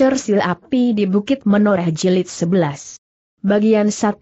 Cersil api di Bukit Menoreh Jilid 11. Bagian 1.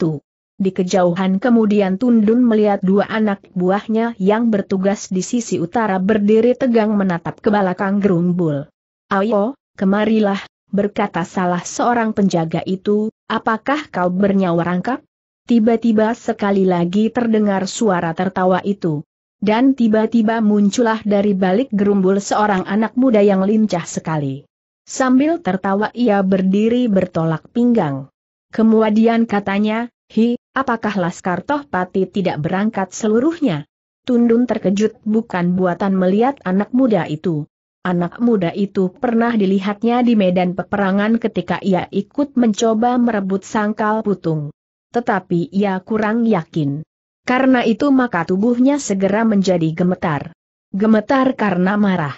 Di kejauhan kemudian Tundun melihat dua anak buahnya yang bertugas di sisi utara berdiri tegang menatap ke belakang gerumbul. Ayo, kemarilah, berkata salah seorang penjaga itu, apakah kau bernyawa rangkap? Tiba-tiba sekali lagi terdengar suara tertawa itu. Dan tiba-tiba muncullah dari balik gerumbul seorang anak muda yang lincah sekali. Sambil tertawa ia berdiri bertolak pinggang. Kemudian katanya, Hi, apakah Laskar Tohpati tidak berangkat seluruhnya? Tundun terkejut bukan buatan melihat anak muda itu. Anak muda itu pernah dilihatnya di medan peperangan ketika ia ikut mencoba merebut sangkal putung. Tetapi ia kurang yakin. Karena itu maka tubuhnya segera menjadi gemetar. Gemetar karena marah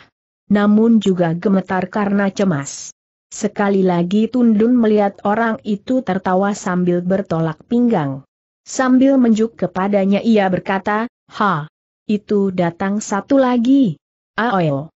namun juga gemetar karena cemas. Sekali lagi Tundun melihat orang itu tertawa sambil bertolak pinggang. Sambil menjuk kepadanya ia berkata, Ha, itu datang satu lagi. Aoyo.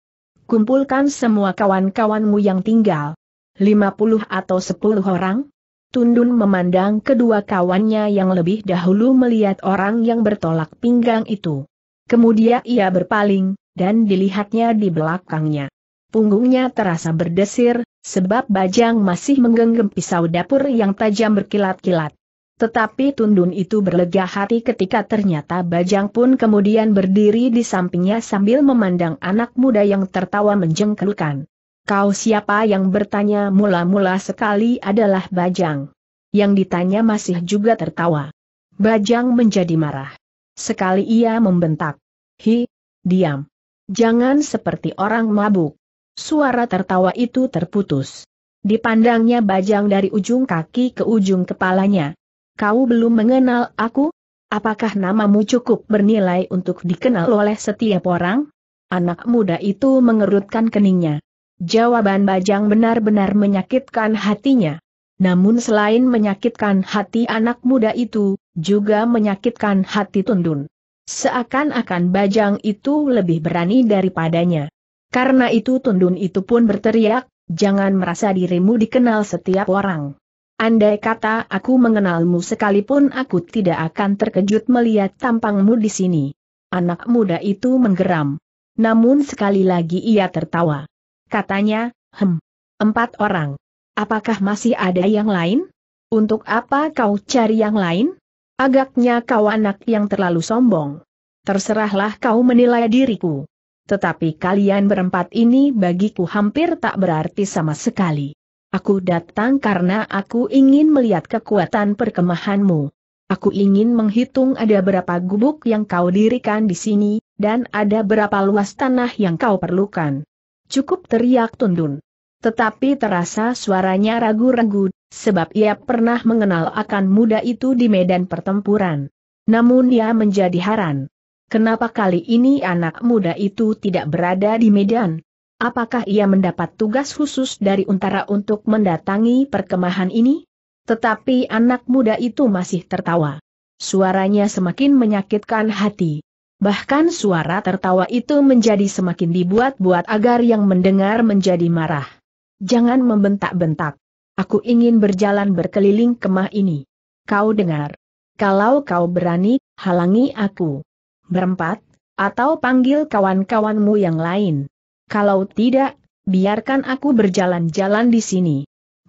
Kumpulkan semua kawan-kawanmu yang tinggal. Lima puluh atau sepuluh orang? Tundun memandang kedua kawannya yang lebih dahulu melihat orang yang bertolak pinggang itu. Kemudian ia berpaling, dan dilihatnya di belakangnya. Punggungnya terasa berdesir, sebab Bajang masih menggenggam pisau dapur yang tajam berkilat-kilat. Tetapi Tundun itu berlega hati ketika ternyata Bajang pun kemudian berdiri di sampingnya sambil memandang anak muda yang tertawa menjengkelkan. Kau siapa yang bertanya mula-mula sekali adalah Bajang. Yang ditanya masih juga tertawa. Bajang menjadi marah. Sekali ia membentak. Hi, diam. Jangan seperti orang mabuk. Suara tertawa itu terputus. Dipandangnya Bajang dari ujung kaki ke ujung kepalanya. Kau belum mengenal aku? Apakah namamu cukup bernilai untuk dikenal oleh setiap orang? Anak muda itu mengerutkan keningnya. Jawaban Bajang benar-benar menyakitkan hatinya. Namun selain menyakitkan hati anak muda itu, juga menyakitkan hati Tundun. Seakan-akan bajang itu lebih berani daripadanya. Karena itu Tundun itu pun berteriak, jangan merasa dirimu dikenal setiap orang. Andai kata aku mengenalmu sekalipun aku tidak akan terkejut melihat tampangmu di sini. Anak muda itu menggeram. Namun sekali lagi ia tertawa. Katanya, hem, empat orang. Apakah masih ada yang lain? Untuk apa kau cari yang lain? Agaknya kau anak yang terlalu sombong. Terserahlah kau menilai diriku. Tetapi kalian berempat ini bagiku hampir tak berarti sama sekali. Aku datang karena aku ingin melihat kekuatan perkemahanmu. Aku ingin menghitung ada berapa gubuk yang kau dirikan di sini, dan ada berapa luas tanah yang kau perlukan. Cukup teriak Tundun. Tetapi terasa suaranya ragu-ragu, sebab ia pernah mengenal akan muda itu di medan pertempuran. Namun ia menjadi heran. Kenapa kali ini anak muda itu tidak berada di medan? Apakah ia mendapat tugas khusus dari Untara untuk mendatangi perkemahan ini? Tetapi anak muda itu masih tertawa. Suaranya semakin menyakitkan hati. Bahkan suara tertawa itu menjadi semakin dibuat-buat agar yang mendengar menjadi marah. Jangan membentak-bentak. Aku ingin berjalan berkeliling kemah ini. Kau dengar. Kalau kau berani, halangi aku. Berempat, atau panggil kawan-kawanmu yang lain. Kalau tidak, biarkan aku berjalan-jalan di sini.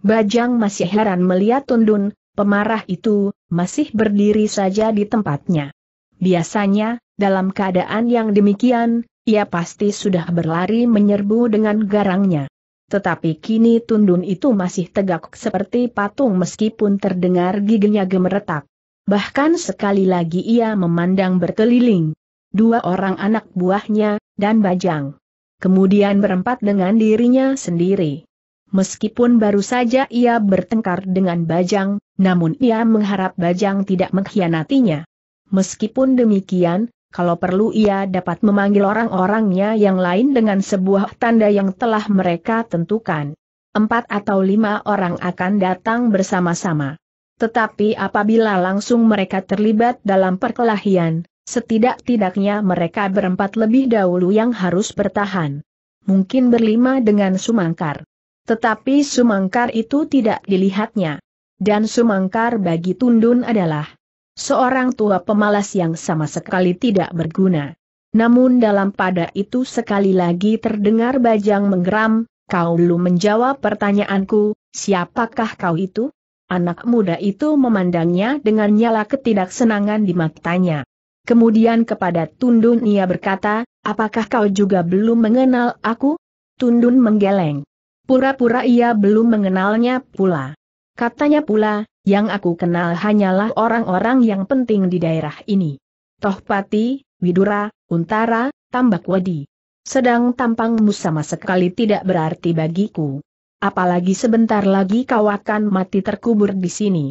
Bajang masih heran melihat Tundun, pemarah itu, masih berdiri saja di tempatnya. Biasanya, dalam keadaan yang demikian, ia pasti sudah berlari menyerbu dengan garangnya tetapi kini Tundun itu masih tegak seperti patung meskipun terdengar giginya gemeretak. Bahkan sekali lagi ia memandang berkeliling. Dua orang anak buahnya, dan Bajang. Kemudian berempat dengan dirinya sendiri. Meskipun baru saja ia bertengkar dengan Bajang, namun ia mengharap Bajang tidak mengkhianatinya. Meskipun demikian, kalau perlu ia dapat memanggil orang-orangnya yang lain dengan sebuah tanda yang telah mereka tentukan. Empat atau lima orang akan datang bersama-sama. Tetapi apabila langsung mereka terlibat dalam perkelahian, setidak-tidaknya mereka berempat lebih dahulu yang harus bertahan. Mungkin berlima dengan Sumangkar. Tetapi Sumangkar itu tidak dilihatnya. Dan Sumangkar bagi Tundun adalah Seorang tua pemalas yang sama sekali tidak berguna. Namun dalam pada itu sekali lagi terdengar Bajang menggeram, kau belum menjawab pertanyaanku, siapakah kau itu? Anak muda itu memandangnya dengan nyala ketidaksenangan di matanya. Kemudian kepada Tundun ia berkata, apakah kau juga belum mengenal aku? Tundun menggeleng. Pura-pura ia belum mengenalnya pula. Katanya pula, yang aku kenal hanyalah orang-orang yang penting di daerah ini. Tohpati, Widura, Untara, Tambak Wadi. Sedang tampangmu sama sekali tidak berarti bagiku. Apalagi sebentar lagi kau akan mati terkubur di sini.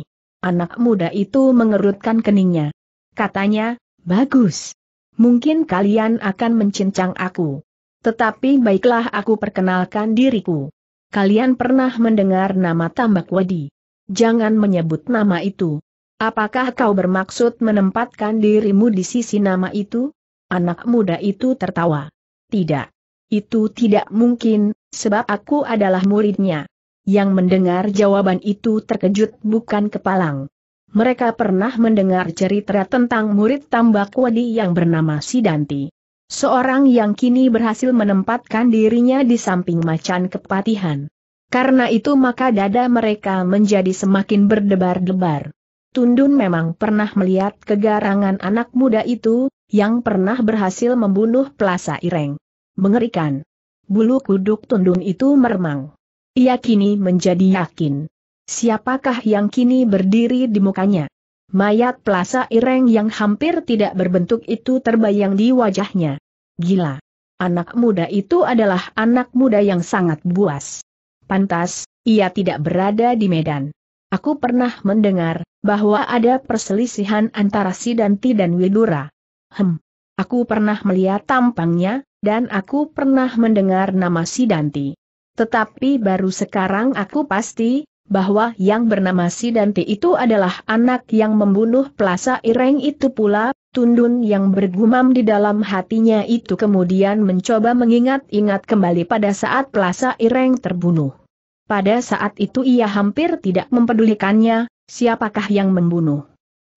Anak muda itu mengerutkan keningnya. Katanya, bagus. Mungkin kalian akan mencincang aku. Tetapi baiklah aku perkenalkan diriku. Kalian pernah mendengar nama Tambak Wadi. Jangan menyebut nama itu. Apakah kau bermaksud menempatkan dirimu di sisi nama itu? Anak muda itu tertawa. Tidak. Itu tidak mungkin, sebab aku adalah muridnya. Yang mendengar jawaban itu terkejut bukan kepalang. Mereka pernah mendengar cerita tentang murid tambak wadi yang bernama Sidanti. Seorang yang kini berhasil menempatkan dirinya di samping macan kepatihan. Karena itu maka dada mereka menjadi semakin berdebar-debar. Tundun memang pernah melihat kegarangan anak muda itu, yang pernah berhasil membunuh Plaza Ireng. Mengerikan. Bulu kuduk Tundun itu meremang. Ia kini menjadi yakin. Siapakah yang kini berdiri di mukanya? Mayat Plaza Ireng yang hampir tidak berbentuk itu terbayang di wajahnya. Gila. Anak muda itu adalah anak muda yang sangat buas. Pantas, ia tidak berada di Medan. Aku pernah mendengar, bahwa ada perselisihan antara Sidanti dan Widura. Hem, aku pernah melihat tampangnya, dan aku pernah mendengar nama Sidanti. Tetapi baru sekarang aku pasti, bahwa yang bernama Sidanti itu adalah anak yang membunuh pelasa Ireng itu pula, Tundun yang bergumam di dalam hatinya itu kemudian mencoba mengingat-ingat kembali pada saat pelasa Ireng terbunuh. Pada saat itu ia hampir tidak mempedulikannya, siapakah yang membunuh.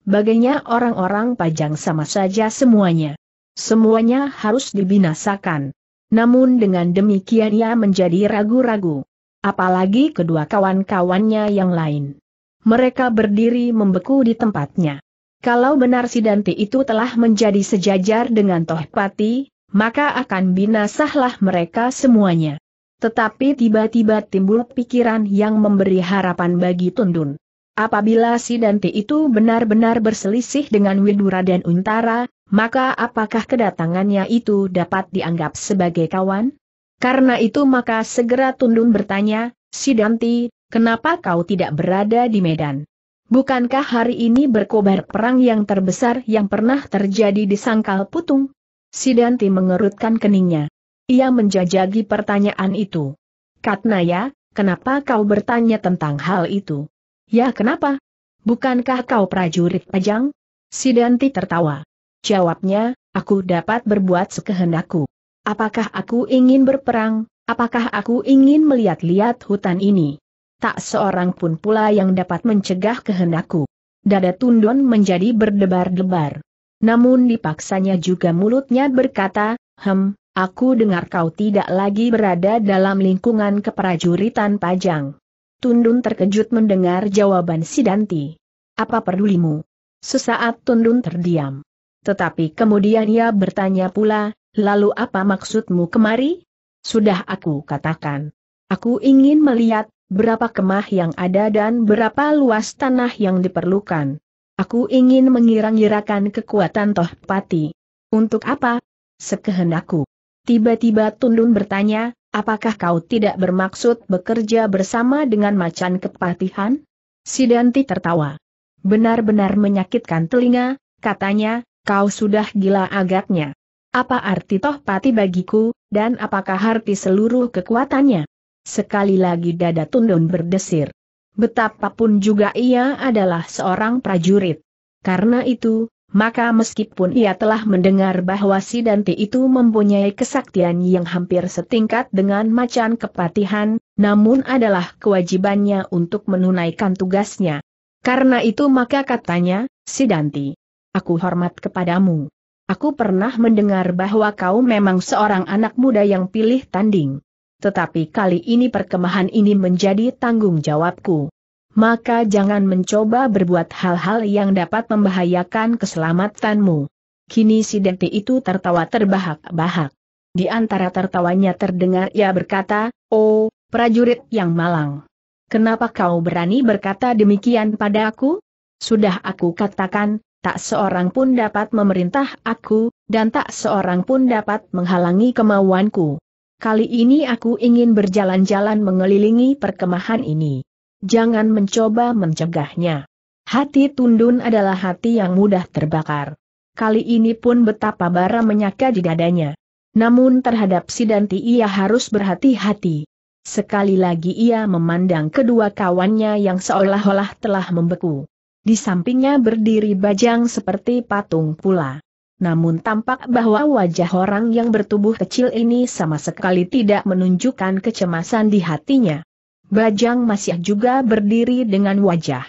Baginya orang-orang pajang sama saja semuanya. Semuanya harus dibinasakan. Namun dengan demikian ia menjadi ragu-ragu apalagi kedua kawan-kawannya yang lain. Mereka berdiri membeku di tempatnya. Kalau benar si Danti itu telah menjadi sejajar dengan Tohpati, maka akan binasahlah mereka semuanya. Tetapi tiba-tiba timbul pikiran yang memberi harapan bagi Tundun. Apabila si Danti itu benar-benar berselisih dengan Widura dan Untara, maka apakah kedatangannya itu dapat dianggap sebagai kawan? Karena itu maka segera Tundung bertanya, si Danti, kenapa kau tidak berada di Medan? Bukankah hari ini berkobar perang yang terbesar yang pernah terjadi di Sangkal Putung? Si Danti mengerutkan keningnya. Ia menjajagi pertanyaan itu. Katnaya, kenapa kau bertanya tentang hal itu? Ya kenapa? Bukankah kau prajurit pajang? Si Danti tertawa. Jawabnya, aku dapat berbuat sekehendakku. Apakah aku ingin berperang? Apakah aku ingin melihat-lihat hutan ini? Tak seorang pun pula yang dapat mencegah kehendakku. Dada Tundon menjadi berdebar-debar. Namun dipaksanya juga mulutnya berkata, Hem, aku dengar kau tidak lagi berada dalam lingkungan keprajuritan Pajang. Tundun terkejut mendengar jawaban Sidanti. Apa pedulimu? Sesaat Tundun terdiam. Tetapi kemudian ia bertanya pula, Lalu apa maksudmu kemari? Sudah aku katakan. Aku ingin melihat berapa kemah yang ada dan berapa luas tanah yang diperlukan. Aku ingin mengira-ngirakan kekuatan Tohpati. Untuk apa? Sekehendakku. Tiba-tiba Tundun bertanya, apakah kau tidak bermaksud bekerja bersama dengan macan kepatihan? Sidanti tertawa. Benar-benar menyakitkan telinga, katanya, kau sudah gila agaknya. Apa arti toh pati bagiku, dan apakah arti seluruh kekuatannya? Sekali lagi dada Tundun berdesir. Betapapun juga ia adalah seorang prajurit. Karena itu, maka meskipun ia telah mendengar bahwa si Dante itu mempunyai kesaktian yang hampir setingkat dengan macan kepatihan, namun adalah kewajibannya untuk menunaikan tugasnya. Karena itu maka katanya, si Dante, aku hormat kepadamu. Aku pernah mendengar bahwa kau memang seorang anak muda yang pilih tanding. Tetapi kali ini perkemahan ini menjadi tanggung jawabku. Maka jangan mencoba berbuat hal-hal yang dapat membahayakan keselamatanmu. Kini si Dente itu tertawa terbahak-bahak. Di antara tertawanya terdengar ia berkata, Oh, prajurit yang malang. Kenapa kau berani berkata demikian padaku? Sudah aku katakan, tak seorang pun dapat memerintah aku, dan tak seorang pun dapat menghalangi kemauanku. Kali ini aku ingin berjalan-jalan mengelilingi perkemahan ini. Jangan mencoba mencegahnya. Hati Tundun adalah hati yang mudah terbakar. Kali ini pun betapa bara menyaka di dadanya. Namun terhadap Sidanti ia harus berhati-hati. Sekali lagi ia memandang kedua kawannya yang seolah-olah telah membeku. Di sampingnya berdiri bajang seperti patung pula. Namun tampak bahwa wajah orang yang bertubuh kecil ini sama sekali tidak menunjukkan kecemasan di hatinya. Bajang masih juga berdiri dengan wajah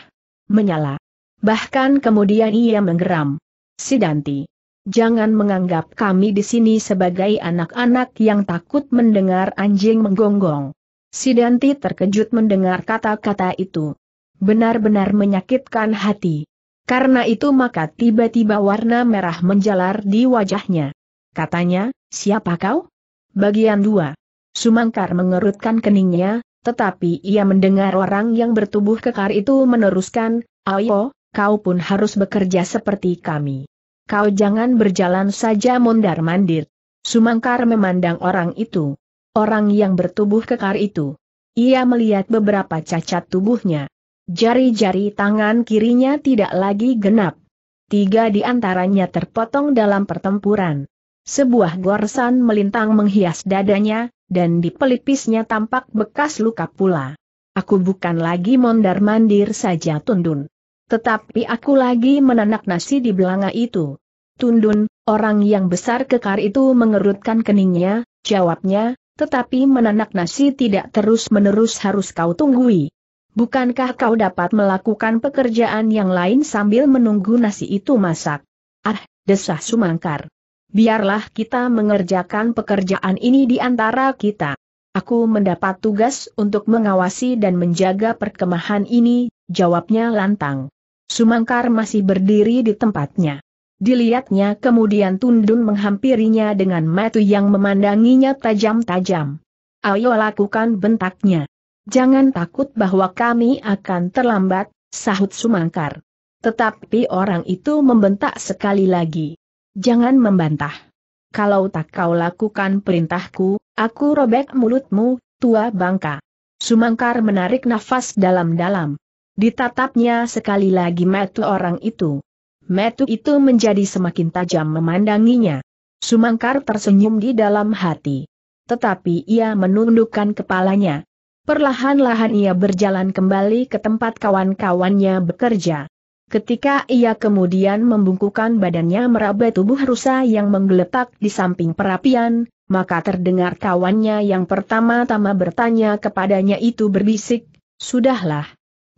menyala. Bahkan kemudian ia menggeram. Sidanti, jangan menganggap kami di sini sebagai anak-anak yang takut mendengar anjing menggonggong. Sidanti terkejut mendengar kata-kata itu. Benar-benar menyakitkan hati. Karena itu maka tiba-tiba warna merah menjalar di wajahnya. Katanya, siapa kau? Bagian dua. Sumangkar mengerutkan keningnya, tetapi ia mendengar orang yang bertubuh kekar itu meneruskan, Ayo, kau pun harus bekerja seperti kami. Kau jangan berjalan saja mondar-mandir. Sumangkar memandang orang itu. Orang yang bertubuh kekar itu. Ia melihat beberapa cacat tubuhnya jari-jari tangan kirinya tidak lagi genap. Tiga di antaranya terpotong dalam pertempuran. Sebuah gorsan melintang menghias dadanya, dan di pelipisnya tampak bekas luka pula. Aku bukan lagi mondar-mandir saja Tundun. Tetapi aku lagi menanak nasi di belanga itu. Tundun, orang yang besar kekar itu mengerutkan keningnya, jawabnya, tetapi menanak nasi tidak terus-menerus harus kau tunggui. Bukankah kau dapat melakukan pekerjaan yang lain sambil menunggu nasi itu masak? Ah, desah Sumangkar. Biarlah kita mengerjakan pekerjaan ini di antara kita. Aku mendapat tugas untuk mengawasi dan menjaga perkemahan ini, jawabnya lantang. Sumangkar masih berdiri di tempatnya. Dilihatnya kemudian Tundun menghampirinya dengan mata yang memandanginya tajam-tajam. Ayo lakukan bentaknya. Jangan takut bahwa kami akan terlambat, sahut Sumangkar. Tetapi orang itu membentak sekali lagi. Jangan membantah. Kalau tak kau lakukan perintahku, aku robek mulutmu, tua bangka. Sumangkar menarik nafas dalam-dalam. Ditatapnya sekali lagi metu orang itu. Metu itu menjadi semakin tajam memandanginya. Sumangkar tersenyum di dalam hati. Tetapi ia menundukkan kepalanya. Perlahan-lahan ia berjalan kembali ke tempat kawan-kawannya bekerja. Ketika ia kemudian membungkukan badannya meraba tubuh rusa yang menggeletak di samping perapian, maka terdengar kawannya yang pertama-tama bertanya kepadanya itu berbisik, Sudahlah.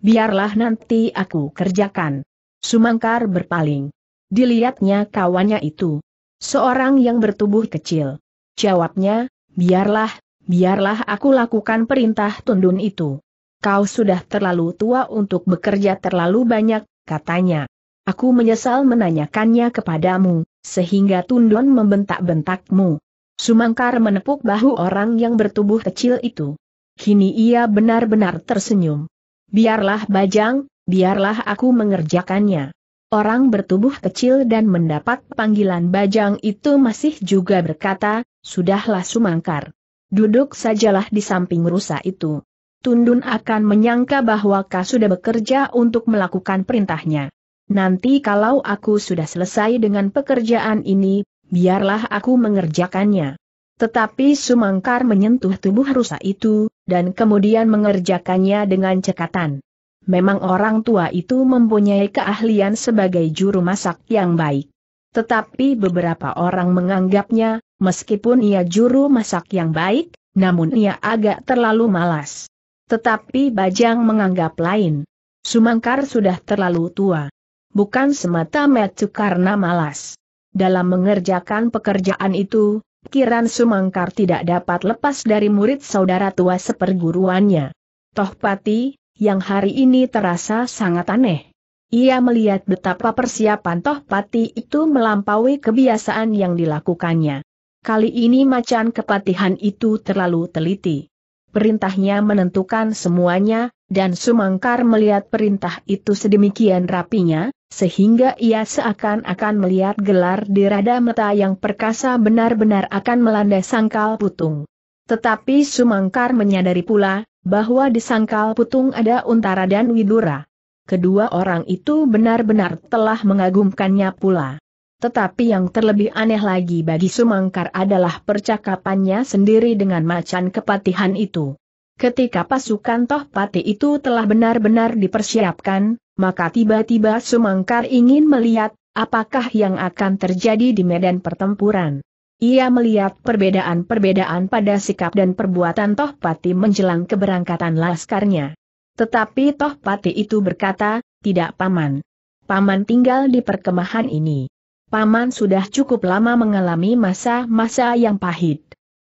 Biarlah nanti aku kerjakan. Sumangkar berpaling. Dilihatnya kawannya itu. Seorang yang bertubuh kecil. Jawabnya, biarlah, biarlah aku lakukan perintah tundun itu. Kau sudah terlalu tua untuk bekerja terlalu banyak, katanya. Aku menyesal menanyakannya kepadamu, sehingga Tundun membentak-bentakmu. Sumangkar menepuk bahu orang yang bertubuh kecil itu. Kini ia benar-benar tersenyum. Biarlah bajang, biarlah aku mengerjakannya. Orang bertubuh kecil dan mendapat panggilan bajang itu masih juga berkata, sudahlah Sumangkar. Duduk sajalah di samping rusa itu. Tundun akan menyangka bahwa kau sudah bekerja untuk melakukan perintahnya. Nanti kalau aku sudah selesai dengan pekerjaan ini, biarlah aku mengerjakannya. Tetapi Sumangkar menyentuh tubuh rusa itu, dan kemudian mengerjakannya dengan cekatan. Memang orang tua itu mempunyai keahlian sebagai juru masak yang baik. Tetapi beberapa orang menganggapnya, meskipun ia juru masak yang baik, namun ia agak terlalu malas. Tetapi Bajang menganggap lain. Sumangkar sudah terlalu tua. Bukan semata-mata karena malas. Dalam mengerjakan pekerjaan itu, Kiran Sumangkar tidak dapat lepas dari murid saudara tua seperguruannya. Tohpati, yang hari ini terasa sangat aneh. Ia melihat betapa persiapan Toh Pati itu melampaui kebiasaan yang dilakukannya. Kali ini macan kepatihan itu terlalu teliti. Perintahnya menentukan semuanya, dan Sumangkar melihat perintah itu sedemikian rapinya, sehingga ia seakan-akan melihat gelar di rada meta yang perkasa benar-benar akan melanda sangkal putung. Tetapi Sumangkar menyadari pula, bahwa di sangkal putung ada Untara dan Widura kedua orang itu benar-benar telah mengagumkannya pula. Tetapi yang terlebih aneh lagi bagi Sumangkar adalah percakapannya sendiri dengan macan kepatihan itu. Ketika pasukan Toh Pati itu telah benar-benar dipersiapkan, maka tiba-tiba Sumangkar ingin melihat apakah yang akan terjadi di medan pertempuran. Ia melihat perbedaan-perbedaan pada sikap dan perbuatan Tohpati menjelang keberangkatan laskarnya. Tetapi toh pati itu berkata, tidak paman. Paman tinggal di perkemahan ini. Paman sudah cukup lama mengalami masa-masa yang pahit.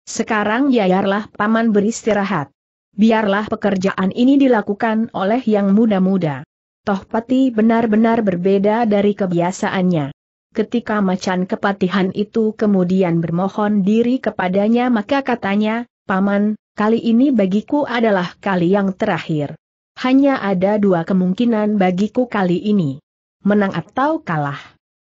Sekarang biarlah paman beristirahat. Biarlah pekerjaan ini dilakukan oleh yang muda-muda. Toh pati benar-benar berbeda dari kebiasaannya. Ketika macan kepatihan itu kemudian bermohon diri kepadanya maka katanya, Paman, kali ini bagiku adalah kali yang terakhir. Hanya ada dua kemungkinan bagiku kali ini. Menang atau kalah.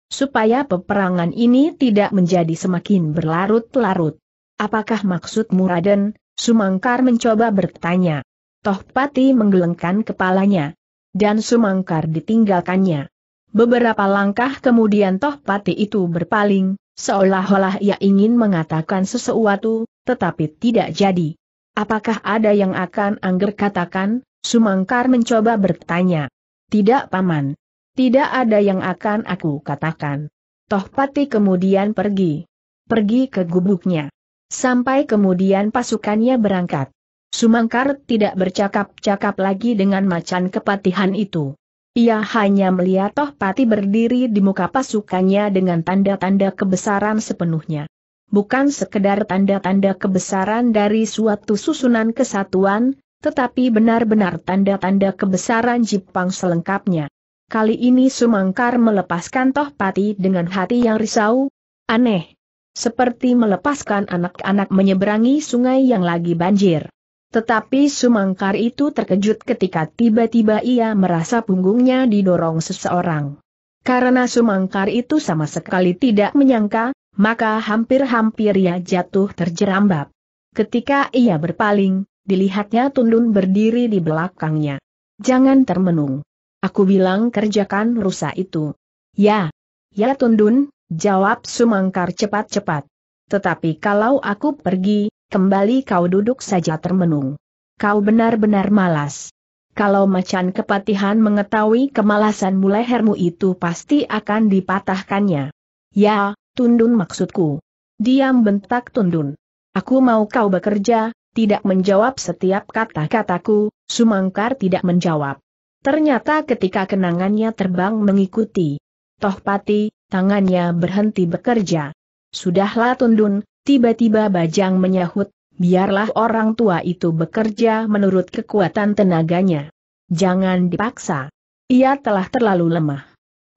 Supaya peperangan ini tidak menjadi semakin berlarut-larut. Apakah maksudmu Raden? Sumangkar mencoba bertanya. Tohpati menggelengkan kepalanya. Dan Sumangkar ditinggalkannya. Beberapa langkah kemudian Tohpati itu berpaling, seolah-olah ia ingin mengatakan sesuatu, tetapi tidak jadi. Apakah ada yang akan Angger katakan, Sumangkar mencoba bertanya. Tidak paman. Tidak ada yang akan aku katakan. Tohpati kemudian pergi. Pergi ke gubuknya. Sampai kemudian pasukannya berangkat. Sumangkar tidak bercakap-cakap lagi dengan macan kepatihan itu. Ia hanya melihat Tohpati berdiri di muka pasukannya dengan tanda-tanda kebesaran sepenuhnya. Bukan sekedar tanda-tanda kebesaran dari suatu susunan kesatuan, tetapi benar-benar tanda-tanda kebesaran Jipang selengkapnya. Kali ini Sumangkar melepaskan Tohpati dengan hati yang risau, aneh, seperti melepaskan anak-anak menyeberangi sungai yang lagi banjir. Tetapi Sumangkar itu terkejut ketika tiba-tiba ia merasa punggungnya didorong seseorang. Karena Sumangkar itu sama sekali tidak menyangka, maka hampir-hampir ia jatuh terjerambab. Ketika ia berpaling, dilihatnya Tundun berdiri di belakangnya. Jangan termenung. Aku bilang kerjakan rusa itu. Ya. Ya Tundun, jawab Sumangkar cepat-cepat. Tetapi kalau aku pergi, kembali kau duduk saja termenung. Kau benar-benar malas. Kalau macan kepatihan mengetahui kemalasan mulai Hermu itu pasti akan dipatahkannya. Ya, Tundun maksudku. Diam bentak Tundun. Aku mau kau bekerja, tidak menjawab setiap kata-kataku, Sumangkar tidak menjawab. Ternyata ketika kenangannya terbang mengikuti Tohpati, tangannya berhenti bekerja. Sudahlah tundun, tiba-tiba Bajang menyahut, biarlah orang tua itu bekerja menurut kekuatan tenaganya. Jangan dipaksa. Ia telah terlalu lemah.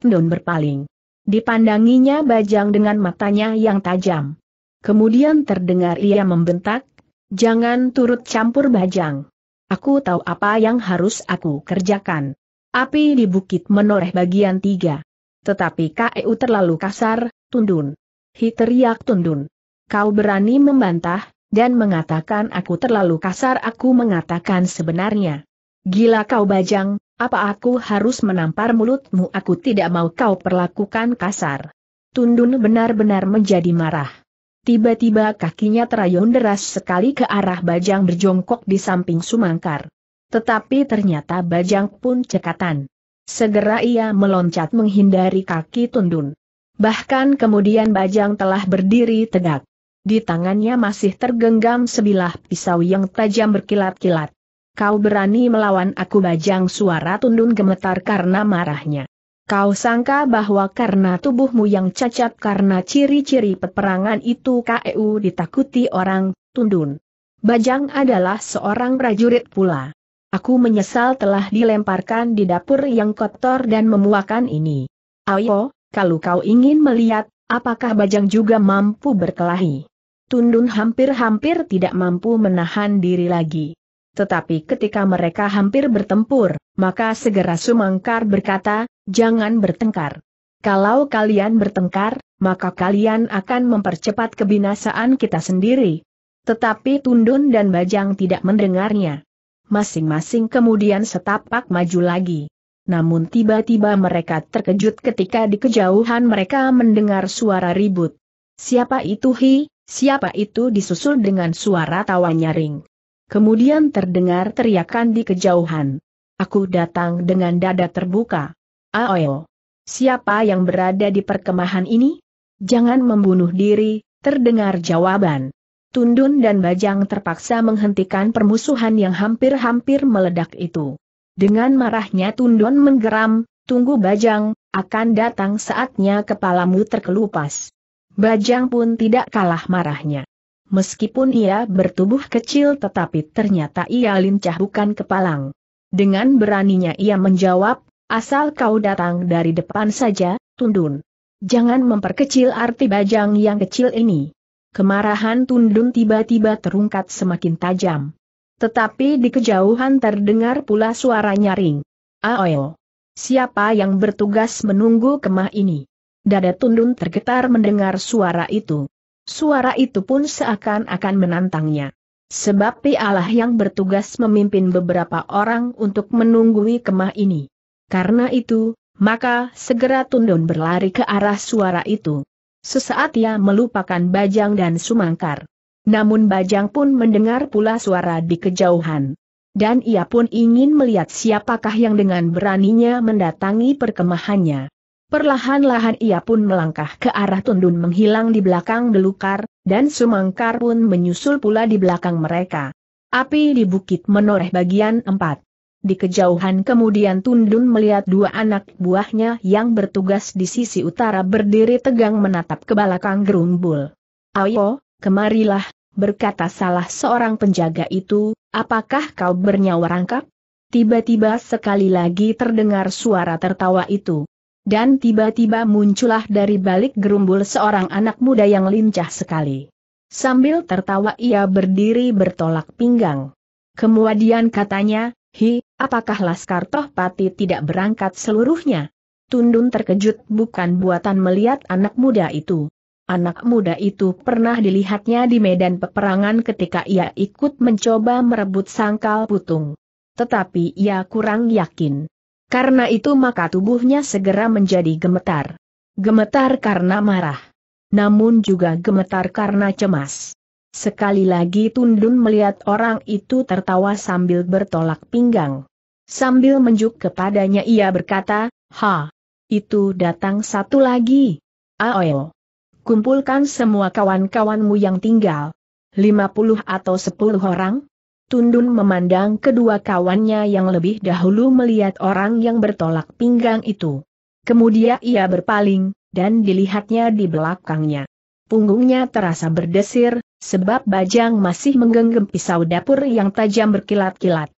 Tundun berpaling. Dipandanginya Bajang dengan matanya yang tajam. Kemudian terdengar ia membentak, Jangan turut campur bajang. Aku tahu apa yang harus aku kerjakan. Api di bukit menoreh bagian tiga. Tetapi KEU terlalu kasar, Tundun. Hi teriak Tundun. Kau berani membantah, dan mengatakan aku terlalu kasar aku mengatakan sebenarnya. Gila kau bajang, apa aku harus menampar mulutmu aku tidak mau kau perlakukan kasar. Tundun benar-benar menjadi marah. Tiba-tiba kakinya terayun deras sekali ke arah Bajang berjongkok di samping Sumangkar. Tetapi ternyata Bajang pun cekatan. Segera ia meloncat menghindari kaki Tundun. Bahkan kemudian Bajang telah berdiri tegak. Di tangannya masih tergenggam sebilah pisau yang tajam berkilat-kilat. Kau berani melawan aku Bajang suara Tundun gemetar karena marahnya. Kau sangka bahwa karena tubuhmu yang cacat karena ciri-ciri peperangan itu KEU ditakuti orang, tundun. Bajang adalah seorang prajurit pula. Aku menyesal telah dilemparkan di dapur yang kotor dan memuakan ini. Ayo, kalau kau ingin melihat, apakah Bajang juga mampu berkelahi? Tundun hampir-hampir tidak mampu menahan diri lagi. Tetapi ketika mereka hampir bertempur, maka segera Sumangkar berkata, jangan bertengkar. Kalau kalian bertengkar, maka kalian akan mempercepat kebinasaan kita sendiri. Tetapi Tundun dan Bajang tidak mendengarnya. Masing-masing kemudian setapak maju lagi. Namun tiba-tiba mereka terkejut ketika di kejauhan mereka mendengar suara ribut. Siapa itu Hi, siapa itu disusul dengan suara tawa nyaring. Kemudian terdengar teriakan di kejauhan. Aku datang dengan dada terbuka. Aoyo. Siapa yang berada di perkemahan ini? Jangan membunuh diri, terdengar jawaban. Tundun dan Bajang terpaksa menghentikan permusuhan yang hampir-hampir meledak itu. Dengan marahnya Tundun menggeram, tunggu Bajang, akan datang saatnya kepalamu terkelupas. Bajang pun tidak kalah marahnya. Meskipun ia bertubuh kecil tetapi ternyata ia lincah bukan kepalang. Dengan beraninya ia menjawab, Asal kau datang dari depan saja, Tundun. Jangan memperkecil arti bajang yang kecil ini. Kemarahan Tundun tiba-tiba terungkat semakin tajam. Tetapi di kejauhan terdengar pula suara nyaring. Aoi. Siapa yang bertugas menunggu kemah ini? Dada Tundun tergetar mendengar suara itu. Suara itu pun seakan-akan menantangnya. Sebab pialah yang bertugas memimpin beberapa orang untuk menunggui kemah ini. Karena itu, maka segera Tundun berlari ke arah suara itu. Sesaat ia melupakan Bajang dan Sumangkar. Namun Bajang pun mendengar pula suara di kejauhan. Dan ia pun ingin melihat siapakah yang dengan beraninya mendatangi perkemahannya. Perlahan-lahan ia pun melangkah ke arah Tundun menghilang di belakang belukar, dan Sumangkar pun menyusul pula di belakang mereka. Api di bukit menoreh bagian empat. Di kejauhan kemudian Tundun melihat dua anak buahnya yang bertugas di sisi utara berdiri tegang menatap ke belakang gerumbul. Ayo, kemarilah, berkata salah seorang penjaga itu, apakah kau bernyawa rangkap? Tiba-tiba sekali lagi terdengar suara tertawa itu. Dan tiba-tiba muncullah dari balik gerumbul seorang anak muda yang lincah sekali. Sambil tertawa ia berdiri bertolak pinggang. Kemudian katanya, Hi, Apakah Laskar Tohpati tidak berangkat seluruhnya? Tundun terkejut bukan buatan melihat anak muda itu. Anak muda itu pernah dilihatnya di medan peperangan ketika ia ikut mencoba merebut sangkal putung. Tetapi ia kurang yakin. Karena itu maka tubuhnya segera menjadi gemetar. Gemetar karena marah. Namun juga gemetar karena cemas. Sekali lagi Tundun melihat orang itu tertawa sambil bertolak pinggang. Sambil menjuk kepadanya ia berkata, Ha, itu datang satu lagi. Aoyo. Kumpulkan semua kawan-kawanmu yang tinggal. 50 atau sepuluh orang? Tundun memandang kedua kawannya yang lebih dahulu melihat orang yang bertolak pinggang itu. Kemudian ia berpaling, dan dilihatnya di belakangnya. Punggungnya terasa berdesir, sebab Bajang masih menggenggam pisau dapur yang tajam berkilat-kilat.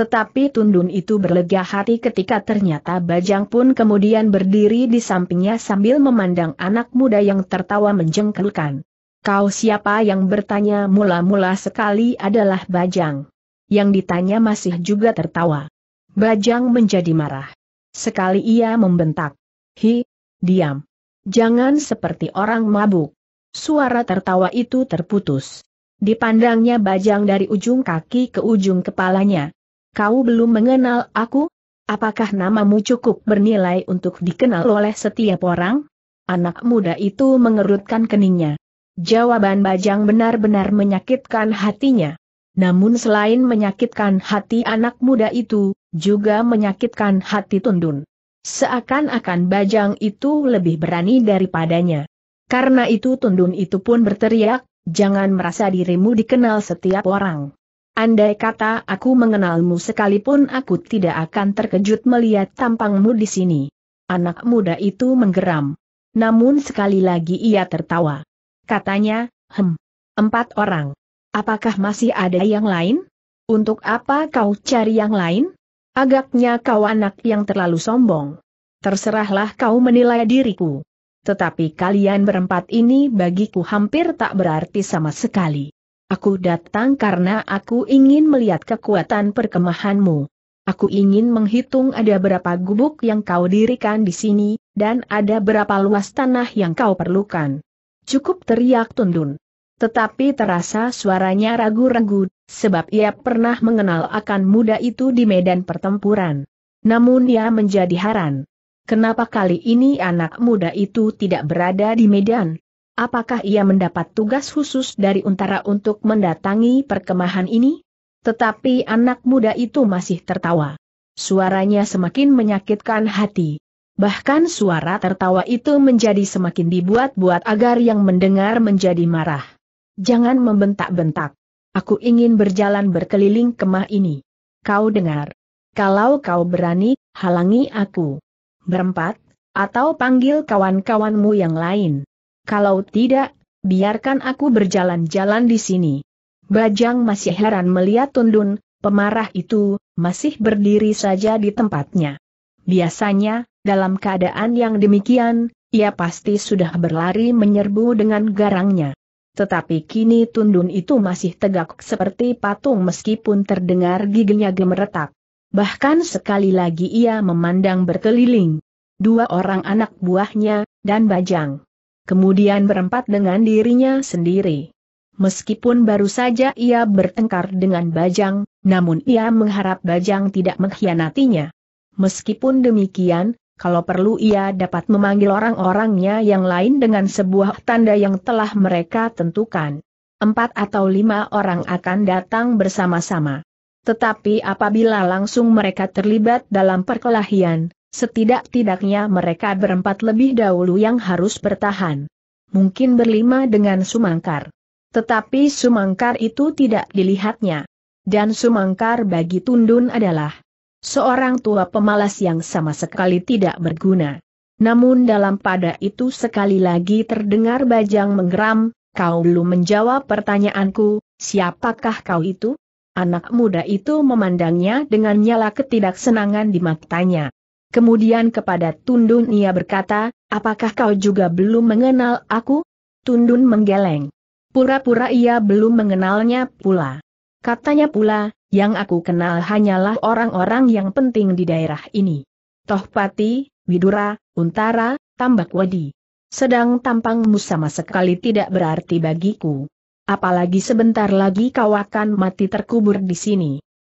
Tetapi Tundun itu berlega hati ketika ternyata Bajang pun kemudian berdiri di sampingnya sambil memandang anak muda yang tertawa menjengkelkan. Kau siapa yang bertanya mula-mula sekali adalah Bajang. Yang ditanya masih juga tertawa. Bajang menjadi marah. Sekali ia membentak. Hi, diam. Jangan seperti orang mabuk. Suara tertawa itu terputus. Dipandangnya Bajang dari ujung kaki ke ujung kepalanya. Kau belum mengenal aku? Apakah namamu cukup bernilai untuk dikenal oleh setiap orang? Anak muda itu mengerutkan keningnya. Jawaban Bajang benar-benar menyakitkan hatinya. Namun selain menyakitkan hati anak muda itu, juga menyakitkan hati Tundun. Seakan-akan Bajang itu lebih berani daripadanya. Karena itu Tundun itu pun berteriak, jangan merasa dirimu dikenal setiap orang. Andai kata aku mengenalmu sekalipun aku tidak akan terkejut melihat tampangmu di sini. Anak muda itu menggeram. Namun sekali lagi ia tertawa. Katanya, hem, empat orang. Apakah masih ada yang lain? Untuk apa kau cari yang lain? Agaknya kau anak yang terlalu sombong. Terserahlah kau menilai diriku. Tetapi kalian berempat ini bagiku hampir tak berarti sama sekali. Aku datang karena aku ingin melihat kekuatan perkemahanmu. Aku ingin menghitung ada berapa gubuk yang kau dirikan di sini, dan ada berapa luas tanah yang kau perlukan. Cukup teriak Tundun. Tetapi terasa suaranya ragu-ragu, sebab ia pernah mengenal akan muda itu di medan pertempuran. Namun ia menjadi heran. Kenapa kali ini anak muda itu tidak berada di medan, Apakah ia mendapat tugas khusus dari Untara untuk mendatangi perkemahan ini? Tetapi anak muda itu masih tertawa. Suaranya semakin menyakitkan hati. Bahkan suara tertawa itu menjadi semakin dibuat-buat agar yang mendengar menjadi marah. Jangan membentak-bentak. Aku ingin berjalan berkeliling kemah ini. Kau dengar. Kalau kau berani, halangi aku. Berempat, atau panggil kawan-kawanmu yang lain. Kalau tidak, biarkan aku berjalan-jalan di sini. Bajang masih heran melihat Tundun, pemarah itu, masih berdiri saja di tempatnya. Biasanya, dalam keadaan yang demikian, ia pasti sudah berlari menyerbu dengan garangnya. Tetapi kini Tundun itu masih tegak seperti patung meskipun terdengar giginya gemeretak. Bahkan sekali lagi ia memandang berkeliling. Dua orang anak buahnya, dan Bajang kemudian berempat dengan dirinya sendiri. Meskipun baru saja ia bertengkar dengan Bajang, namun ia mengharap Bajang tidak mengkhianatinya. Meskipun demikian, kalau perlu ia dapat memanggil orang-orangnya yang lain dengan sebuah tanda yang telah mereka tentukan. Empat atau lima orang akan datang bersama-sama. Tetapi apabila langsung mereka terlibat dalam perkelahian, Setidak-tidaknya mereka berempat lebih dahulu yang harus bertahan. Mungkin berlima dengan Sumangkar. Tetapi Sumangkar itu tidak dilihatnya. Dan Sumangkar bagi Tundun adalah seorang tua pemalas yang sama sekali tidak berguna. Namun dalam pada itu sekali lagi terdengar Bajang menggeram, kau belum menjawab pertanyaanku, siapakah kau itu? Anak muda itu memandangnya dengan nyala ketidaksenangan di matanya. Kemudian kepada Tundun ia berkata, apakah kau juga belum mengenal aku? Tundun menggeleng. Pura-pura ia belum mengenalnya pula. Katanya pula, yang aku kenal hanyalah orang-orang yang penting di daerah ini. Tohpati, Widura, Untara, Tambak Wadi. Sedang tampangmu sama sekali tidak berarti bagiku. Apalagi sebentar lagi kau akan mati terkubur di sini.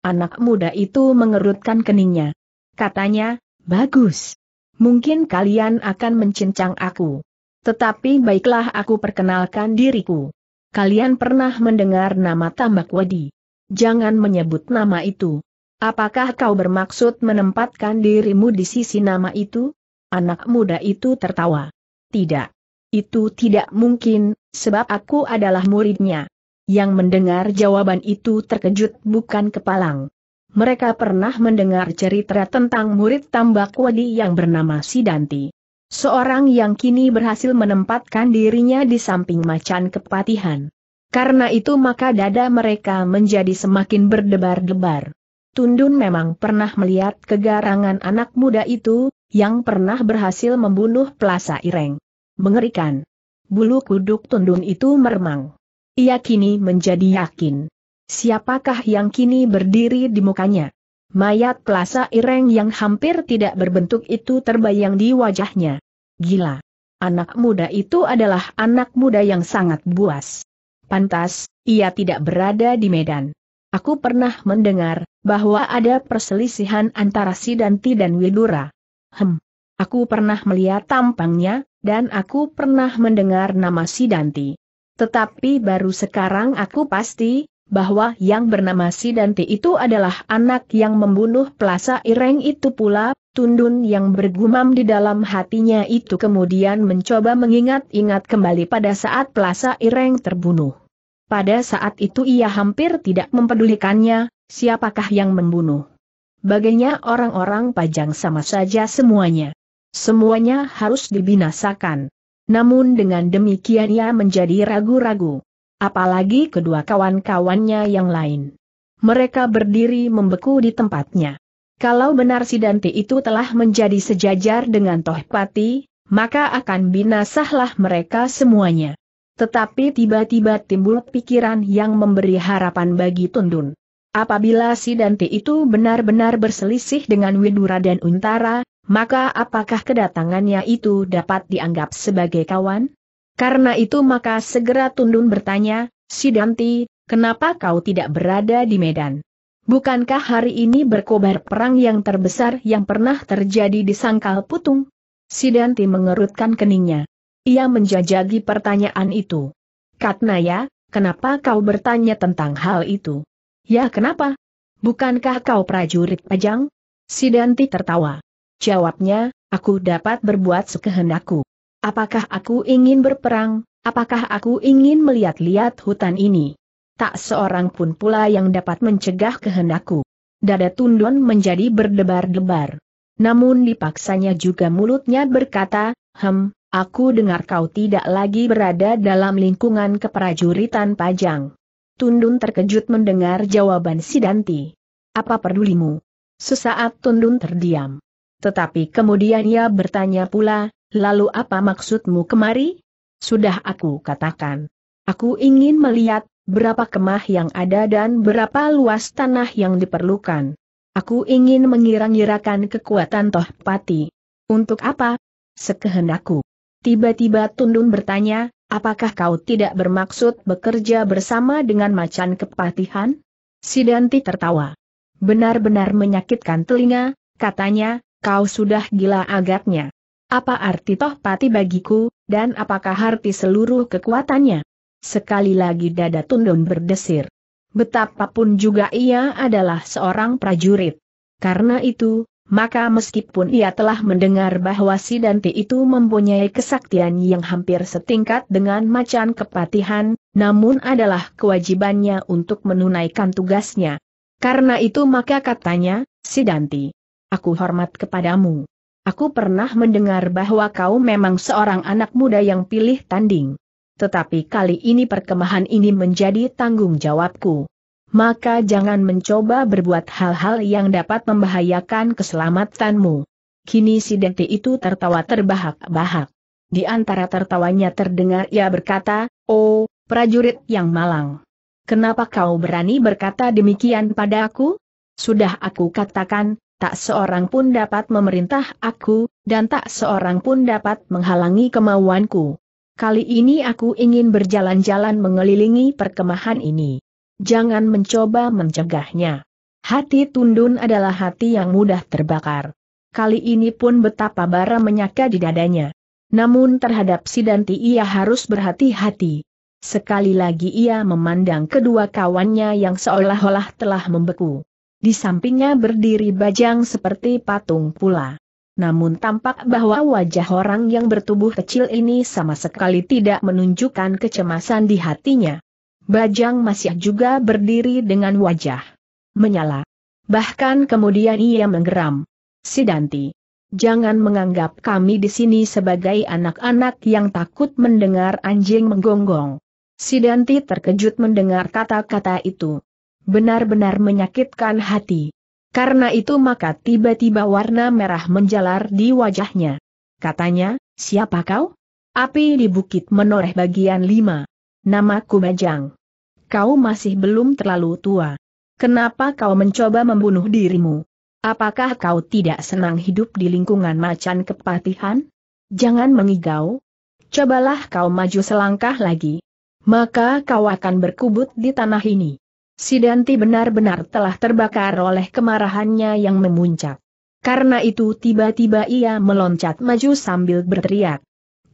Anak muda itu mengerutkan keningnya. Katanya, Bagus. Mungkin kalian akan mencincang aku. Tetapi baiklah aku perkenalkan diriku. Kalian pernah mendengar nama Tambak Wedi. Jangan menyebut nama itu. Apakah kau bermaksud menempatkan dirimu di sisi nama itu? Anak muda itu tertawa. Tidak. Itu tidak mungkin, sebab aku adalah muridnya. Yang mendengar jawaban itu terkejut bukan kepalang mereka pernah mendengar cerita tentang murid tambak wadi yang bernama Sidanti. Seorang yang kini berhasil menempatkan dirinya di samping macan kepatihan. Karena itu maka dada mereka menjadi semakin berdebar-debar. Tundun memang pernah melihat kegarangan anak muda itu, yang pernah berhasil membunuh Plaza Ireng. Mengerikan. Bulu kuduk Tundun itu meremang. Ia kini menjadi yakin Siapakah yang kini berdiri di mukanya? Mayat pelasa ireng yang hampir tidak berbentuk itu terbayang di wajahnya. Gila. Anak muda itu adalah anak muda yang sangat buas. Pantas, ia tidak berada di Medan. Aku pernah mendengar bahwa ada perselisihan antara si Danti dan Widura. Hem. Aku pernah melihat tampangnya, dan aku pernah mendengar nama si Danti. Tetapi baru sekarang aku pasti, bahwa yang bernama Si Danti itu adalah anak yang membunuh pelasa Ireng itu pula, Tundun yang bergumam di dalam hatinya itu kemudian mencoba mengingat-ingat kembali pada saat pelasa Ireng terbunuh. Pada saat itu ia hampir tidak mempedulikannya, siapakah yang membunuh. Baginya orang-orang pajang sama saja semuanya. Semuanya harus dibinasakan. Namun dengan demikian ia menjadi ragu-ragu apalagi kedua kawan-kawannya yang lain. Mereka berdiri membeku di tempatnya. Kalau benar si Dante itu telah menjadi sejajar dengan Tohpati, maka akan binasahlah mereka semuanya. Tetapi tiba-tiba timbul pikiran yang memberi harapan bagi Tundun. Apabila si Dante itu benar-benar berselisih dengan Widura dan Untara, maka apakah kedatangannya itu dapat dianggap sebagai kawan? Karena itu maka segera Tundun bertanya, Sidanti, kenapa kau tidak berada di Medan? Bukankah hari ini berkobar perang yang terbesar yang pernah terjadi di Sangkal Putung? Sidanti mengerutkan keningnya. Ia menjajagi pertanyaan itu. Katnaya, kenapa kau bertanya tentang hal itu? Ya kenapa? Bukankah kau prajurit pajang? Sidanti tertawa. Jawabnya, aku dapat berbuat sekehendakku. Apakah aku ingin berperang? Apakah aku ingin melihat-lihat hutan ini? Tak seorang pun pula yang dapat mencegah kehendakku. Dada Tundon menjadi berdebar-debar. Namun dipaksanya juga mulutnya berkata, Hem, aku dengar kau tidak lagi berada dalam lingkungan keprajuritan Pajang. Tundun terkejut mendengar jawaban Sidanti. Apa pedulimu? Sesaat Tundun terdiam. Tetapi kemudian ia bertanya pula, Lalu apa maksudmu kemari? Sudah aku katakan. Aku ingin melihat berapa kemah yang ada dan berapa luas tanah yang diperlukan. Aku ingin mengira-ngirakan kekuatan Toh Tohpati. Untuk apa? Sekehendakku. Tiba-tiba Tundun bertanya, apakah kau tidak bermaksud bekerja bersama dengan macan kepatihan? Sidanti tertawa. Benar-benar menyakitkan telinga, katanya, kau sudah gila agaknya. Apa arti toh pati bagiku, dan apakah arti seluruh kekuatannya? Sekali lagi dada Tundun berdesir. Betapapun juga ia adalah seorang prajurit. Karena itu, maka meskipun ia telah mendengar bahwa si Danti itu mempunyai kesaktian yang hampir setingkat dengan macan kepatihan, namun adalah kewajibannya untuk menunaikan tugasnya. Karena itu maka katanya, si Danti, aku hormat kepadamu. Aku pernah mendengar bahwa kau memang seorang anak muda yang pilih tanding. Tetapi kali ini perkemahan ini menjadi tanggung jawabku. Maka jangan mencoba berbuat hal-hal yang dapat membahayakan keselamatanmu. Kini si Dente itu tertawa terbahak-bahak. Di antara tertawanya terdengar ia berkata, Oh, prajurit yang malang. Kenapa kau berani berkata demikian padaku? Sudah aku katakan, tak seorang pun dapat memerintah aku, dan tak seorang pun dapat menghalangi kemauanku. Kali ini aku ingin berjalan-jalan mengelilingi perkemahan ini. Jangan mencoba mencegahnya. Hati Tundun adalah hati yang mudah terbakar. Kali ini pun betapa bara menyaka di dadanya. Namun terhadap Sidanti ia harus berhati-hati. Sekali lagi ia memandang kedua kawannya yang seolah-olah telah membeku. Di sampingnya berdiri bajang seperti patung pula. Namun tampak bahwa wajah orang yang bertubuh kecil ini sama sekali tidak menunjukkan kecemasan di hatinya. Bajang masih juga berdiri dengan wajah menyala. Bahkan kemudian ia menggeram. Sidanti, jangan menganggap kami di sini sebagai anak-anak yang takut mendengar anjing menggonggong. Sidanti terkejut mendengar kata-kata itu. Benar-benar menyakitkan hati. Karena itu maka tiba-tiba warna merah menjalar di wajahnya. Katanya, siapa kau? Api di bukit menoreh bagian lima. Namaku Bajang. Kau masih belum terlalu tua. Kenapa kau mencoba membunuh dirimu? Apakah kau tidak senang hidup di lingkungan macan kepatihan? Jangan mengigau. Cobalah kau maju selangkah lagi. Maka kau akan berkubut di tanah ini si Danti benar-benar telah terbakar oleh kemarahannya yang memuncak. Karena itu tiba-tiba ia meloncat maju sambil berteriak.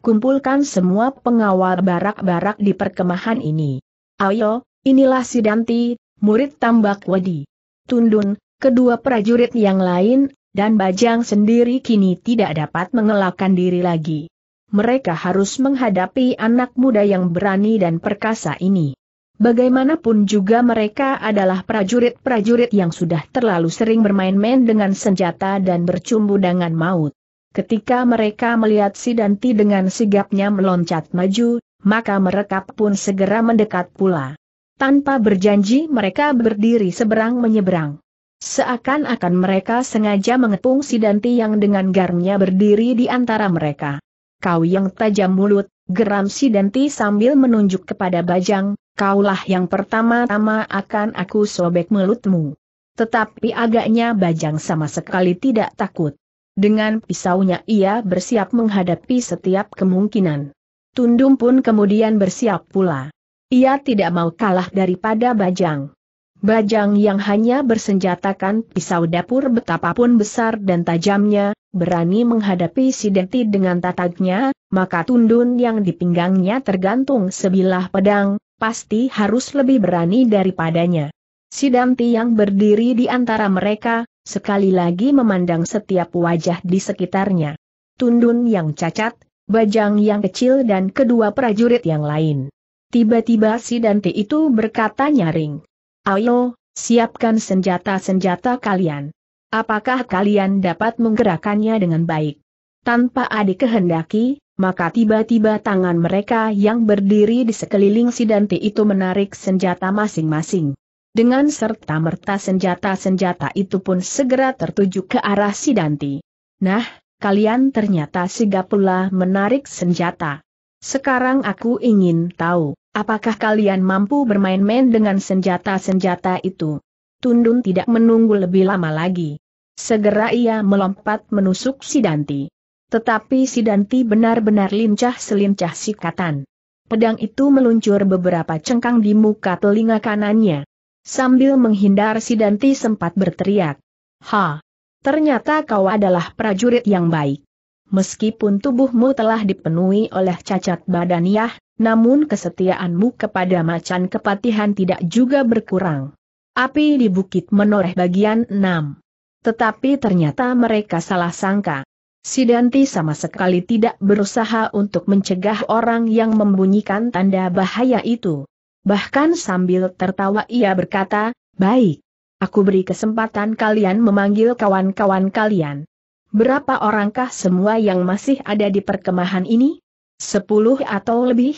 Kumpulkan semua pengawal barak-barak di perkemahan ini. Ayo, inilah si Danti, murid tambak wadi. Tundun, kedua prajurit yang lain, dan Bajang sendiri kini tidak dapat mengelakkan diri lagi mereka harus menghadapi anak muda yang berani dan perkasa ini. Bagaimanapun juga mereka adalah prajurit-prajurit yang sudah terlalu sering bermain-main dengan senjata dan bercumbu dengan maut. Ketika mereka melihat si Danti dengan sigapnya meloncat maju, maka mereka pun segera mendekat pula. Tanpa berjanji mereka berdiri seberang menyeberang. Seakan-akan mereka sengaja mengepung si Danti yang dengan garnya berdiri di antara mereka. Kau yang tajam mulut, geram si Danti sambil menunjuk kepada Bajang, kaulah yang pertama-tama akan aku sobek mulutmu. Tetapi agaknya Bajang sama sekali tidak takut. Dengan pisaunya ia bersiap menghadapi setiap kemungkinan. Tundum pun kemudian bersiap pula. Ia tidak mau kalah daripada Bajang. Bajang yang hanya bersenjatakan pisau dapur betapapun besar dan tajamnya, berani menghadapi si Denti dengan tataknya, maka tundun yang dipinggangnya tergantung sebilah pedang, pasti harus lebih berani daripadanya. Si Damti yang berdiri di antara mereka, sekali lagi memandang setiap wajah di sekitarnya. Tundun yang cacat, bajang yang kecil dan kedua prajurit yang lain. Tiba-tiba si Damti itu berkata nyaring. Ayo, siapkan senjata-senjata kalian. Apakah kalian dapat menggerakkannya dengan baik? Tanpa adik kehendaki, maka tiba-tiba tangan mereka yang berdiri di sekeliling Sidanti itu menarik senjata masing-masing. Dengan serta merta senjata-senjata itu pun segera tertuju ke arah Sidanti. Nah, kalian ternyata sigap pula menarik senjata. Sekarang aku ingin tahu, apakah kalian mampu bermain-main dengan senjata-senjata itu? Tundun tidak menunggu lebih lama lagi. Segera ia melompat menusuk Sidanti. Tetapi si Danti benar-benar lincah selincah sikatan. Pedang itu meluncur beberapa cengkang di muka telinga kanannya. Sambil menghindar si Danti sempat berteriak. Ha! Ternyata kau adalah prajurit yang baik. Meskipun tubuhmu telah dipenuhi oleh cacat badaniah, namun kesetiaanmu kepada macan kepatihan tidak juga berkurang. Api di Bukit Menoreh bagian 6. Tetapi ternyata mereka salah sangka. Sidanti sama sekali tidak berusaha untuk mencegah orang yang membunyikan tanda bahaya itu. Bahkan sambil tertawa ia berkata, baik. Aku beri kesempatan kalian memanggil kawan-kawan kalian. Berapa orangkah semua yang masih ada di perkemahan ini? Sepuluh atau lebih?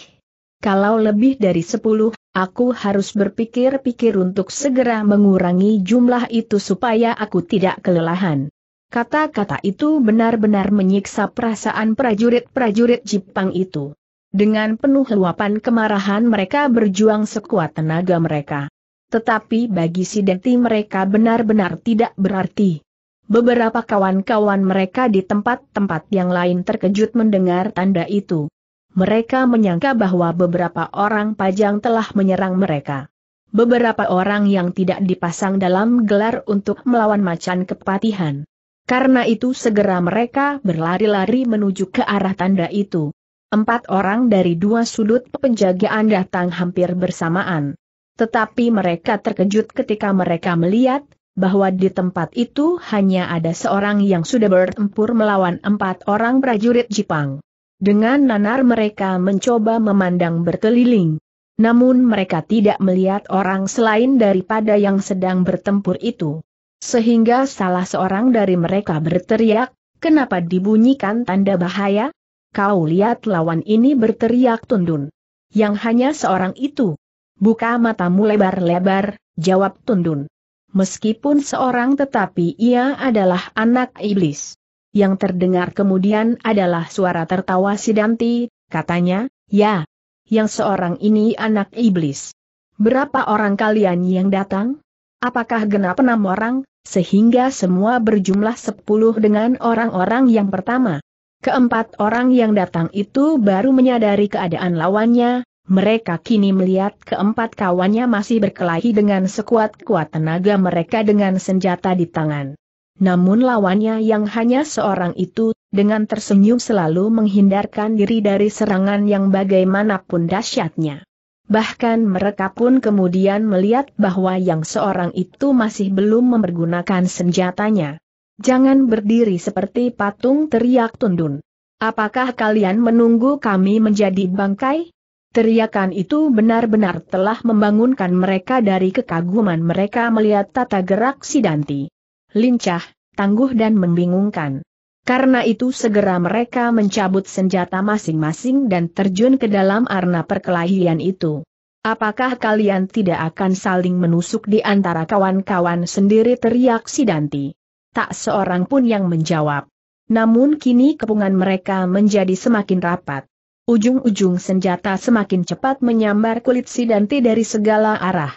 Kalau lebih dari sepuluh, aku harus berpikir-pikir untuk segera mengurangi jumlah itu supaya aku tidak kelelahan. Kata-kata itu benar-benar menyiksa perasaan prajurit-prajurit Jepang itu. Dengan penuh luapan kemarahan mereka berjuang sekuat tenaga mereka. Tetapi bagi si Denti mereka benar-benar tidak berarti. Beberapa kawan-kawan mereka di tempat-tempat yang lain terkejut mendengar tanda itu. Mereka menyangka bahwa beberapa orang pajang telah menyerang mereka. Beberapa orang yang tidak dipasang dalam gelar untuk melawan macan kepatihan. Karena itu segera mereka berlari-lari menuju ke arah tanda itu. Empat orang dari dua sudut penjagaan datang hampir bersamaan. Tetapi mereka terkejut ketika mereka melihat, bahwa di tempat itu hanya ada seorang yang sudah bertempur melawan empat orang prajurit Jepang. Dengan nanar mereka mencoba memandang berkeliling. Namun mereka tidak melihat orang selain daripada yang sedang bertempur itu. Sehingga salah seorang dari mereka berteriak, kenapa dibunyikan tanda bahaya? Kau lihat lawan ini berteriak Tundun. Yang hanya seorang itu. Buka matamu lebar-lebar, jawab Tundun. Meskipun seorang tetapi ia adalah anak iblis. Yang terdengar kemudian adalah suara tertawa Sidanti, katanya, ya. Yang seorang ini anak iblis. Berapa orang kalian yang datang? Apakah genap enam orang, sehingga semua berjumlah sepuluh dengan orang-orang yang pertama. Keempat orang yang datang itu baru menyadari keadaan lawannya, mereka kini melihat keempat kawannya masih berkelahi dengan sekuat-kuat tenaga mereka dengan senjata di tangan. Namun lawannya yang hanya seorang itu, dengan tersenyum selalu menghindarkan diri dari serangan yang bagaimanapun dahsyatnya. Bahkan mereka pun kemudian melihat bahwa yang seorang itu masih belum mempergunakan senjatanya. Jangan berdiri seperti patung teriak Tundun. Apakah kalian menunggu kami menjadi bangkai? Teriakan itu benar-benar telah membangunkan mereka dari kekaguman mereka melihat tata gerak Sidanti. Lincah, tangguh dan membingungkan. Karena itu segera mereka mencabut senjata masing-masing dan terjun ke dalam arena perkelahian itu. Apakah kalian tidak akan saling menusuk di antara kawan-kawan sendiri teriak Sidanti? Tak seorang pun yang menjawab. Namun kini kepungan mereka menjadi semakin rapat. Ujung-ujung senjata semakin cepat menyambar kulit Sidanti dari segala arah.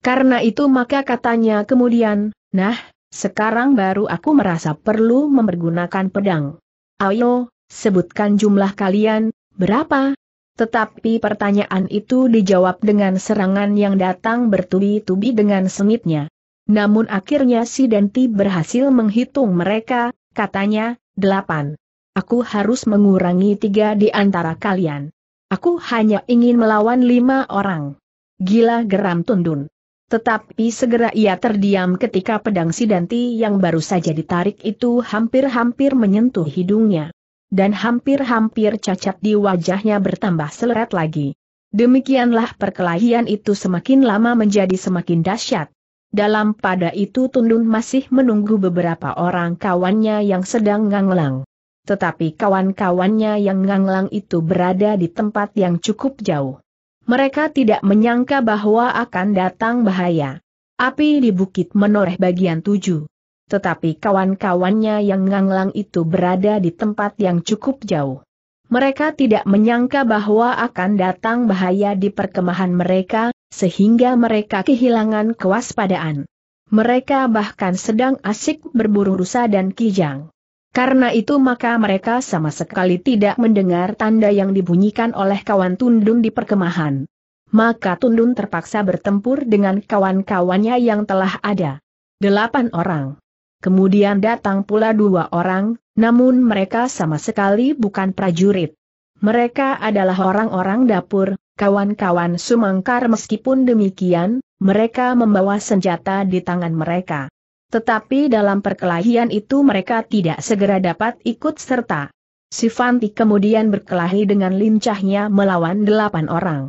Karena itu maka katanya kemudian, nah, sekarang baru aku merasa perlu mempergunakan pedang. Ayo, sebutkan jumlah kalian, berapa? Tetapi pertanyaan itu dijawab dengan serangan yang datang bertubi-tubi dengan sengitnya. Namun akhirnya si Denti berhasil menghitung mereka, katanya, delapan. Aku harus mengurangi tiga di antara kalian. Aku hanya ingin melawan lima orang. Gila geram Tundun. Tetapi segera ia terdiam ketika pedang sidanti yang baru saja ditarik itu hampir-hampir menyentuh hidungnya. Dan hampir-hampir cacat di wajahnya bertambah seleret lagi. Demikianlah perkelahian itu semakin lama menjadi semakin dahsyat. Dalam pada itu Tundun masih menunggu beberapa orang kawannya yang sedang nganglang. Tetapi kawan-kawannya yang nganglang itu berada di tempat yang cukup jauh. Mereka tidak menyangka bahwa akan datang bahaya. Api di bukit menoreh bagian tujuh. Tetapi kawan-kawannya yang nganglang itu berada di tempat yang cukup jauh. Mereka tidak menyangka bahwa akan datang bahaya di perkemahan mereka, sehingga mereka kehilangan kewaspadaan. Mereka bahkan sedang asik berburu rusa dan kijang. Karena itu maka mereka sama sekali tidak mendengar tanda yang dibunyikan oleh kawan Tundun di perkemahan. Maka Tundun terpaksa bertempur dengan kawan-kawannya yang telah ada. Delapan orang. Kemudian datang pula dua orang, namun mereka sama sekali bukan prajurit. Mereka adalah orang-orang dapur, kawan-kawan Sumangkar meskipun demikian, mereka membawa senjata di tangan mereka. Tetapi dalam perkelahian itu mereka tidak segera dapat ikut serta. Sivanti kemudian berkelahi dengan lincahnya melawan delapan orang.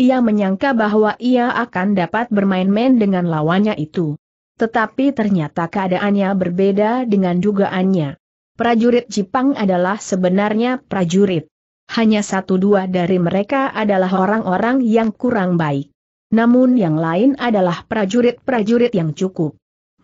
Ia menyangka bahwa ia akan dapat bermain-main dengan lawannya itu. Tetapi ternyata keadaannya berbeda dengan dugaannya. Prajurit Jepang adalah sebenarnya prajurit. Hanya satu dua dari mereka adalah orang-orang yang kurang baik. Namun yang lain adalah prajurit-prajurit yang cukup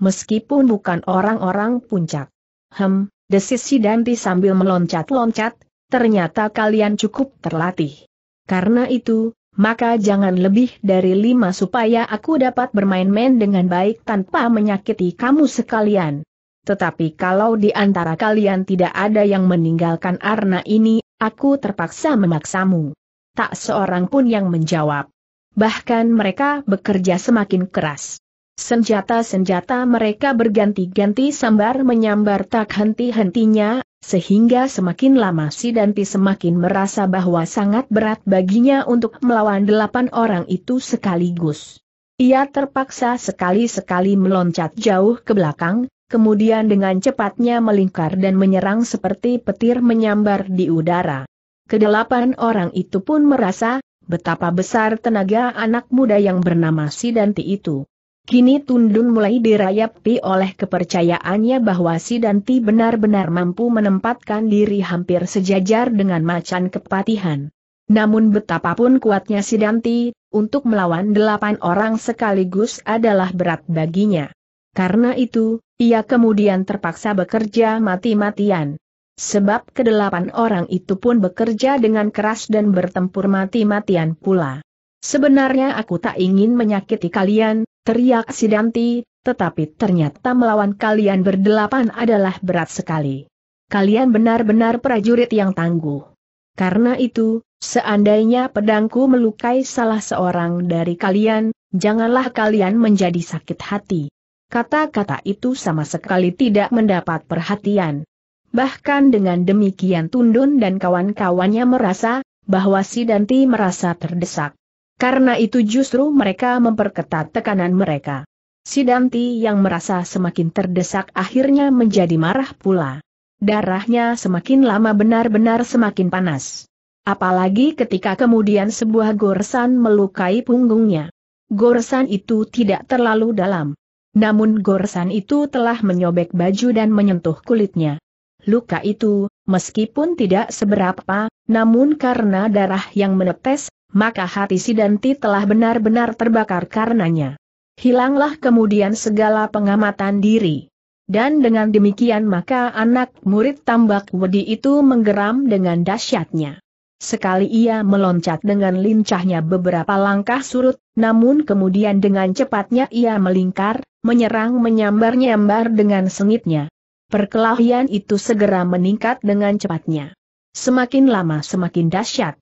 meskipun bukan orang-orang puncak. Hem, desis si Danti sambil meloncat-loncat, ternyata kalian cukup terlatih. Karena itu, maka jangan lebih dari lima supaya aku dapat bermain-main dengan baik tanpa menyakiti kamu sekalian. Tetapi kalau di antara kalian tidak ada yang meninggalkan arna ini, aku terpaksa memaksamu. Tak seorang pun yang menjawab. Bahkan mereka bekerja semakin keras. Senjata-senjata mereka berganti-ganti sambar menyambar tak henti-hentinya, sehingga semakin lama si Danti semakin merasa bahwa sangat berat baginya untuk melawan delapan orang itu sekaligus. Ia terpaksa sekali-sekali meloncat jauh ke belakang, kemudian dengan cepatnya melingkar dan menyerang seperti petir menyambar di udara. Kedelapan orang itu pun merasa, betapa besar tenaga anak muda yang bernama Sidanti itu. Kini Tundun mulai dirayapi oleh kepercayaannya bahwa si Danti benar-benar mampu menempatkan diri hampir sejajar dengan macan kepatihan. Namun betapapun kuatnya si Danti, untuk melawan delapan orang sekaligus adalah berat baginya. Karena itu, ia kemudian terpaksa bekerja mati-matian. Sebab kedelapan orang itu pun bekerja dengan keras dan bertempur mati-matian pula. Sebenarnya aku tak ingin menyakiti kalian, teriak Sidanti, tetapi ternyata melawan kalian berdelapan adalah berat sekali. Kalian benar-benar prajurit yang tangguh. Karena itu, seandainya pedangku melukai salah seorang dari kalian, janganlah kalian menjadi sakit hati. Kata-kata itu sama sekali tidak mendapat perhatian. Bahkan dengan demikian Tundun dan kawan-kawannya merasa, bahwa Sidanti merasa terdesak. Karena itu justru mereka memperketat tekanan mereka. Sidanti yang merasa semakin terdesak akhirnya menjadi marah pula. Darahnya semakin lama benar-benar semakin panas. Apalagi ketika kemudian sebuah goresan melukai punggungnya. Goresan itu tidak terlalu dalam. Namun goresan itu telah menyobek baju dan menyentuh kulitnya. Luka itu, meskipun tidak seberapa, namun karena darah yang menetes, maka hati Sidanti telah benar-benar terbakar karenanya. Hilanglah kemudian segala pengamatan diri. Dan dengan demikian maka anak murid tambak wedi itu menggeram dengan dahsyatnya. Sekali ia meloncat dengan lincahnya beberapa langkah surut, namun kemudian dengan cepatnya ia melingkar, menyerang menyambar-nyambar dengan sengitnya. Perkelahian itu segera meningkat dengan cepatnya. Semakin lama semakin dahsyat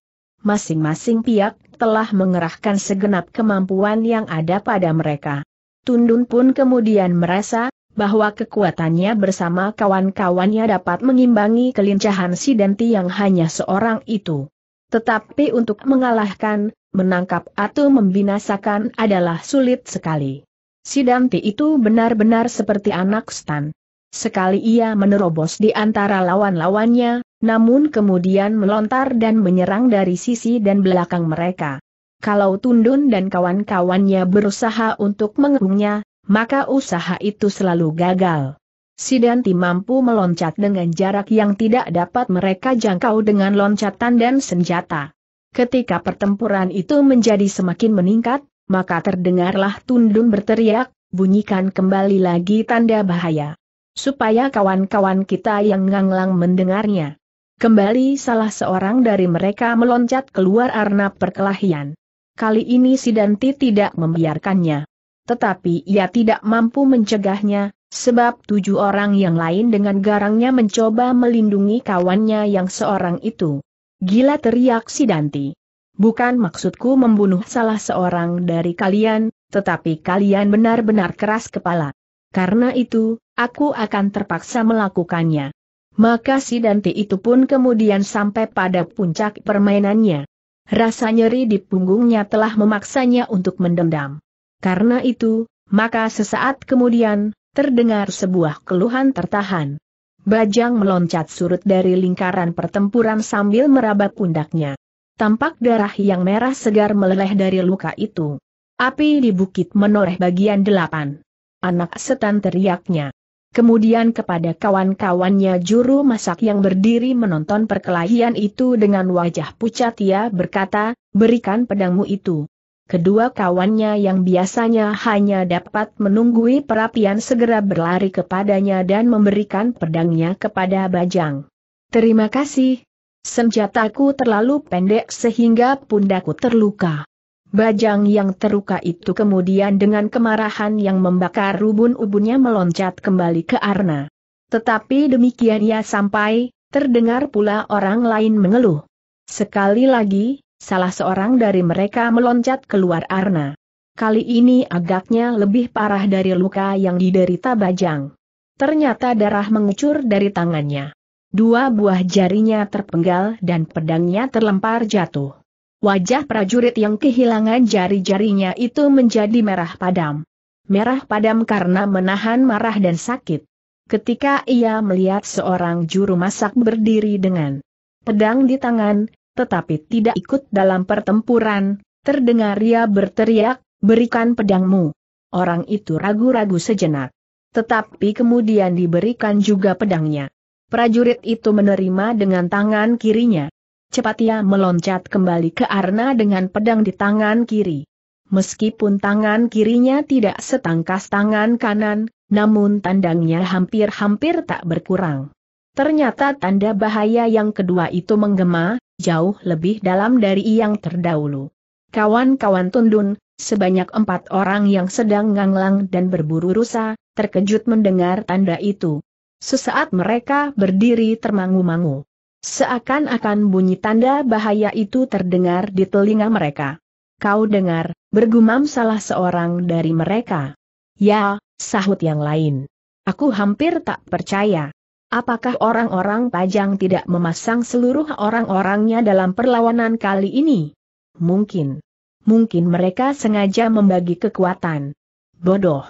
masing-masing pihak telah mengerahkan segenap kemampuan yang ada pada mereka. Tundun pun kemudian merasa, bahwa kekuatannya bersama kawan-kawannya dapat mengimbangi kelincahan si Denti yang hanya seorang itu. Tetapi untuk mengalahkan, menangkap atau membinasakan adalah sulit sekali. Si Danti itu benar-benar seperti anak stan. Sekali ia menerobos di antara lawan-lawannya, namun kemudian melontar dan menyerang dari sisi dan belakang mereka. Kalau Tundun dan kawan-kawannya berusaha untuk mengepungnya, maka usaha itu selalu gagal. Sidanti mampu meloncat dengan jarak yang tidak dapat mereka jangkau dengan loncatan dan senjata. Ketika pertempuran itu menjadi semakin meningkat, maka terdengarlah Tundun berteriak, bunyikan kembali lagi tanda bahaya. Supaya kawan-kawan kita yang nganglang mendengarnya. Kembali salah seorang dari mereka meloncat keluar karena perkelahian. Kali ini Sidanti tidak membiarkannya. Tetapi ia tidak mampu mencegahnya, sebab tujuh orang yang lain dengan garangnya mencoba melindungi kawannya yang seorang itu. Gila teriak Sidanti. Bukan maksudku membunuh salah seorang dari kalian, tetapi kalian benar-benar keras kepala. Karena itu, aku akan terpaksa melakukannya. Maka si Dante itu pun kemudian sampai pada puncak permainannya. Rasa nyeri di punggungnya telah memaksanya untuk mendendam. Karena itu, maka sesaat kemudian, terdengar sebuah keluhan tertahan. Bajang meloncat surut dari lingkaran pertempuran sambil meraba pundaknya. Tampak darah yang merah segar meleleh dari luka itu. Api di bukit menoreh bagian delapan. Anak setan teriaknya. Kemudian kepada kawan-kawannya juru masak yang berdiri menonton perkelahian itu dengan wajah pucat ia berkata, berikan pedangmu itu. Kedua kawannya yang biasanya hanya dapat menunggui perapian segera berlari kepadanya dan memberikan pedangnya kepada Bajang. Terima kasih. Senjataku terlalu pendek sehingga pundaku terluka. Bajang yang terluka itu kemudian dengan kemarahan yang membakar rubun ubunnya meloncat kembali ke Arna. Tetapi demikian ia sampai, terdengar pula orang lain mengeluh. Sekali lagi, salah seorang dari mereka meloncat keluar Arna. Kali ini agaknya lebih parah dari luka yang diderita Bajang. Ternyata darah mengucur dari tangannya. Dua buah jarinya terpenggal dan pedangnya terlempar jatuh. Wajah prajurit yang kehilangan jari-jarinya itu menjadi merah padam. Merah padam karena menahan marah dan sakit. Ketika ia melihat seorang juru masak berdiri dengan pedang di tangan, tetapi tidak ikut dalam pertempuran, terdengar ia berteriak, berikan pedangmu. Orang itu ragu-ragu sejenak. Tetapi kemudian diberikan juga pedangnya. Prajurit itu menerima dengan tangan kirinya cepat ia meloncat kembali ke Arna dengan pedang di tangan kiri. Meskipun tangan kirinya tidak setangkas tangan kanan, namun tandangnya hampir-hampir tak berkurang. Ternyata tanda bahaya yang kedua itu menggema, jauh lebih dalam dari yang terdahulu. Kawan-kawan Tundun, sebanyak empat orang yang sedang nganglang dan berburu rusa, terkejut mendengar tanda itu. Sesaat mereka berdiri termangu-mangu. Seakan-akan bunyi tanda bahaya itu terdengar di telinga mereka. Kau dengar, bergumam salah seorang dari mereka. Ya, sahut yang lain. Aku hampir tak percaya. Apakah orang-orang pajang tidak memasang seluruh orang-orangnya dalam perlawanan kali ini? Mungkin. Mungkin mereka sengaja membagi kekuatan. Bodoh.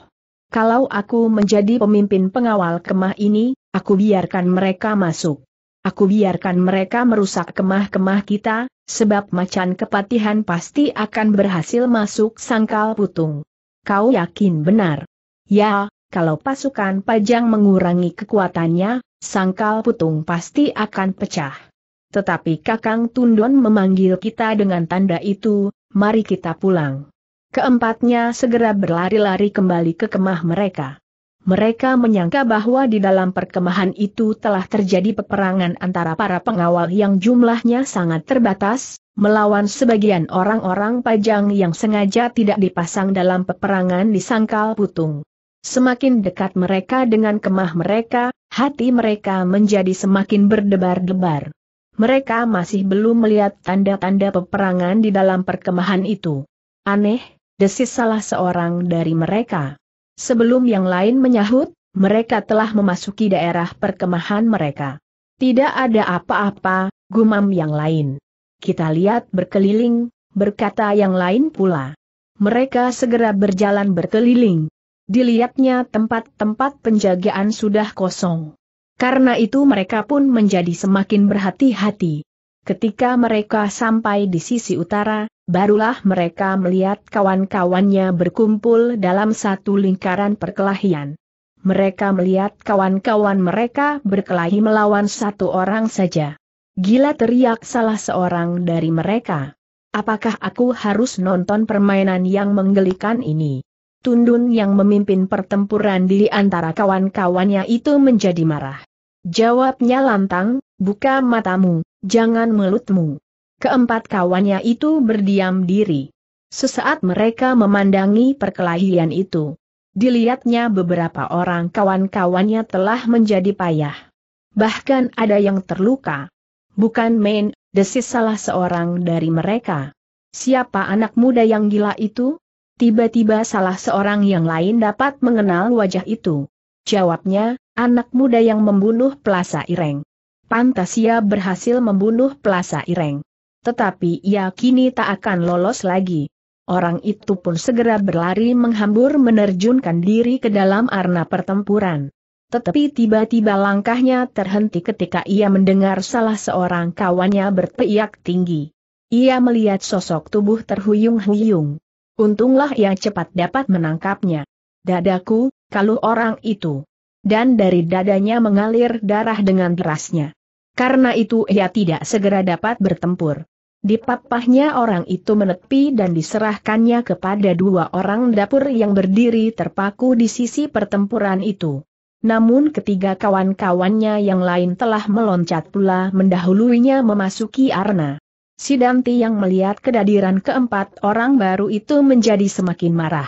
Kalau aku menjadi pemimpin pengawal kemah ini, aku biarkan mereka masuk. Aku biarkan mereka merusak kemah-kemah kita, sebab macan kepatihan pasti akan berhasil masuk sangkal putung. Kau yakin benar? Ya, kalau pasukan pajang mengurangi kekuatannya, sangkal putung pasti akan pecah. Tetapi Kakang Tundon memanggil kita dengan tanda itu, mari kita pulang. Keempatnya segera berlari-lari kembali ke kemah mereka. Mereka menyangka bahwa di dalam perkemahan itu telah terjadi peperangan antara para pengawal yang jumlahnya sangat terbatas, melawan sebagian orang-orang pajang yang sengaja tidak dipasang dalam peperangan di sangkal putung. Semakin dekat mereka dengan kemah mereka, hati mereka menjadi semakin berdebar-debar. Mereka masih belum melihat tanda-tanda peperangan di dalam perkemahan itu. Aneh, desis salah seorang dari mereka sebelum yang lain menyahut, mereka telah memasuki daerah perkemahan mereka. Tidak ada apa-apa, gumam yang lain. Kita lihat berkeliling, berkata yang lain pula. Mereka segera berjalan berkeliling. Dilihatnya tempat-tempat penjagaan sudah kosong. Karena itu mereka pun menjadi semakin berhati-hati. Ketika mereka sampai di sisi utara, barulah mereka melihat kawan-kawannya berkumpul dalam satu lingkaran perkelahian. Mereka melihat kawan-kawan mereka berkelahi melawan satu orang saja. Gila teriak salah seorang dari mereka. Apakah aku harus nonton permainan yang menggelikan ini? Tundun yang memimpin pertempuran di antara kawan-kawannya itu menjadi marah. Jawabnya lantang, buka matamu, jangan melutmu. Keempat kawannya itu berdiam diri. Sesaat mereka memandangi perkelahian itu. Dilihatnya beberapa orang kawan-kawannya telah menjadi payah. Bahkan ada yang terluka. Bukan main, desis salah seorang dari mereka. Siapa anak muda yang gila itu? Tiba-tiba salah seorang yang lain dapat mengenal wajah itu. Jawabnya, anak muda yang membunuh Plaza Ireng. Pantasia berhasil membunuh Plaza Ireng tetapi ia kini tak akan lolos lagi. Orang itu pun segera berlari menghambur menerjunkan diri ke dalam arena pertempuran. Tetapi tiba-tiba langkahnya terhenti ketika ia mendengar salah seorang kawannya berteriak tinggi. Ia melihat sosok tubuh terhuyung-huyung. Untunglah ia cepat dapat menangkapnya. Dadaku, kalau orang itu. Dan dari dadanya mengalir darah dengan derasnya. Karena itu ia tidak segera dapat bertempur. Dipapahnya orang itu menepi dan diserahkannya kepada dua orang dapur yang berdiri terpaku di sisi pertempuran itu. Namun ketiga kawan-kawannya yang lain telah meloncat pula mendahuluinya memasuki arena. Sidanti yang melihat kedadiran keempat orang baru itu menjadi semakin marah.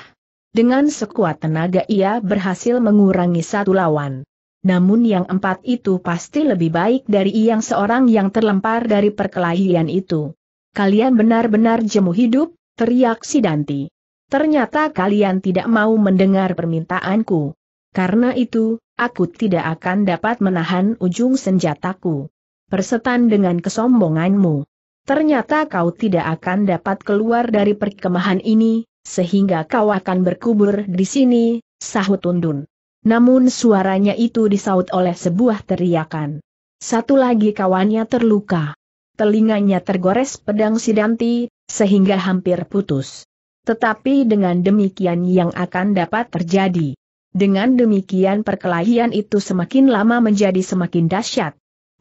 Dengan sekuat tenaga ia berhasil mengurangi satu lawan. Namun yang empat itu pasti lebih baik dari yang seorang yang terlempar dari perkelahian itu. Kalian benar-benar jemu hidup, teriak si Danti. Ternyata kalian tidak mau mendengar permintaanku. Karena itu, aku tidak akan dapat menahan ujung senjataku. Persetan dengan kesombonganmu. Ternyata kau tidak akan dapat keluar dari perkemahan ini, sehingga kau akan berkubur di sini, sahut Undun. Namun suaranya itu disaut oleh sebuah teriakan. Satu lagi kawannya terluka telinganya tergores pedang sidanti, sehingga hampir putus. Tetapi dengan demikian yang akan dapat terjadi. Dengan demikian perkelahian itu semakin lama menjadi semakin dahsyat.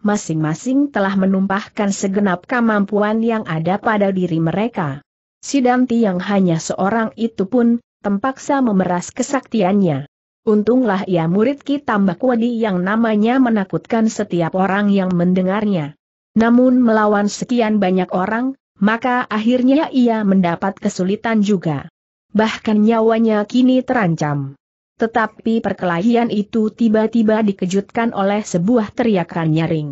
Masing-masing telah menumpahkan segenap kemampuan yang ada pada diri mereka. Sidanti yang hanya seorang itu pun, tempaksa memeras kesaktiannya. Untunglah ia ya murid Ki Mbak Wadi yang namanya menakutkan setiap orang yang mendengarnya. Namun melawan sekian banyak orang, maka akhirnya ia mendapat kesulitan juga. Bahkan nyawanya kini terancam. Tetapi perkelahian itu tiba-tiba dikejutkan oleh sebuah teriakan nyaring.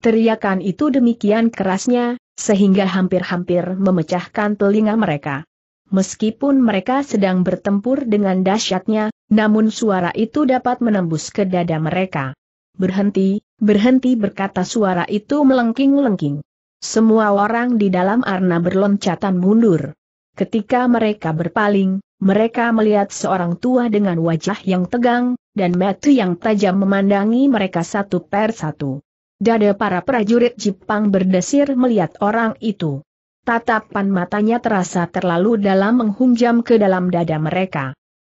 Teriakan itu demikian kerasnya, sehingga hampir-hampir memecahkan telinga mereka. Meskipun mereka sedang bertempur dengan dahsyatnya, namun suara itu dapat menembus ke dada mereka. Berhenti, berhenti berkata suara itu melengking-lengking. Semua orang di dalam arna berloncatan mundur. Ketika mereka berpaling, mereka melihat seorang tua dengan wajah yang tegang, dan metu yang tajam memandangi mereka satu per satu. Dada para prajurit Jepang berdesir melihat orang itu. Tatapan matanya terasa terlalu dalam menghunjam ke dalam dada mereka.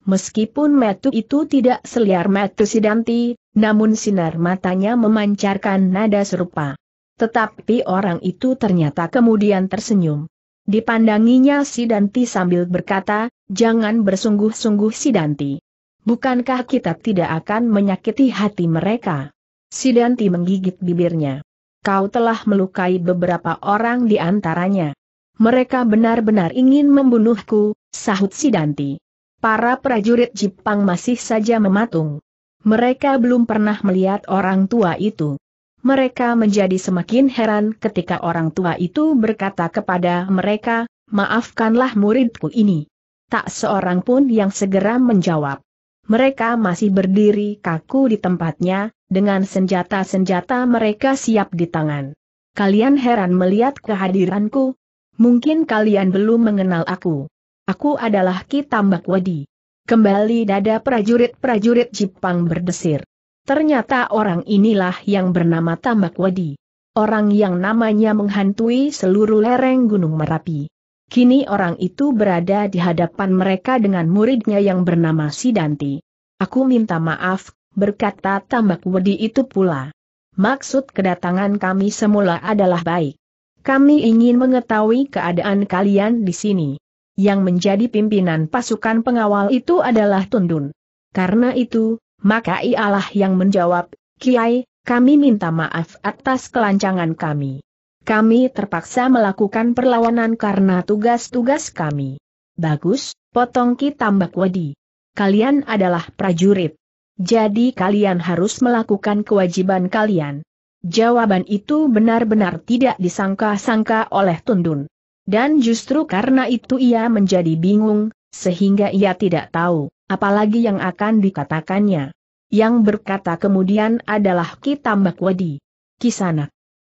Meskipun metu itu tidak seliar metu sidanti, namun sinar matanya memancarkan nada serupa. Tetapi orang itu ternyata kemudian tersenyum. Dipandanginya Sidanti sambil berkata, jangan bersungguh-sungguh Sidanti. Bukankah kita tidak akan menyakiti hati mereka? Sidanti menggigit bibirnya. Kau telah melukai beberapa orang di antaranya. Mereka benar-benar ingin membunuhku, sahut Sidanti. Para prajurit Jepang masih saja mematung. Mereka belum pernah melihat orang tua itu. Mereka menjadi semakin heran ketika orang tua itu berkata kepada mereka, maafkanlah muridku ini. Tak seorang pun yang segera menjawab. Mereka masih berdiri kaku di tempatnya, dengan senjata-senjata mereka siap di tangan. Kalian heran melihat kehadiranku? Mungkin kalian belum mengenal aku. Aku adalah Kitambak Wadi. Kembali dada prajurit-prajurit Jepang berdesir. Ternyata orang inilah yang bernama Tambak Wedi. Orang yang namanya menghantui seluruh lereng Gunung Merapi. Kini orang itu berada di hadapan mereka dengan muridnya yang bernama Sidanti. Aku minta maaf, berkata Tambak Wedi itu pula. Maksud kedatangan kami semula adalah baik. Kami ingin mengetahui keadaan kalian di sini. Yang menjadi pimpinan pasukan pengawal itu adalah Tundun. Karena itu, maka ialah yang menjawab, Kiai, kami minta maaf atas kelancangan kami. Kami terpaksa melakukan perlawanan karena tugas-tugas kami. Bagus, potong tambak wadi. Kalian adalah prajurit. Jadi kalian harus melakukan kewajiban kalian. Jawaban itu benar-benar tidak disangka-sangka oleh Tundun. Dan justru karena itu ia menjadi bingung, sehingga ia tidak tahu, apalagi yang akan dikatakannya. Yang berkata kemudian adalah Ki Tambak Wedi.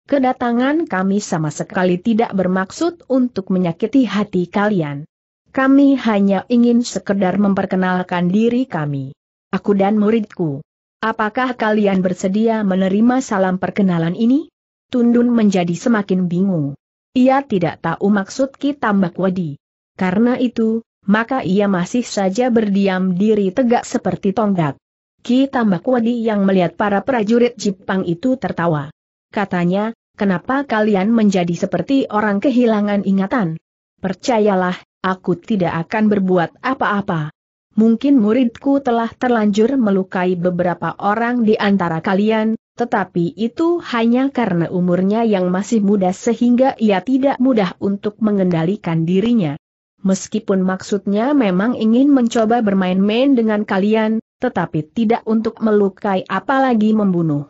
Kedatangan kami sama sekali tidak bermaksud untuk menyakiti hati kalian. Kami hanya ingin sekedar memperkenalkan diri kami. Aku dan muridku. Apakah kalian bersedia menerima salam perkenalan ini? Tundun menjadi semakin bingung. Ia tidak tahu maksud Ki Tambak Wadi. Karena itu, maka ia masih saja berdiam diri tegak seperti tonggak. Ki Tambak Wadi yang melihat para prajurit Jepang itu tertawa. Katanya, kenapa kalian menjadi seperti orang kehilangan ingatan? Percayalah, aku tidak akan berbuat apa-apa. Mungkin muridku telah terlanjur melukai beberapa orang di antara kalian, tetapi itu hanya karena umurnya yang masih muda sehingga ia tidak mudah untuk mengendalikan dirinya. Meskipun maksudnya memang ingin mencoba bermain-main dengan kalian, tetapi tidak untuk melukai apalagi membunuh.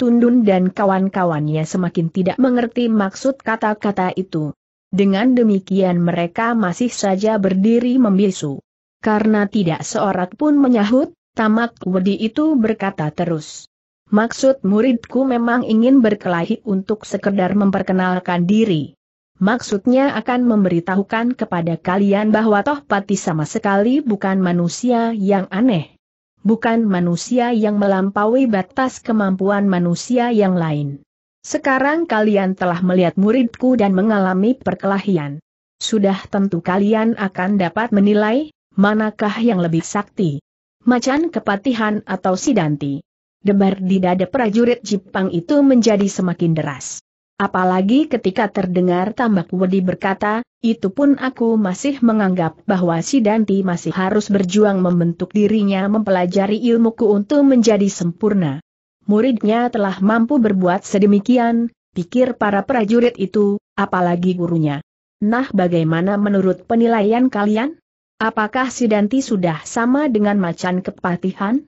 Tundun dan kawan-kawannya semakin tidak mengerti maksud kata-kata itu. Dengan demikian mereka masih saja berdiri membisu. Karena tidak seorang pun menyahut, Tamak Wedi itu berkata terus. Maksud muridku memang ingin berkelahi untuk sekedar memperkenalkan diri. Maksudnya akan memberitahukan kepada kalian bahwa toh pati sama sekali bukan manusia yang aneh. Bukan manusia yang melampaui batas kemampuan manusia yang lain. Sekarang kalian telah melihat muridku dan mengalami perkelahian. Sudah tentu kalian akan dapat menilai, manakah yang lebih sakti. Macan kepatihan atau sidanti. Debar di dada prajurit Jepang itu menjadi semakin deras. Apalagi ketika terdengar tambak wedi berkata, itu pun aku masih menganggap bahwa si Danti masih harus berjuang membentuk dirinya mempelajari ilmuku untuk menjadi sempurna. Muridnya telah mampu berbuat sedemikian, pikir para prajurit itu, apalagi gurunya. Nah bagaimana menurut penilaian kalian? Apakah si Danti sudah sama dengan macan kepatihan?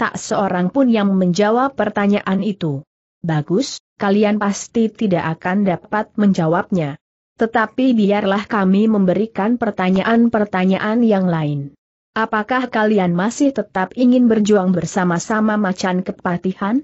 tak seorang pun yang menjawab pertanyaan itu. Bagus, kalian pasti tidak akan dapat menjawabnya. Tetapi biarlah kami memberikan pertanyaan-pertanyaan yang lain. Apakah kalian masih tetap ingin berjuang bersama-sama macan kepatihan?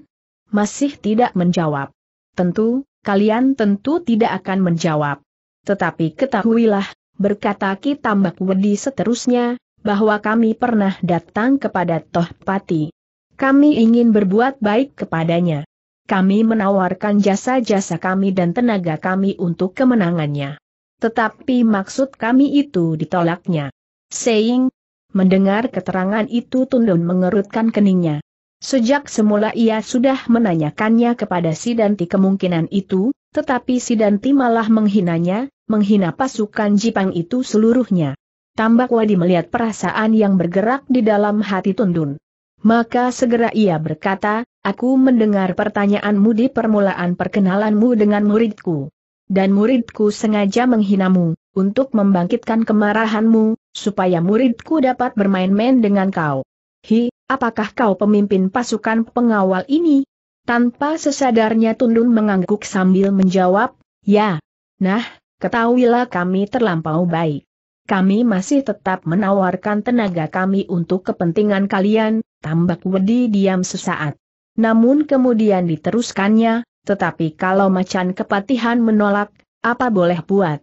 Masih tidak menjawab. Tentu, kalian tentu tidak akan menjawab. Tetapi ketahuilah, berkata Ki Tambak Wedi seterusnya, bahwa kami pernah datang kepada Toh Pati. Kami ingin berbuat baik kepadanya. Kami menawarkan jasa-jasa kami dan tenaga kami untuk kemenangannya. Tetapi maksud kami itu ditolaknya. Seing, mendengar keterangan itu Tundun mengerutkan keningnya. Sejak semula ia sudah menanyakannya kepada Sidanti kemungkinan itu, tetapi Sidanti malah menghinanya, menghina pasukan Jipang itu seluruhnya. Tambak Wadi melihat perasaan yang bergerak di dalam hati Tundun. Maka segera ia berkata, aku mendengar pertanyaanmu di permulaan perkenalanmu dengan muridku. Dan muridku sengaja menghinamu, untuk membangkitkan kemarahanmu, supaya muridku dapat bermain-main dengan kau. Hi, apakah kau pemimpin pasukan pengawal ini? Tanpa sesadarnya Tundun mengangguk sambil menjawab, ya. Nah, ketahuilah kami terlampau baik. Kami masih tetap menawarkan tenaga kami untuk kepentingan kalian, tambak Wedi diam sesaat. Namun kemudian diteruskannya, tetapi kalau macan kepatihan menolak, apa boleh buat?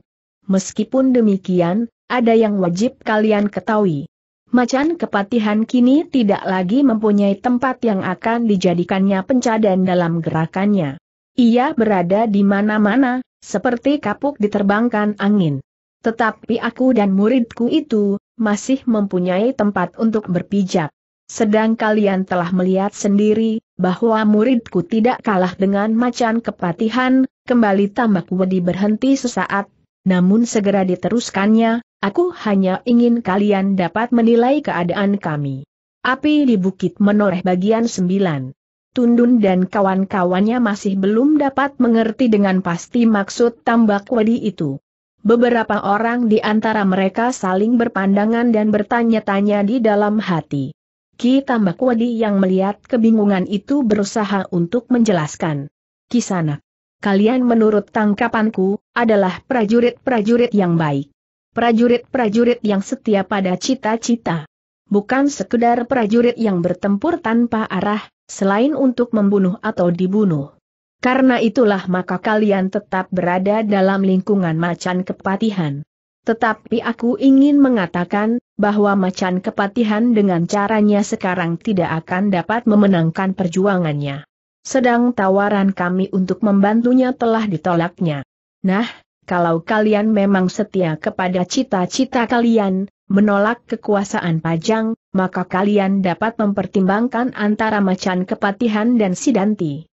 Meskipun demikian, ada yang wajib kalian ketahui. Macan kepatihan kini tidak lagi mempunyai tempat yang akan dijadikannya pencadan dalam gerakannya. Ia berada di mana-mana, seperti kapuk diterbangkan angin. Tetapi aku dan muridku itu, masih mempunyai tempat untuk berpijak. Sedang kalian telah melihat sendiri, bahwa muridku tidak kalah dengan macan kepatihan, kembali tambak wedi berhenti sesaat, namun segera diteruskannya, aku hanya ingin kalian dapat menilai keadaan kami. Api di Bukit Menoreh bagian 9. Tundun dan kawan-kawannya masih belum dapat mengerti dengan pasti maksud tambak wedi itu. Beberapa orang di antara mereka saling berpandangan dan bertanya-tanya di dalam hati. Ki Tambak Wadi yang melihat kebingungan itu berusaha untuk menjelaskan. Kisanak, kalian menurut tangkapanku, adalah prajurit-prajurit yang baik. Prajurit-prajurit yang setia pada cita-cita. Bukan sekedar prajurit yang bertempur tanpa arah, selain untuk membunuh atau dibunuh. Karena itulah maka kalian tetap berada dalam lingkungan macan kepatihan. Tetapi aku ingin mengatakan, bahwa macan kepatihan dengan caranya sekarang tidak akan dapat memenangkan perjuangannya. Sedang tawaran kami untuk membantunya telah ditolaknya. Nah, kalau kalian memang setia kepada cita-cita kalian, menolak kekuasaan Pajang, maka kalian dapat mempertimbangkan antara macan kepatihan dan Sidanti.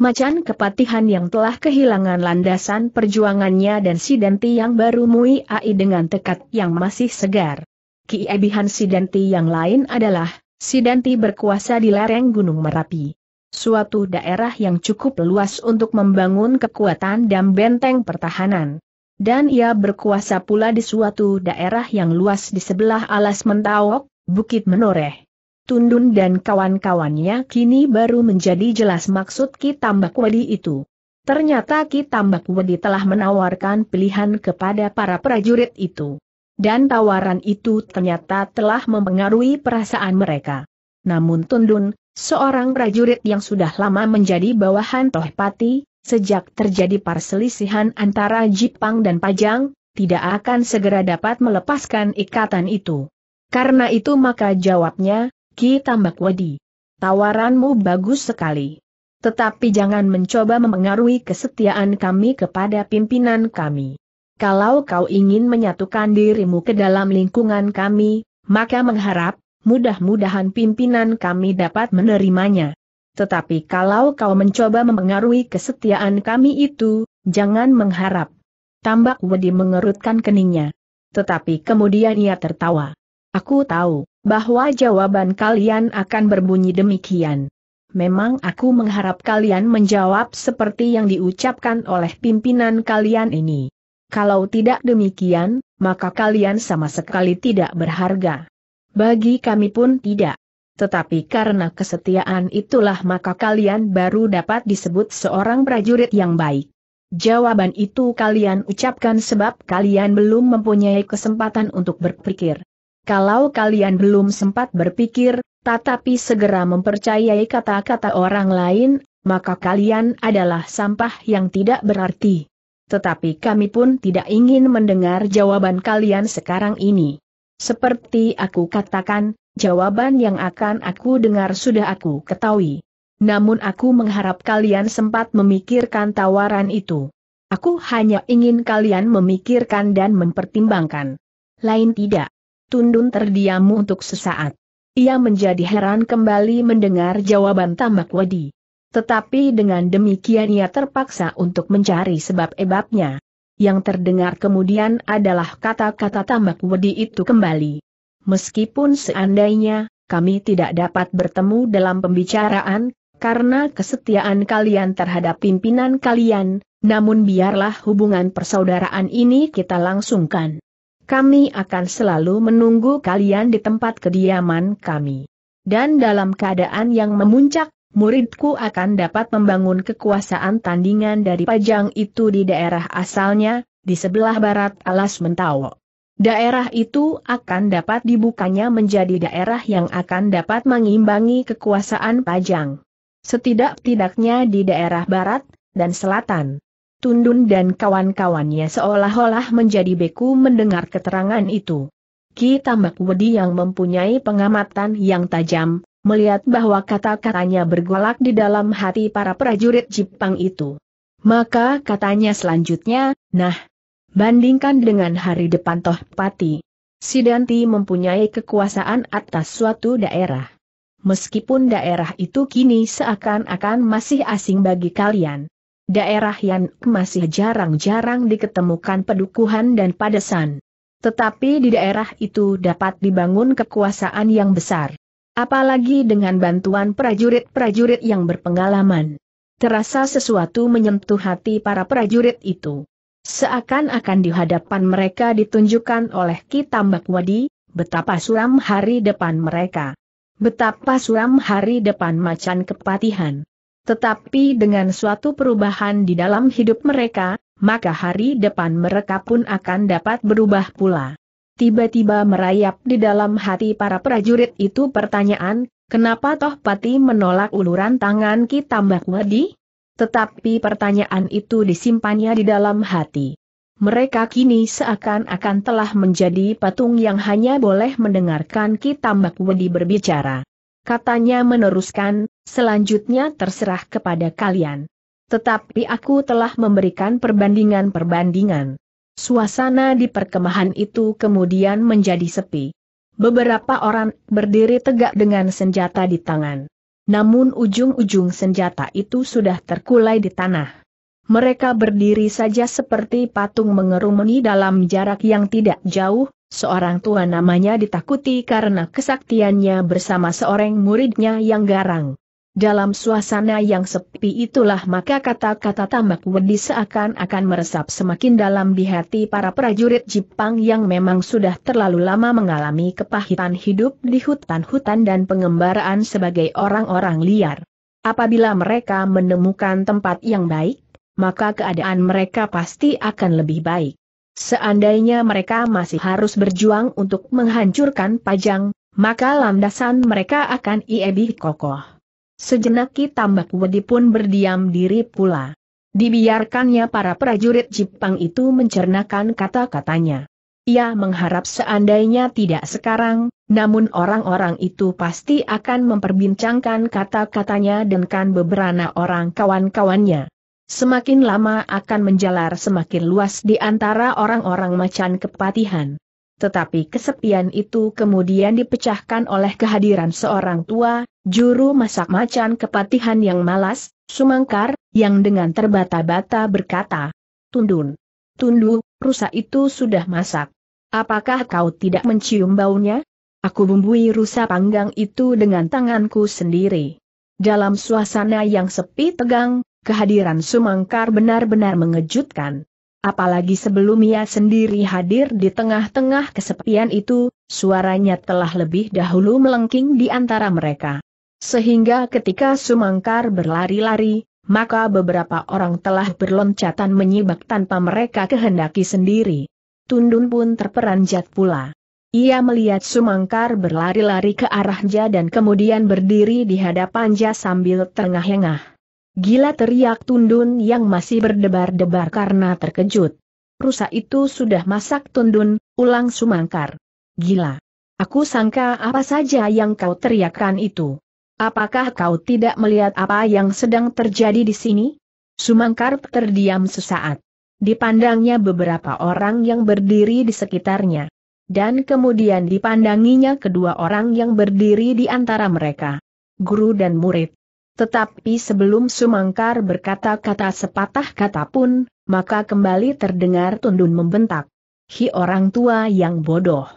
Macan kepatihan yang telah kehilangan landasan perjuangannya dan si yang baru mui ai dengan tekad yang masih segar. Kiebihan si yang lain adalah, si berkuasa di lereng Gunung Merapi. Suatu daerah yang cukup luas untuk membangun kekuatan dan benteng pertahanan. Dan ia berkuasa pula di suatu daerah yang luas di sebelah alas Mentawok, Bukit Menoreh. Tundun dan kawan-kawannya kini baru menjadi jelas maksud Ki Tambak Wedi itu. Ternyata Ki Tambak Wedi telah menawarkan pilihan kepada para prajurit itu. Dan tawaran itu ternyata telah mempengaruhi perasaan mereka. Namun Tundun, seorang prajurit yang sudah lama menjadi bawahan Tohpati, sejak terjadi perselisihan antara Jipang dan Pajang, tidak akan segera dapat melepaskan ikatan itu. Karena itu maka jawabnya, Ki Tambak wadi Tawaranmu bagus sekali. Tetapi jangan mencoba memengaruhi kesetiaan kami kepada pimpinan kami. Kalau kau ingin menyatukan dirimu ke dalam lingkungan kami, maka mengharap, mudah-mudahan pimpinan kami dapat menerimanya. Tetapi kalau kau mencoba memengaruhi kesetiaan kami itu, jangan mengharap. Tambak wadi mengerutkan keningnya. Tetapi kemudian ia tertawa. Aku tahu bahwa jawaban kalian akan berbunyi demikian. Memang aku mengharap kalian menjawab seperti yang diucapkan oleh pimpinan kalian ini. Kalau tidak demikian, maka kalian sama sekali tidak berharga. Bagi kami pun tidak. Tetapi karena kesetiaan itulah maka kalian baru dapat disebut seorang prajurit yang baik. Jawaban itu kalian ucapkan sebab kalian belum mempunyai kesempatan untuk berpikir. Kalau kalian belum sempat berpikir, tetapi segera mempercayai kata-kata orang lain, maka kalian adalah sampah yang tidak berarti. Tetapi kami pun tidak ingin mendengar jawaban kalian sekarang ini. Seperti aku katakan, jawaban yang akan aku dengar sudah aku ketahui. Namun aku mengharap kalian sempat memikirkan tawaran itu. Aku hanya ingin kalian memikirkan dan mempertimbangkan. Lain tidak. Tundun terdiam untuk sesaat. Ia menjadi heran kembali mendengar jawaban Tambak Wadi. Tetapi dengan demikian ia terpaksa untuk mencari sebab-ebabnya. Yang terdengar kemudian adalah kata-kata Tambak Wadi itu kembali. Meskipun seandainya, kami tidak dapat bertemu dalam pembicaraan, karena kesetiaan kalian terhadap pimpinan kalian, namun biarlah hubungan persaudaraan ini kita langsungkan kami akan selalu menunggu kalian di tempat kediaman kami. Dan dalam keadaan yang memuncak, muridku akan dapat membangun kekuasaan tandingan dari Pajang itu di daerah asalnya, di sebelah barat alas Mentawo. Daerah itu akan dapat dibukanya menjadi daerah yang akan dapat mengimbangi kekuasaan Pajang. Setidak-tidaknya di daerah barat dan selatan. Tundun dan kawan-kawannya seolah-olah menjadi beku mendengar keterangan itu. Ki Tambak Wedi yang mempunyai pengamatan yang tajam, melihat bahwa kata-katanya bergolak di dalam hati para prajurit Jepang itu. Maka katanya selanjutnya, nah, bandingkan dengan hari depan Toh Pati. Sidanti mempunyai kekuasaan atas suatu daerah. Meskipun daerah itu kini seakan-akan masih asing bagi kalian daerah yang masih jarang-jarang diketemukan pedukuhan dan padesan. Tetapi di daerah itu dapat dibangun kekuasaan yang besar. Apalagi dengan bantuan prajurit-prajurit yang berpengalaman. Terasa sesuatu menyentuh hati para prajurit itu. Seakan-akan di hadapan mereka ditunjukkan oleh Kitambak Wadi, betapa suram hari depan mereka. Betapa suram hari depan macan kepatihan. Tetapi dengan suatu perubahan di dalam hidup mereka, maka hari depan mereka pun akan dapat berubah pula. Tiba-tiba merayap di dalam hati para prajurit itu pertanyaan, kenapa toh Pati menolak uluran tangan kita Mbak Wadi? Tetapi pertanyaan itu disimpannya di dalam hati. Mereka kini seakan-akan telah menjadi patung yang hanya boleh mendengarkan Ki Tambak Wedi berbicara. Katanya meneruskan, selanjutnya terserah kepada kalian. Tetapi aku telah memberikan perbandingan-perbandingan. Suasana di perkemahan itu kemudian menjadi sepi. Beberapa orang berdiri tegak dengan senjata di tangan. Namun ujung-ujung senjata itu sudah terkulai di tanah. Mereka berdiri saja seperti patung mengerumuni dalam jarak yang tidak jauh, seorang tua namanya ditakuti karena kesaktiannya bersama seorang muridnya yang garang. Dalam suasana yang sepi itulah maka kata-kata tambak wedi seakan-akan meresap semakin dalam di hati para prajurit Jepang yang memang sudah terlalu lama mengalami kepahitan hidup di hutan-hutan dan pengembaraan sebagai orang-orang liar. Apabila mereka menemukan tempat yang baik, maka keadaan mereka pasti akan lebih baik. Seandainya mereka masih harus berjuang untuk menghancurkan pajang, maka landasan mereka akan lebih kokoh. Sejenak Tambak Wedi pun berdiam diri pula. Dibiarkannya para prajurit Jepang itu mencernakan kata-katanya. Ia mengharap seandainya tidak sekarang, namun orang-orang itu pasti akan memperbincangkan kata-katanya dan kan beberapa orang kawan-kawannya. Semakin lama akan menjalar semakin luas di antara orang-orang macan kepatihan. Tetapi kesepian itu kemudian dipecahkan oleh kehadiran seorang tua, Juru masak macan kepatihan yang malas, sumangkar, yang dengan terbata-bata berkata. Tundun. Tundu, rusa itu sudah masak. Apakah kau tidak mencium baunya? Aku bumbui rusa panggang itu dengan tanganku sendiri. Dalam suasana yang sepi tegang, kehadiran Sumangkar benar-benar mengejutkan. Apalagi sebelum ia sendiri hadir di tengah-tengah kesepian itu, suaranya telah lebih dahulu melengking di antara mereka. Sehingga ketika Sumangkar berlari-lari, maka beberapa orang telah berloncatan menyibak tanpa mereka kehendaki sendiri. Tundun pun terperanjat pula. Ia melihat Sumangkar berlari-lari ke arah Ja dan kemudian berdiri di hadapan Ja sambil terengah-engah. Gila teriak Tundun yang masih berdebar-debar karena terkejut. Rusa itu sudah masak Tundun, ulang Sumangkar. Gila. Aku sangka apa saja yang kau teriakkan itu. Apakah kau tidak melihat apa yang sedang terjadi di sini? Sumangkar terdiam sesaat. Dipandangnya beberapa orang yang berdiri di sekitarnya. Dan kemudian dipandanginya kedua orang yang berdiri di antara mereka. Guru dan murid. Tetapi sebelum Sumangkar berkata-kata sepatah kata pun, maka kembali terdengar Tundun membentak. Hi orang tua yang bodoh.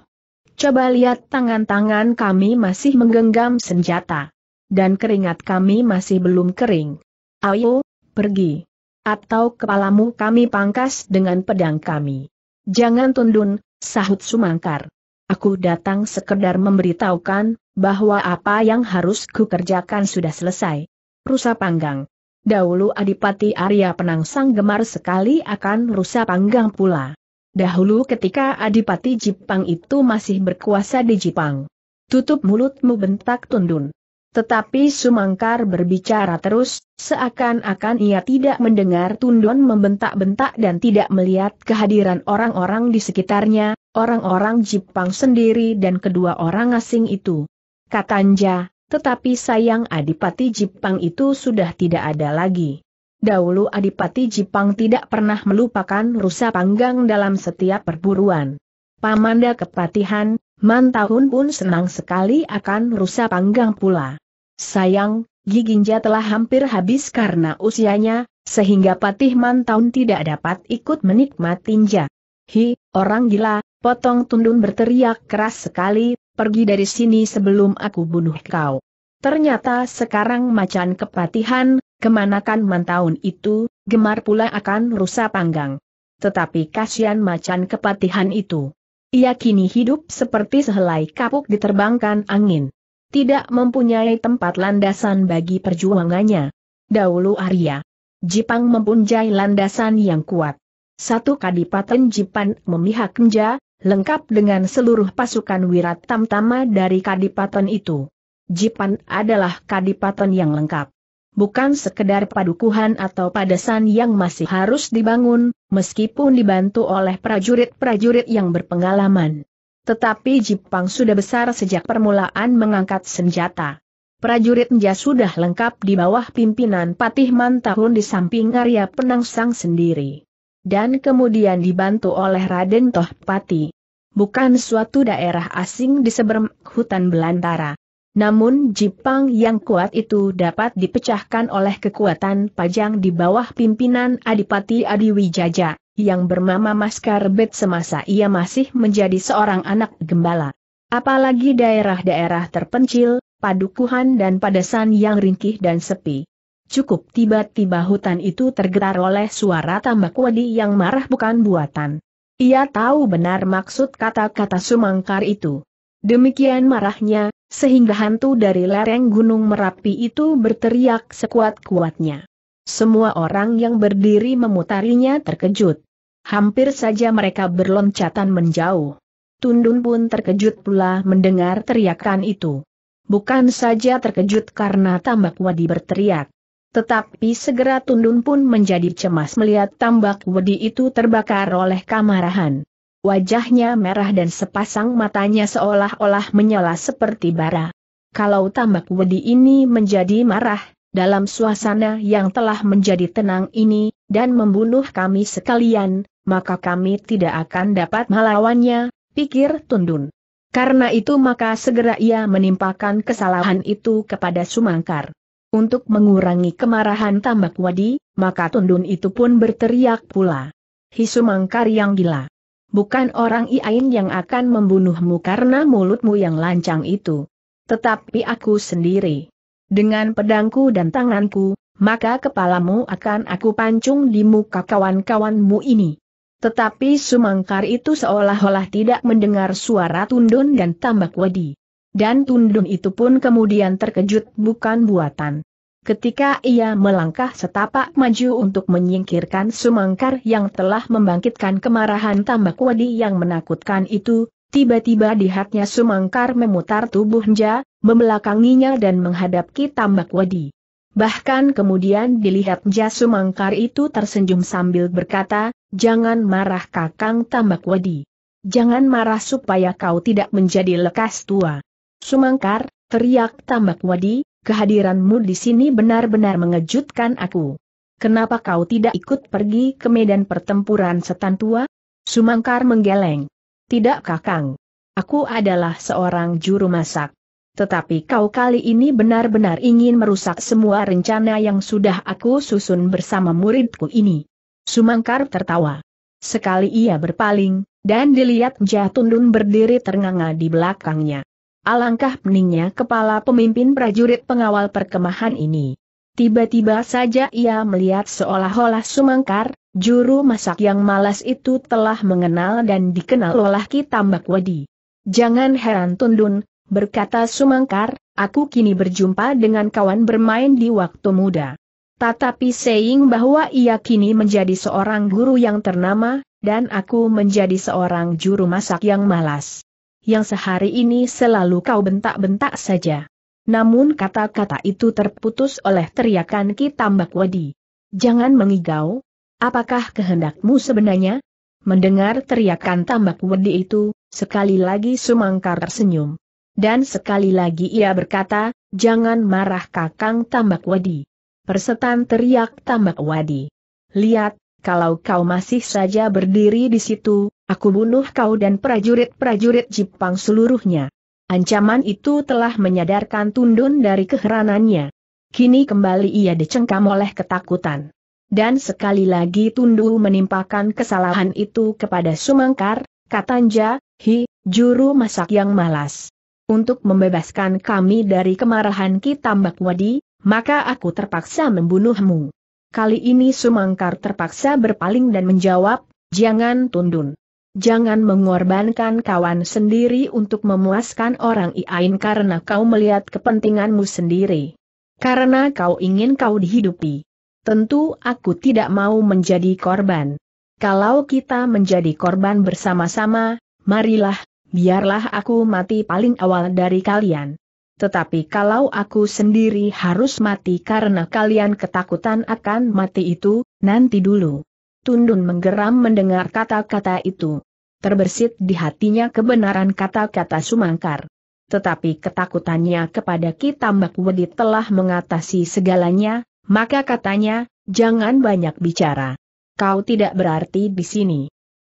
Coba lihat tangan-tangan kami masih menggenggam senjata dan keringat kami masih belum kering. Ayo, pergi. Atau kepalamu kami pangkas dengan pedang kami. Jangan tundun, sahut Sumangkar. Aku datang sekedar memberitahukan, bahwa apa yang harus kukerjakan sudah selesai. Rusa panggang. Dahulu Adipati Arya Penangsang gemar sekali akan rusa panggang pula. Dahulu ketika Adipati Jipang itu masih berkuasa di Jipang. Tutup mulutmu bentak tundun. Tetapi Sumangkar berbicara terus, seakan-akan ia tidak mendengar Tundon membentak-bentak dan tidak melihat kehadiran orang-orang di sekitarnya, orang-orang Jipang sendiri dan kedua orang asing itu. Katanja, tetapi sayang Adipati Jipang itu sudah tidak ada lagi. Dahulu Adipati Jipang tidak pernah melupakan rusa panggang dalam setiap perburuan. Pamanda kepatihan, Mantahun pun senang sekali akan rusa panggang pula. Sayang, Giginja telah hampir habis karena usianya, sehingga Patih Mantaun tidak dapat ikut menikmatinya. Hi, orang gila, potong tundun berteriak keras sekali, pergi dari sini sebelum aku bunuh kau. Ternyata sekarang macan kepatihan, kemanakan Mantaun itu, gemar pula akan rusak panggang. Tetapi kasihan macan kepatihan itu. Ia kini hidup seperti sehelai kapuk diterbangkan angin tidak mempunyai tempat landasan bagi perjuangannya. Dahulu Arya Jipang mempunyai landasan yang kuat. Satu Kadipaten Jipang memihak Kenja, lengkap dengan seluruh pasukan wirat tamtama dari Kadipaten itu. Jipang adalah Kadipaten yang lengkap bukan sekedar padukuhan atau padesan yang masih harus dibangun, meskipun dibantu oleh prajurit-prajurit yang berpengalaman. Tetapi Jipang sudah besar sejak permulaan mengangkat senjata. Prajurit Nja sudah lengkap di bawah pimpinan Patih Mantahun di samping Arya Penangsang sendiri. Dan kemudian dibantu oleh Raden Tohpati. Bukan suatu daerah asing di seberang hutan belantara. Namun Jipang yang kuat itu dapat dipecahkan oleh kekuatan pajang di bawah pimpinan Adipati Adiwijaja yang bernama Maskar Bet semasa ia masih menjadi seorang anak gembala. Apalagi daerah-daerah terpencil, padukuhan dan padasan yang ringkih dan sepi. Cukup tiba-tiba hutan itu tergetar oleh suara tambak wadi yang marah bukan buatan. Ia tahu benar maksud kata-kata Sumangkar itu. Demikian marahnya, sehingga hantu dari lereng Gunung Merapi itu berteriak sekuat-kuatnya. Semua orang yang berdiri memutarinya terkejut. Hampir saja mereka berloncatan menjauh. Tundun pun terkejut pula mendengar teriakan itu. Bukan saja terkejut karena tambak wadi berteriak. Tetapi segera Tundun pun menjadi cemas melihat tambak wadi itu terbakar oleh kamarahan. Wajahnya merah dan sepasang matanya seolah-olah menyala seperti bara. Kalau tambak Wadi ini menjadi marah, dalam suasana yang telah menjadi tenang ini, dan membunuh kami sekalian, maka kami tidak akan dapat melawannya, pikir Tundun. Karena itu maka segera ia menimpakan kesalahan itu kepada Sumangkar. Untuk mengurangi kemarahan tambak wadi, maka Tundun itu pun berteriak pula. Hi Sumangkar yang gila. Bukan orang Iain yang akan membunuhmu karena mulutmu yang lancang itu. Tetapi aku sendiri. Dengan pedangku dan tanganku, maka kepalamu akan aku pancung di muka kawan-kawanmu ini. Tetapi Sumangkar itu seolah-olah tidak mendengar suara tundun dan tambak wedi. Dan tundun itu pun kemudian terkejut bukan buatan. Ketika ia melangkah setapak maju untuk menyingkirkan Sumangkar yang telah membangkitkan kemarahan tambak wadi yang menakutkan itu, Tiba-tiba di hatnya Sumangkar memutar tubuhnya, membelakanginya dan menghadap Ki Tambak Wadi. Bahkan kemudian dilihat Sumangkar itu tersenyum sambil berkata, Jangan marah Kakang Tambak Wadi. Jangan marah supaya kau tidak menjadi lekas tua. Sumangkar, teriak Tambak Wadi, kehadiranmu di sini benar-benar mengejutkan aku. Kenapa kau tidak ikut pergi ke medan pertempuran setan tua? Sumangkar menggeleng. Tidak kakang. Aku adalah seorang juru masak. Tetapi kau kali ini benar-benar ingin merusak semua rencana yang sudah aku susun bersama muridku ini. Sumangkar tertawa. Sekali ia berpaling, dan dilihat Jatundun berdiri ternganga di belakangnya. Alangkah peningnya kepala pemimpin prajurit pengawal perkemahan ini. Tiba-tiba saja ia melihat seolah-olah sumangkar, juru masak yang malas itu telah mengenal dan dikenal oleh Kitambak Wadi. Jangan heran Tundun, berkata Sumangkar, aku kini berjumpa dengan kawan bermain di waktu muda. Tetapi saying bahwa ia kini menjadi seorang guru yang ternama, dan aku menjadi seorang juru masak yang malas. Yang sehari ini selalu kau bentak-bentak saja. Namun kata-kata itu terputus oleh teriakan Ki Tambak Wedi. Jangan mengigau, apakah kehendakmu sebenarnya? Mendengar teriakan Tambak Wedi itu, sekali lagi Sumangkar tersenyum. Dan sekali lagi ia berkata, jangan marah kakang Tambak Wedi. Persetan teriak Tambak Wedi. Lihat, kalau kau masih saja berdiri di situ, aku bunuh kau dan prajurit-prajurit Jepang seluruhnya. Ancaman itu telah menyadarkan Tundun dari keheranannya. Kini kembali ia dicengkam oleh ketakutan. Dan sekali lagi Tundu menimpakan kesalahan itu kepada Sumangkar, Katanja, Hi, juru masak yang malas. Untuk membebaskan kami dari kemarahan Kitambakwadi, Wadi, maka aku terpaksa membunuhmu. Kali ini Sumangkar terpaksa berpaling dan menjawab, jangan Tundun. Jangan mengorbankan kawan sendiri untuk memuaskan orang Iain karena kau melihat kepentinganmu sendiri. Karena kau ingin kau dihidupi. Tentu aku tidak mau menjadi korban. Kalau kita menjadi korban bersama-sama, marilah, biarlah aku mati paling awal dari kalian. Tetapi kalau aku sendiri harus mati karena kalian ketakutan akan mati itu, nanti dulu. Tundun menggeram mendengar kata-kata itu. Terbersit di hatinya kebenaran kata-kata Sumangkar. Tetapi ketakutannya kepada Kitambak Wedi telah mengatasi segalanya, maka katanya, jangan banyak bicara. Kau tidak berarti di sini.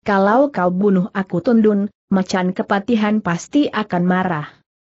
Kalau kau bunuh aku Tundun, macan kepatihan pasti akan marah.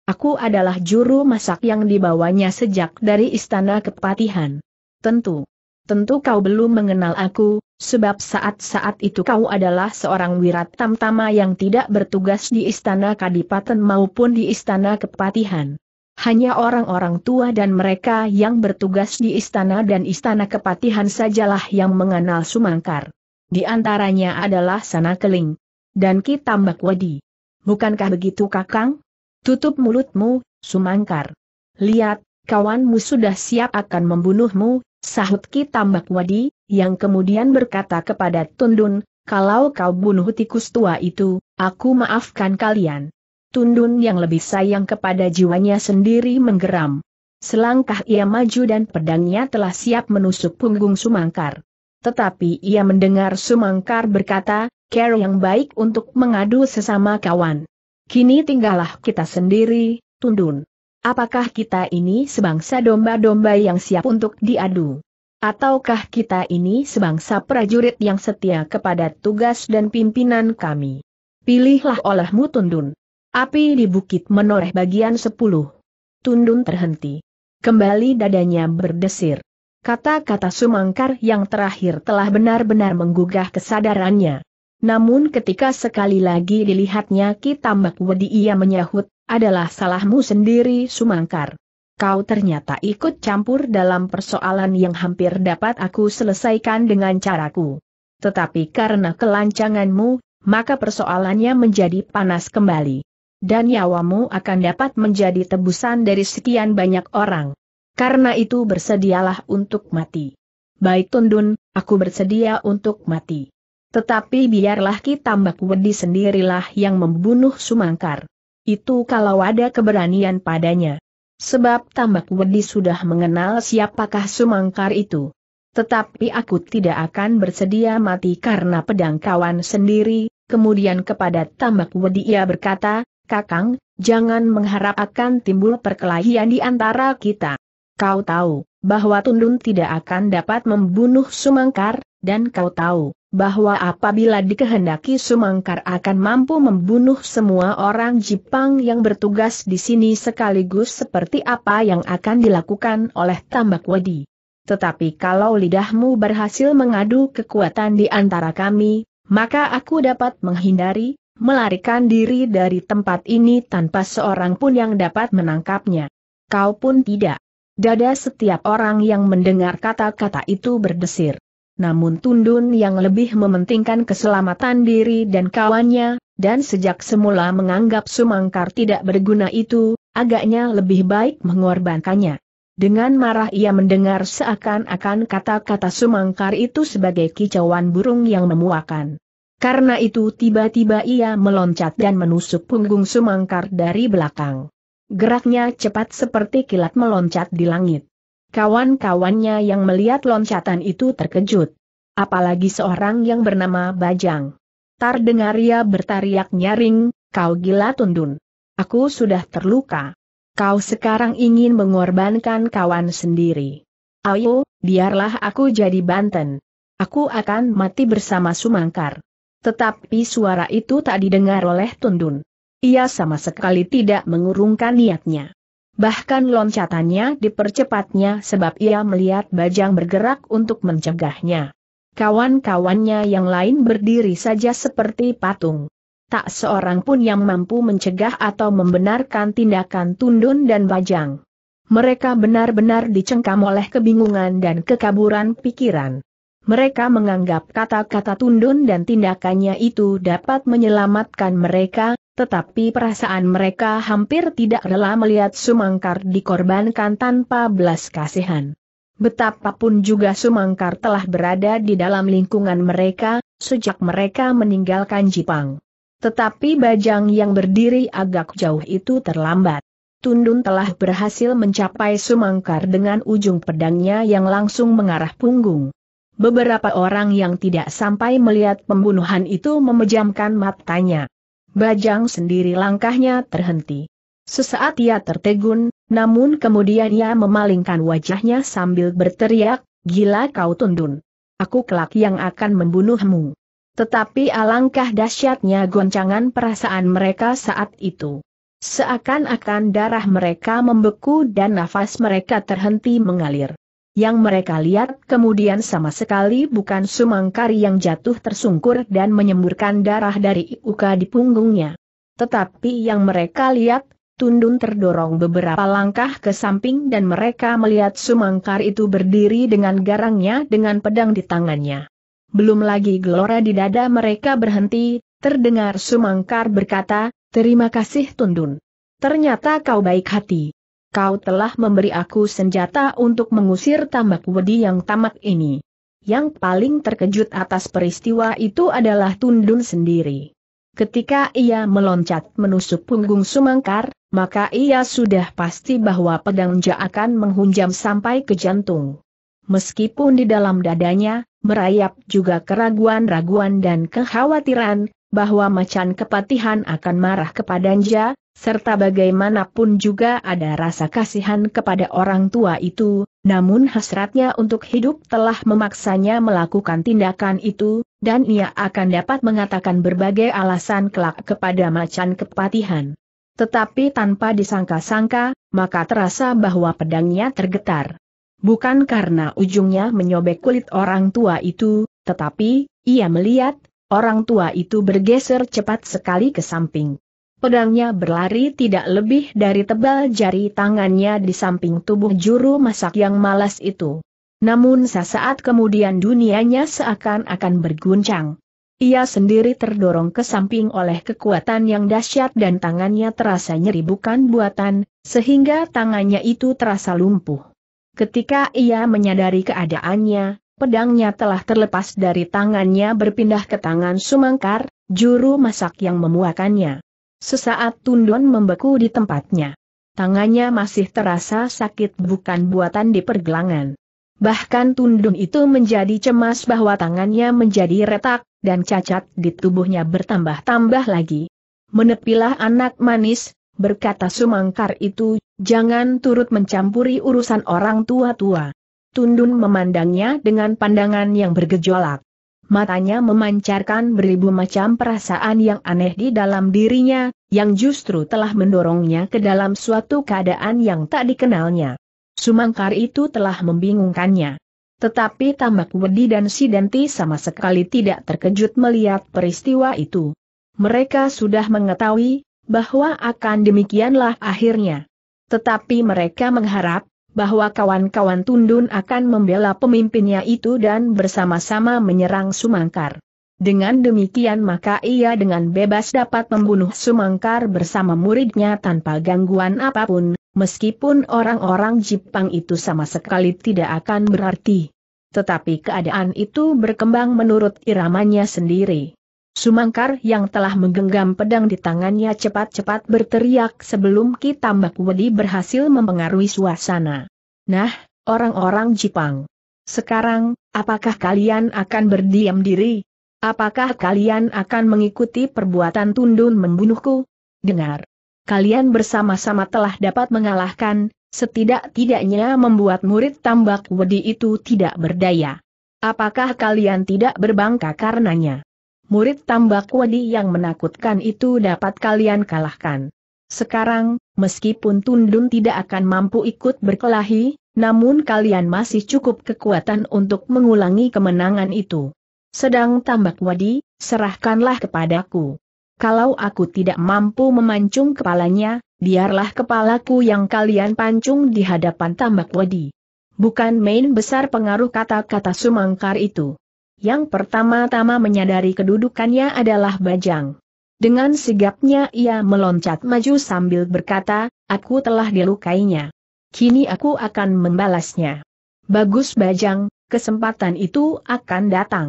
Aku adalah juru masak yang dibawanya sejak dari istana kepatihan. Tentu. Tentu kau belum mengenal aku, sebab saat-saat itu kau adalah seorang wirat tamtama yang tidak bertugas di istana kadipaten maupun di istana kepatihan. Hanya orang-orang tua dan mereka yang bertugas di istana dan istana kepatihan sajalah yang mengenal Sumangkar. Di antaranya adalah Sana Keling. Dan Ki Tambak Wadi. Bukankah begitu kakang? Tutup mulutmu, Sumangkar. Lihat, kawanmu sudah siap akan membunuhmu, sahut Ki Tambak Wadi, yang kemudian berkata kepada Tundun, kalau kau bunuh tikus tua itu, aku maafkan kalian. Tundun yang lebih sayang kepada jiwanya sendiri menggeram. Selangkah ia maju dan pedangnya telah siap menusuk punggung Sumangkar. Tetapi ia mendengar Sumangkar berkata, care yang baik untuk mengadu sesama kawan. Kini tinggallah kita sendiri, Tundun. Apakah kita ini sebangsa domba-domba yang siap untuk diadu? Ataukah kita ini sebangsa prajurit yang setia kepada tugas dan pimpinan kami? Pilihlah olehmu Tundun. Api di bukit menoreh bagian sepuluh. Tundun terhenti. Kembali dadanya berdesir. Kata-kata Sumangkar yang terakhir telah benar-benar menggugah kesadarannya. Namun ketika sekali lagi dilihatnya Ki Tambak Wedi ia menyahut, adalah salahmu sendiri Sumangkar. Kau ternyata ikut campur dalam persoalan yang hampir dapat aku selesaikan dengan caraku. Tetapi karena kelancanganmu, maka persoalannya menjadi panas kembali. Dan nyawamu akan dapat menjadi tebusan dari sekian banyak orang. Karena itu bersedialah untuk mati. Baik Tundun, aku bersedia untuk mati. Tetapi biarlah kita Mbak Wedi sendirilah yang membunuh Sumangkar. Itu kalau ada keberanian padanya. Sebab tambak wedi sudah mengenal siapakah sumangkar itu. Tetapi aku tidak akan bersedia mati karena pedang kawan sendiri, kemudian kepada tambak wedi ia berkata, Kakang, jangan mengharap akan timbul perkelahian di antara kita. Kau tahu, bahwa Tundun tidak akan dapat membunuh Sumangkar, dan kau tahu, bahwa apabila dikehendaki Sumangkar akan mampu membunuh semua orang Jepang yang bertugas di sini sekaligus seperti apa yang akan dilakukan oleh Tambak Wadi. Tetapi kalau lidahmu berhasil mengadu kekuatan di antara kami, maka aku dapat menghindari, melarikan diri dari tempat ini tanpa seorang pun yang dapat menangkapnya. Kau pun tidak. Dada setiap orang yang mendengar kata-kata itu berdesir namun Tundun yang lebih mementingkan keselamatan diri dan kawannya, dan sejak semula menganggap Sumangkar tidak berguna itu, agaknya lebih baik mengorbankannya. Dengan marah ia mendengar seakan-akan kata-kata Sumangkar itu sebagai kicauan burung yang memuakan. Karena itu tiba-tiba ia meloncat dan menusuk punggung Sumangkar dari belakang. Geraknya cepat seperti kilat meloncat di langit. Kawan-kawannya yang melihat loncatan itu terkejut. Apalagi seorang yang bernama Bajang. Tar dengar ia bertariak nyaring, kau gila tundun. Aku sudah terluka. Kau sekarang ingin mengorbankan kawan sendiri. Ayo, biarlah aku jadi Banten. Aku akan mati bersama Sumangkar. Tetapi suara itu tak didengar oleh Tundun. Ia sama sekali tidak mengurungkan niatnya. Bahkan loncatannya dipercepatnya sebab ia melihat bajang bergerak untuk mencegahnya. Kawan-kawannya yang lain berdiri saja seperti patung. Tak seorang pun yang mampu mencegah atau membenarkan tindakan Tundun dan Bajang. Mereka benar-benar dicengkam oleh kebingungan dan kekaburan pikiran. Mereka menganggap kata-kata Tundun dan tindakannya itu dapat menyelamatkan mereka, tetapi perasaan mereka hampir tidak rela melihat Sumangkar dikorbankan tanpa belas kasihan. Betapapun juga Sumangkar telah berada di dalam lingkungan mereka, sejak mereka meninggalkan Jepang. Tetapi Bajang yang berdiri agak jauh itu terlambat. Tundun telah berhasil mencapai Sumangkar dengan ujung pedangnya yang langsung mengarah punggung. Beberapa orang yang tidak sampai melihat pembunuhan itu memejamkan matanya. Bajang sendiri langkahnya terhenti. Sesaat ia tertegun, namun kemudian ia memalingkan wajahnya sambil berteriak, gila kau tundun. Aku kelak yang akan membunuhmu. Tetapi alangkah dahsyatnya goncangan perasaan mereka saat itu. Seakan-akan darah mereka membeku dan nafas mereka terhenti mengalir. Yang mereka lihat kemudian sama sekali bukan Sumangkari yang jatuh tersungkur dan menyemburkan darah dari uka di punggungnya. Tetapi yang mereka lihat, Tundun terdorong beberapa langkah ke samping dan mereka melihat Sumangkar itu berdiri dengan garangnya dengan pedang di tangannya. Belum lagi gelora di dada mereka berhenti, terdengar Sumangkar berkata, Terima kasih Tundun. Ternyata kau baik hati kau telah memberi aku senjata untuk mengusir tambak wedi yang tamak ini. Yang paling terkejut atas peristiwa itu adalah Tundun sendiri. Ketika ia meloncat menusuk punggung Sumangkar, maka ia sudah pasti bahwa pedang Ja akan menghunjam sampai ke jantung. Meskipun di dalam dadanya, merayap juga keraguan-raguan dan kekhawatiran, bahwa macan kepatihan akan marah kepada Ja serta bagaimanapun juga ada rasa kasihan kepada orang tua itu, namun hasratnya untuk hidup telah memaksanya melakukan tindakan itu, dan ia akan dapat mengatakan berbagai alasan kelak kepada macan kepatihan. Tetapi tanpa disangka-sangka, maka terasa bahwa pedangnya tergetar. Bukan karena ujungnya menyobek kulit orang tua itu, tetapi, ia melihat, orang tua itu bergeser cepat sekali ke samping. Pedangnya berlari tidak lebih dari tebal jari tangannya di samping tubuh juru masak yang malas itu. Namun sesaat kemudian dunianya seakan-akan berguncang. Ia sendiri terdorong ke samping oleh kekuatan yang dahsyat dan tangannya terasa nyeri bukan buatan, sehingga tangannya itu terasa lumpuh. Ketika ia menyadari keadaannya, pedangnya telah terlepas dari tangannya berpindah ke tangan Sumangkar, juru masak yang memuakannya. Sesaat Tundun membeku di tempatnya. Tangannya masih terasa sakit bukan buatan di pergelangan. Bahkan Tundun itu menjadi cemas bahwa tangannya menjadi retak, dan cacat di tubuhnya bertambah-tambah lagi. Menepilah anak manis, berkata Sumangkar itu, jangan turut mencampuri urusan orang tua-tua. Tundun memandangnya dengan pandangan yang bergejolak. Matanya memancarkan beribu macam perasaan yang aneh di dalam dirinya, yang justru telah mendorongnya ke dalam suatu keadaan yang tak dikenalnya. Sumangkar itu telah membingungkannya. Tetapi Tambak Wedi dan Sidenti sama sekali tidak terkejut melihat peristiwa itu. Mereka sudah mengetahui, bahwa akan demikianlah akhirnya. Tetapi mereka mengharap, bahwa kawan-kawan Tundun akan membela pemimpinnya itu dan bersama-sama menyerang Sumangkar. Dengan demikian maka ia dengan bebas dapat membunuh Sumangkar bersama muridnya tanpa gangguan apapun, meskipun orang-orang Jepang itu sama sekali tidak akan berarti. Tetapi keadaan itu berkembang menurut iramanya sendiri. Sumangkar yang telah menggenggam pedang di tangannya cepat-cepat berteriak sebelum Mbak Wedi berhasil mempengaruhi suasana. Nah, orang-orang Jepang. Sekarang, apakah kalian akan berdiam diri? Apakah kalian akan mengikuti perbuatan Tundun membunuhku? Dengar. Kalian bersama-sama telah dapat mengalahkan, setidak-tidaknya membuat murid tambak wedi itu tidak berdaya. Apakah kalian tidak berbangka karenanya? murid tambak wadi yang menakutkan itu dapat kalian kalahkan. Sekarang, meskipun Tundun tidak akan mampu ikut berkelahi, namun kalian masih cukup kekuatan untuk mengulangi kemenangan itu. Sedang tambak wadi, serahkanlah kepadaku. Kalau aku tidak mampu memancung kepalanya, biarlah kepalaku yang kalian pancung di hadapan tambak wadi. Bukan main besar pengaruh kata-kata sumangkar itu yang pertama-tama menyadari kedudukannya adalah Bajang. Dengan sigapnya ia meloncat maju sambil berkata, aku telah dilukainya. Kini aku akan membalasnya. Bagus Bajang, kesempatan itu akan datang.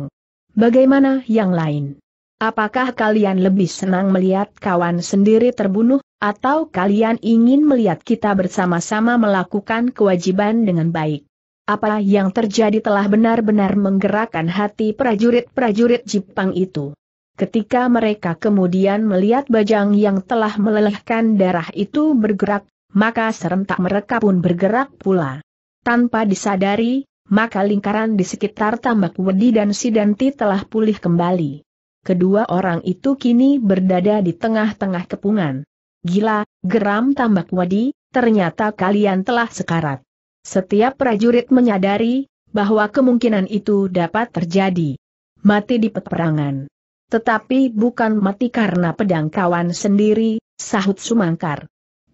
Bagaimana yang lain? Apakah kalian lebih senang melihat kawan sendiri terbunuh, atau kalian ingin melihat kita bersama-sama melakukan kewajiban dengan baik? Apa yang terjadi telah benar-benar menggerakkan hati prajurit-prajurit Jepang itu. Ketika mereka kemudian melihat bajang yang telah melelehkan darah itu bergerak, maka serentak mereka pun bergerak pula. Tanpa disadari, maka lingkaran di sekitar tambak Wedi dan Sidanti telah pulih kembali. Kedua orang itu kini berdada di tengah-tengah kepungan. Gila, geram tambak Wedi, ternyata kalian telah sekarat. Setiap prajurit menyadari bahwa kemungkinan itu dapat terjadi. Mati di peperangan. Tetapi bukan mati karena pedang kawan sendiri, sahut Sumangkar.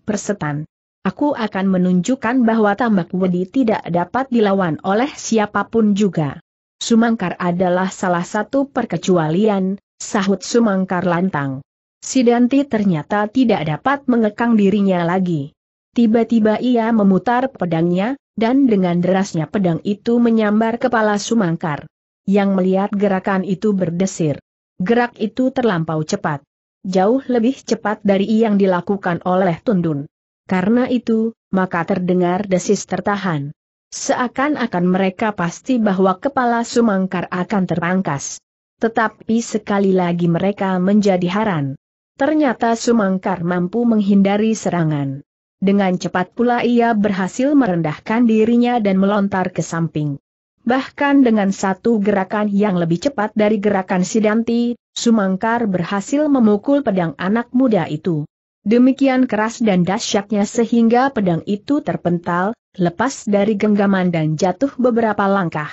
Persetan. Aku akan menunjukkan bahwa tambak wedi tidak dapat dilawan oleh siapapun juga. Sumangkar adalah salah satu perkecualian, sahut Sumangkar lantang. Sidanti ternyata tidak dapat mengekang dirinya lagi. Tiba-tiba ia memutar pedangnya, dan dengan derasnya pedang itu menyambar kepala Sumangkar. Yang melihat gerakan itu berdesir. Gerak itu terlampau cepat. Jauh lebih cepat dari yang dilakukan oleh Tundun. Karena itu, maka terdengar desis tertahan. Seakan-akan mereka pasti bahwa kepala Sumangkar akan terpangkas. Tetapi sekali lagi mereka menjadi haran. Ternyata Sumangkar mampu menghindari serangan. Dengan cepat pula ia berhasil merendahkan dirinya dan melontar ke samping. Bahkan dengan satu gerakan yang lebih cepat dari gerakan Sidanti, Sumangkar berhasil memukul pedang anak muda itu. Demikian keras dan dahsyatnya sehingga pedang itu terpental, lepas dari genggaman dan jatuh beberapa langkah.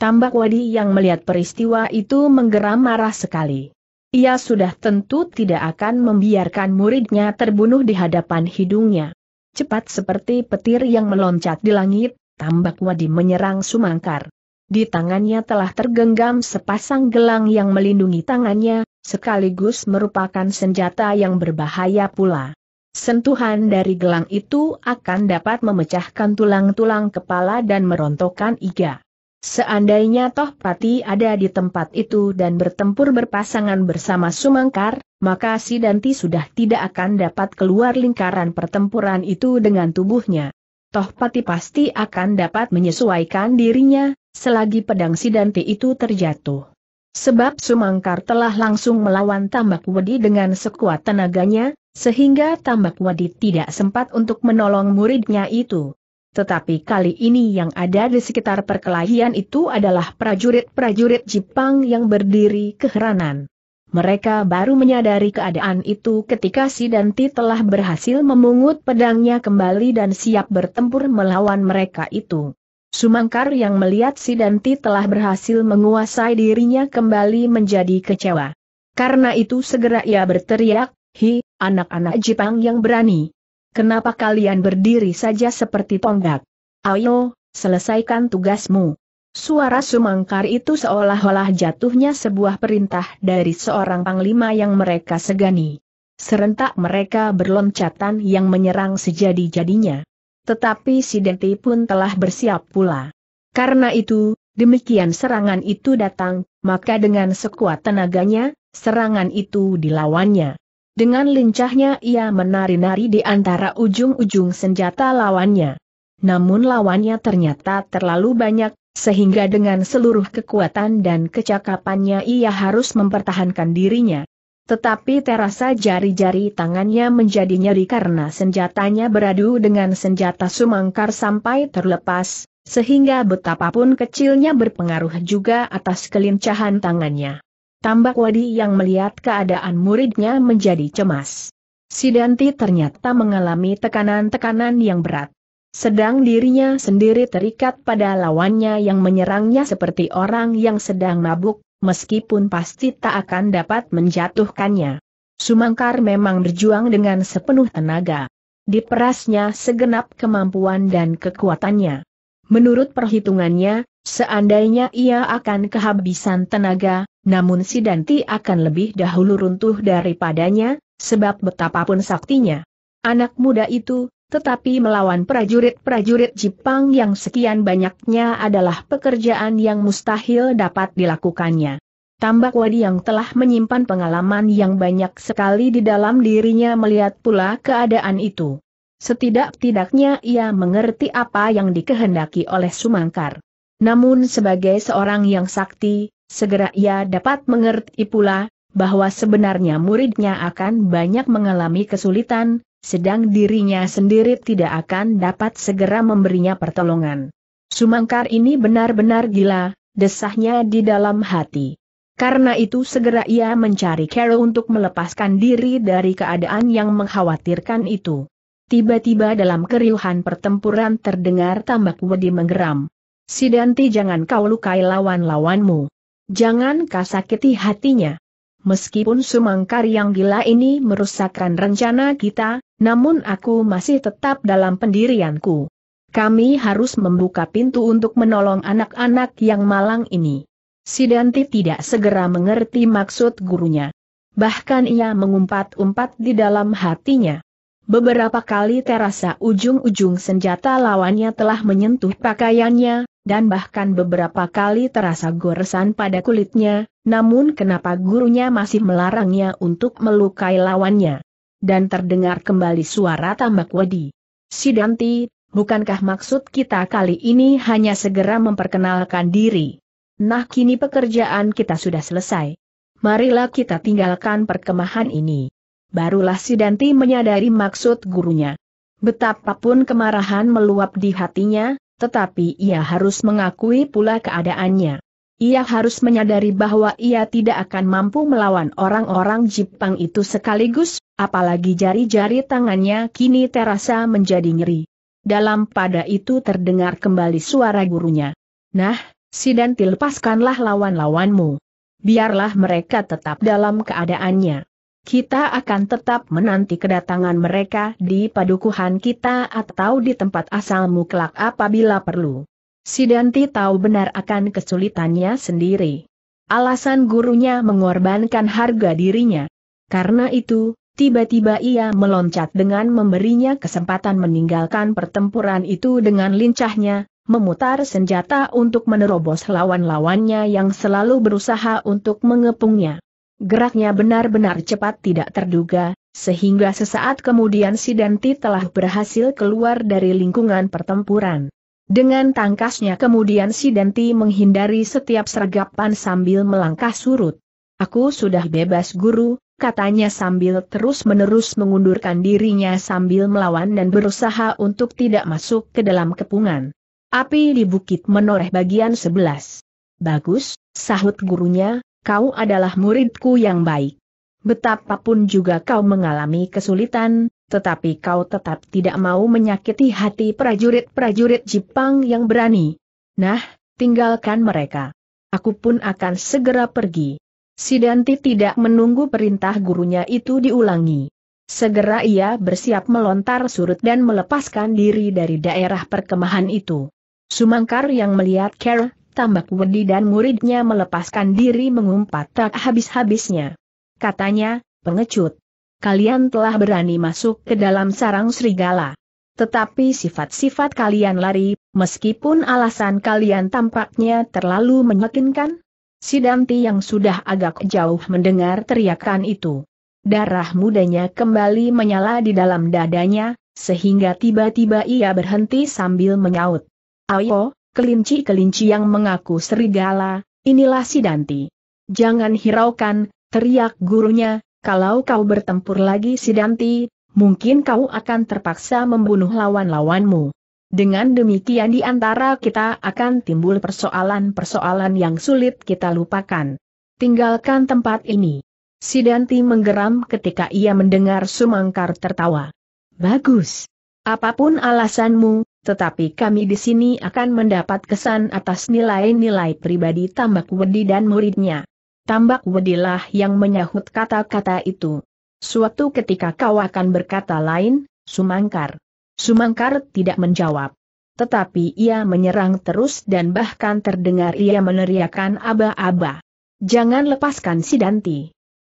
Tambak Wadi yang melihat peristiwa itu menggeram marah sekali. Ia sudah tentu tidak akan membiarkan muridnya terbunuh di hadapan hidungnya cepat seperti petir yang meloncat di langit, tambak wadi menyerang Sumangkar. Di tangannya telah tergenggam sepasang gelang yang melindungi tangannya, sekaligus merupakan senjata yang berbahaya pula. Sentuhan dari gelang itu akan dapat memecahkan tulang-tulang kepala dan merontokkan iga. Seandainya Toh Pati ada di tempat itu dan bertempur berpasangan bersama Sumangkar, maka si Danti sudah tidak akan dapat keluar lingkaran pertempuran itu dengan tubuhnya. Toh Pati pasti akan dapat menyesuaikan dirinya, selagi pedang si Danti itu terjatuh. Sebab Sumangkar telah langsung melawan Tambak Wedi dengan sekuat tenaganya, sehingga Tambak Wedi tidak sempat untuk menolong muridnya itu tetapi kali ini yang ada di sekitar perkelahian itu adalah prajurit-prajurit Jepang yang berdiri keheranan. Mereka baru menyadari keadaan itu ketika si Danti telah berhasil memungut pedangnya kembali dan siap bertempur melawan mereka itu. Sumangkar yang melihat si Danti telah berhasil menguasai dirinya kembali menjadi kecewa. Karena itu segera ia berteriak, Hi, anak-anak Jepang yang berani, Kenapa kalian berdiri saja seperti tonggak? Ayo, selesaikan tugasmu. Suara sumangkar itu seolah-olah jatuhnya sebuah perintah dari seorang panglima yang mereka segani. Serentak mereka berloncatan yang menyerang sejadi-jadinya. Tetapi si Deti pun telah bersiap pula. Karena itu, demikian serangan itu datang, maka dengan sekuat tenaganya, serangan itu dilawannya. Dengan lincahnya ia menari-nari di antara ujung-ujung senjata lawannya. Namun lawannya ternyata terlalu banyak, sehingga dengan seluruh kekuatan dan kecakapannya ia harus mempertahankan dirinya. Tetapi terasa jari-jari tangannya menjadi nyeri karena senjatanya beradu dengan senjata sumangkar sampai terlepas, sehingga betapapun kecilnya berpengaruh juga atas kelincahan tangannya. Tambak Wadi yang melihat keadaan muridnya menjadi cemas. Sidanti ternyata mengalami tekanan-tekanan yang berat. Sedang dirinya sendiri terikat pada lawannya yang menyerangnya seperti orang yang sedang mabuk, meskipun pasti tak akan dapat menjatuhkannya. Sumangkar memang berjuang dengan sepenuh tenaga. Diperasnya segenap kemampuan dan kekuatannya. Menurut perhitungannya, seandainya ia akan kehabisan tenaga, namun si Danti akan lebih dahulu runtuh daripadanya, sebab betapapun saktinya. Anak muda itu, tetapi melawan prajurit-prajurit Jepang yang sekian banyaknya adalah pekerjaan yang mustahil dapat dilakukannya. Tambak Wadi yang telah menyimpan pengalaman yang banyak sekali di dalam dirinya melihat pula keadaan itu. Setidak-tidaknya ia mengerti apa yang dikehendaki oleh Sumangkar. Namun sebagai seorang yang sakti, segera ia dapat mengerti pula, bahwa sebenarnya muridnya akan banyak mengalami kesulitan, sedang dirinya sendiri tidak akan dapat segera memberinya pertolongan. Sumangkar ini benar-benar gila, desahnya di dalam hati. Karena itu segera ia mencari Carol untuk melepaskan diri dari keadaan yang mengkhawatirkan itu. Tiba-tiba dalam keriuhan pertempuran terdengar tambak wedi menggeram. Sidanti jangan kau lukai lawan-lawanmu. Jangan kau sakiti hatinya. Meskipun Sumangkar yang gila ini merusakkan rencana kita, namun aku masih tetap dalam pendirianku. Kami harus membuka pintu untuk menolong anak-anak yang malang ini. Sidanti tidak segera mengerti maksud gurunya. Bahkan ia mengumpat-umpat di dalam hatinya. Beberapa kali terasa ujung-ujung senjata lawannya telah menyentuh pakaiannya, dan bahkan beberapa kali terasa goresan pada kulitnya, namun kenapa gurunya masih melarangnya untuk melukai lawannya. Dan terdengar kembali suara tambak Si Sidanti, bukankah maksud kita kali ini hanya segera memperkenalkan diri? Nah kini pekerjaan kita sudah selesai. Marilah kita tinggalkan perkemahan ini barulah si Danti menyadari maksud gurunya. Betapapun kemarahan meluap di hatinya, tetapi ia harus mengakui pula keadaannya. Ia harus menyadari bahwa ia tidak akan mampu melawan orang-orang Jepang itu sekaligus, apalagi jari-jari tangannya kini terasa menjadi nyeri. Dalam pada itu terdengar kembali suara gurunya. Nah, si Danti lepaskanlah lawan-lawanmu. Biarlah mereka tetap dalam keadaannya kita akan tetap menanti kedatangan mereka di padukuhan kita atau di tempat asalmu kelak apabila perlu. Sidanti tahu benar akan kesulitannya sendiri. Alasan gurunya mengorbankan harga dirinya. Karena itu, tiba-tiba ia meloncat dengan memberinya kesempatan meninggalkan pertempuran itu dengan lincahnya, memutar senjata untuk menerobos lawan-lawannya yang selalu berusaha untuk mengepungnya. Geraknya benar-benar cepat tidak terduga, sehingga sesaat kemudian si Danti telah berhasil keluar dari lingkungan pertempuran. Dengan tangkasnya kemudian si Danti menghindari setiap sergapan sambil melangkah surut. Aku sudah bebas guru, katanya sambil terus-menerus mengundurkan dirinya sambil melawan dan berusaha untuk tidak masuk ke dalam kepungan. Api di bukit menoreh bagian sebelas. Bagus, sahut gurunya, kau adalah muridku yang baik. Betapapun juga kau mengalami kesulitan, tetapi kau tetap tidak mau menyakiti hati prajurit-prajurit Jepang yang berani. Nah, tinggalkan mereka. Aku pun akan segera pergi. Sidanti tidak menunggu perintah gurunya itu diulangi. Segera ia bersiap melontar surut dan melepaskan diri dari daerah perkemahan itu. Sumangkar yang melihat Kerr tambak wedi dan muridnya melepaskan diri mengumpat tak habis-habisnya. Katanya, pengecut. Kalian telah berani masuk ke dalam sarang serigala. Tetapi sifat-sifat kalian lari, meskipun alasan kalian tampaknya terlalu menyakinkan. Si Danti yang sudah agak jauh mendengar teriakan itu. Darah mudanya kembali menyala di dalam dadanya, sehingga tiba-tiba ia berhenti sambil menyaut. Ayo, kelinci-kelinci yang mengaku serigala, inilah si Danti. Jangan hiraukan, teriak gurunya, kalau kau bertempur lagi si Danti, mungkin kau akan terpaksa membunuh lawan-lawanmu. Dengan demikian di antara kita akan timbul persoalan-persoalan yang sulit kita lupakan. Tinggalkan tempat ini. Sidanti menggeram ketika ia mendengar Sumangkar tertawa. Bagus. Apapun alasanmu, tetapi kami di sini akan mendapat kesan atas nilai-nilai pribadi Tambak Wedi dan muridnya. Tambak Wedi lah yang menyahut kata-kata itu. Suatu ketika kau akan berkata lain, Sumangkar. Sumangkar tidak menjawab. Tetapi ia menyerang terus dan bahkan terdengar ia meneriakan aba-aba. Jangan lepaskan si Danti.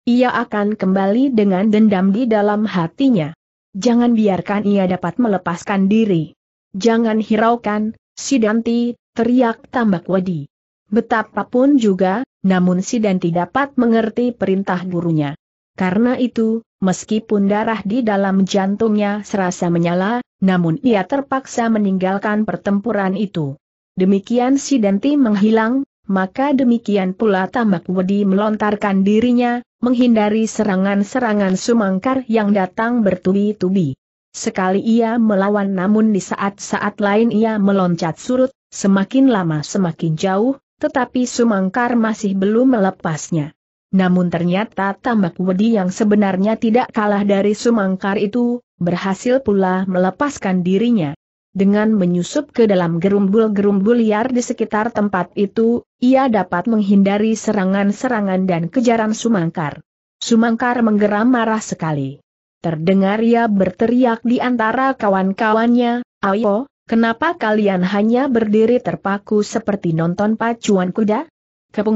Ia akan kembali dengan dendam di dalam hatinya. Jangan biarkan ia dapat melepaskan diri. Jangan hiraukan, Sidanti, teriak tambak Wadi. Betapapun juga, namun Sidanti dapat mengerti perintah gurunya. Karena itu, meskipun darah di dalam jantungnya serasa menyala, namun ia terpaksa meninggalkan pertempuran itu. Demikian Sidanti menghilang, maka demikian pula tambak Wadi melontarkan dirinya, menghindari serangan-serangan sumangkar yang datang bertubi-tubi. Sekali ia melawan namun di saat-saat lain ia meloncat surut, semakin lama semakin jauh, tetapi Sumangkar masih belum melepasnya. Namun ternyata tambak wedi yang sebenarnya tidak kalah dari Sumangkar itu, berhasil pula melepaskan dirinya. Dengan menyusup ke dalam gerumbul-gerumbul liar di sekitar tempat itu, ia dapat menghindari serangan-serangan dan kejaran Sumangkar. Sumangkar menggeram marah sekali. Terdengar ia berteriak di antara kawan-kawannya, Ayo, kenapa kalian hanya berdiri terpaku seperti nonton pacuan kuda?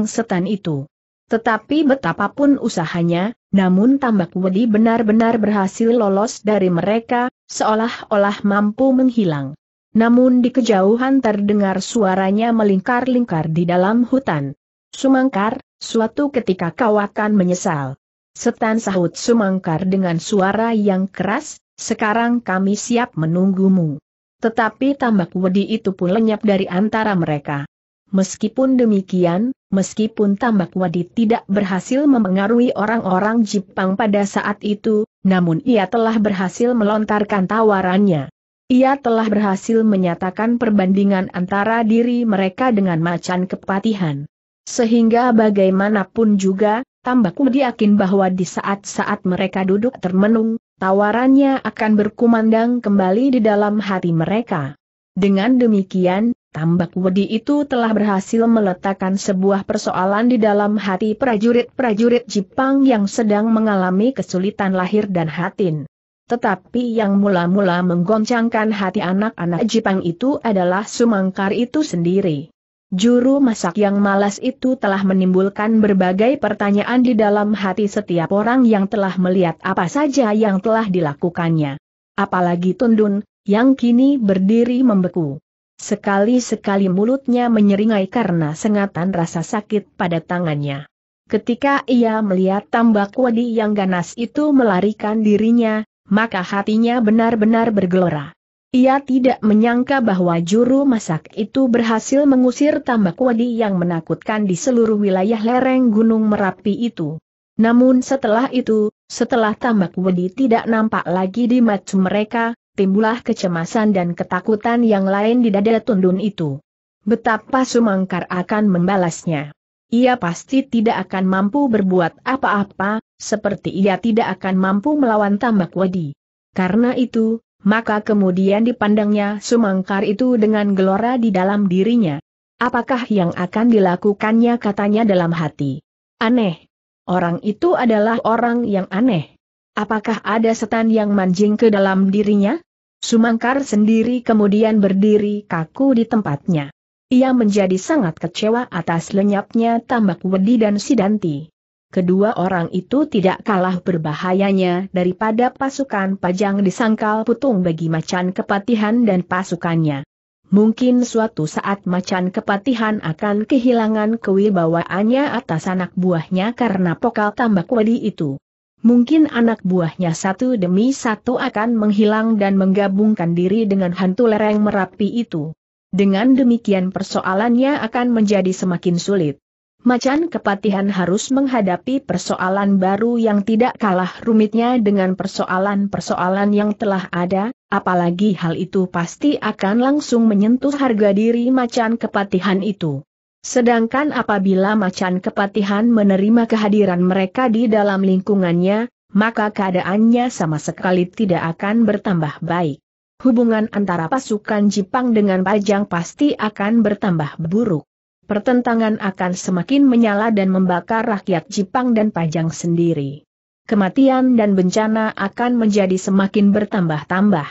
setan itu. Tetapi betapapun usahanya, namun tambak wedi benar-benar berhasil lolos dari mereka, seolah-olah mampu menghilang. Namun di kejauhan terdengar suaranya melingkar-lingkar di dalam hutan. Sumangkar, suatu ketika kau akan menyesal. Setan sahut Sumangkar dengan suara yang keras, sekarang kami siap menunggumu. Tetapi tambak wedi itu pun lenyap dari antara mereka. Meskipun demikian, meskipun tambak wadi tidak berhasil memengaruhi orang-orang Jepang pada saat itu, namun ia telah berhasil melontarkan tawarannya. Ia telah berhasil menyatakan perbandingan antara diri mereka dengan macan kepatihan. Sehingga bagaimanapun juga, tambahku yakin bahwa di saat-saat mereka duduk termenung, tawarannya akan berkumandang kembali di dalam hati mereka. Dengan demikian, tambak wedi itu telah berhasil meletakkan sebuah persoalan di dalam hati prajurit-prajurit Jepang yang sedang mengalami kesulitan lahir dan hatin. Tetapi yang mula-mula menggoncangkan hati anak-anak Jepang itu adalah sumangkar itu sendiri. Juru masak yang malas itu telah menimbulkan berbagai pertanyaan di dalam hati setiap orang yang telah melihat apa saja yang telah dilakukannya. Apalagi Tundun, yang kini berdiri membeku. Sekali-sekali mulutnya menyeringai karena sengatan rasa sakit pada tangannya. Ketika ia melihat tambak wadi yang ganas itu melarikan dirinya, maka hatinya benar-benar bergelora. Ia tidak menyangka bahwa juru masak itu berhasil mengusir tambak wadi yang menakutkan di seluruh wilayah lereng Gunung Merapi itu. Namun setelah itu, setelah tambak wadi tidak nampak lagi di mata mereka, timbullah kecemasan dan ketakutan yang lain di dada tundun itu. Betapa Sumangkar akan membalasnya. Ia pasti tidak akan mampu berbuat apa-apa, seperti ia tidak akan mampu melawan tambak wadi. Karena itu, maka kemudian dipandangnya sumangkar itu dengan gelora di dalam dirinya. Apakah yang akan dilakukannya katanya dalam hati. Aneh. Orang itu adalah orang yang aneh. Apakah ada setan yang manjing ke dalam dirinya? Sumangkar sendiri kemudian berdiri kaku di tempatnya. Ia menjadi sangat kecewa atas lenyapnya tambak wedi dan sidanti kedua orang itu tidak kalah berbahayanya daripada pasukan pajang disangkal putung bagi macan kepatihan dan pasukannya. Mungkin suatu saat macan kepatihan akan kehilangan kewibawaannya atas anak buahnya karena pokal tambak wali itu. Mungkin anak buahnya satu demi satu akan menghilang dan menggabungkan diri dengan hantu lereng Merapi itu. Dengan demikian persoalannya akan menjadi semakin sulit. Macan Kepatihan harus menghadapi persoalan baru yang tidak kalah rumitnya dengan persoalan-persoalan yang telah ada, apalagi hal itu pasti akan langsung menyentuh harga diri Macan Kepatihan itu. Sedangkan apabila Macan Kepatihan menerima kehadiran mereka di dalam lingkungannya, maka keadaannya sama sekali tidak akan bertambah baik. Hubungan antara pasukan Jepang dengan Pajang pasti akan bertambah buruk pertentangan akan semakin menyala dan membakar rakyat Jepang dan Pajang sendiri. Kematian dan bencana akan menjadi semakin bertambah-tambah.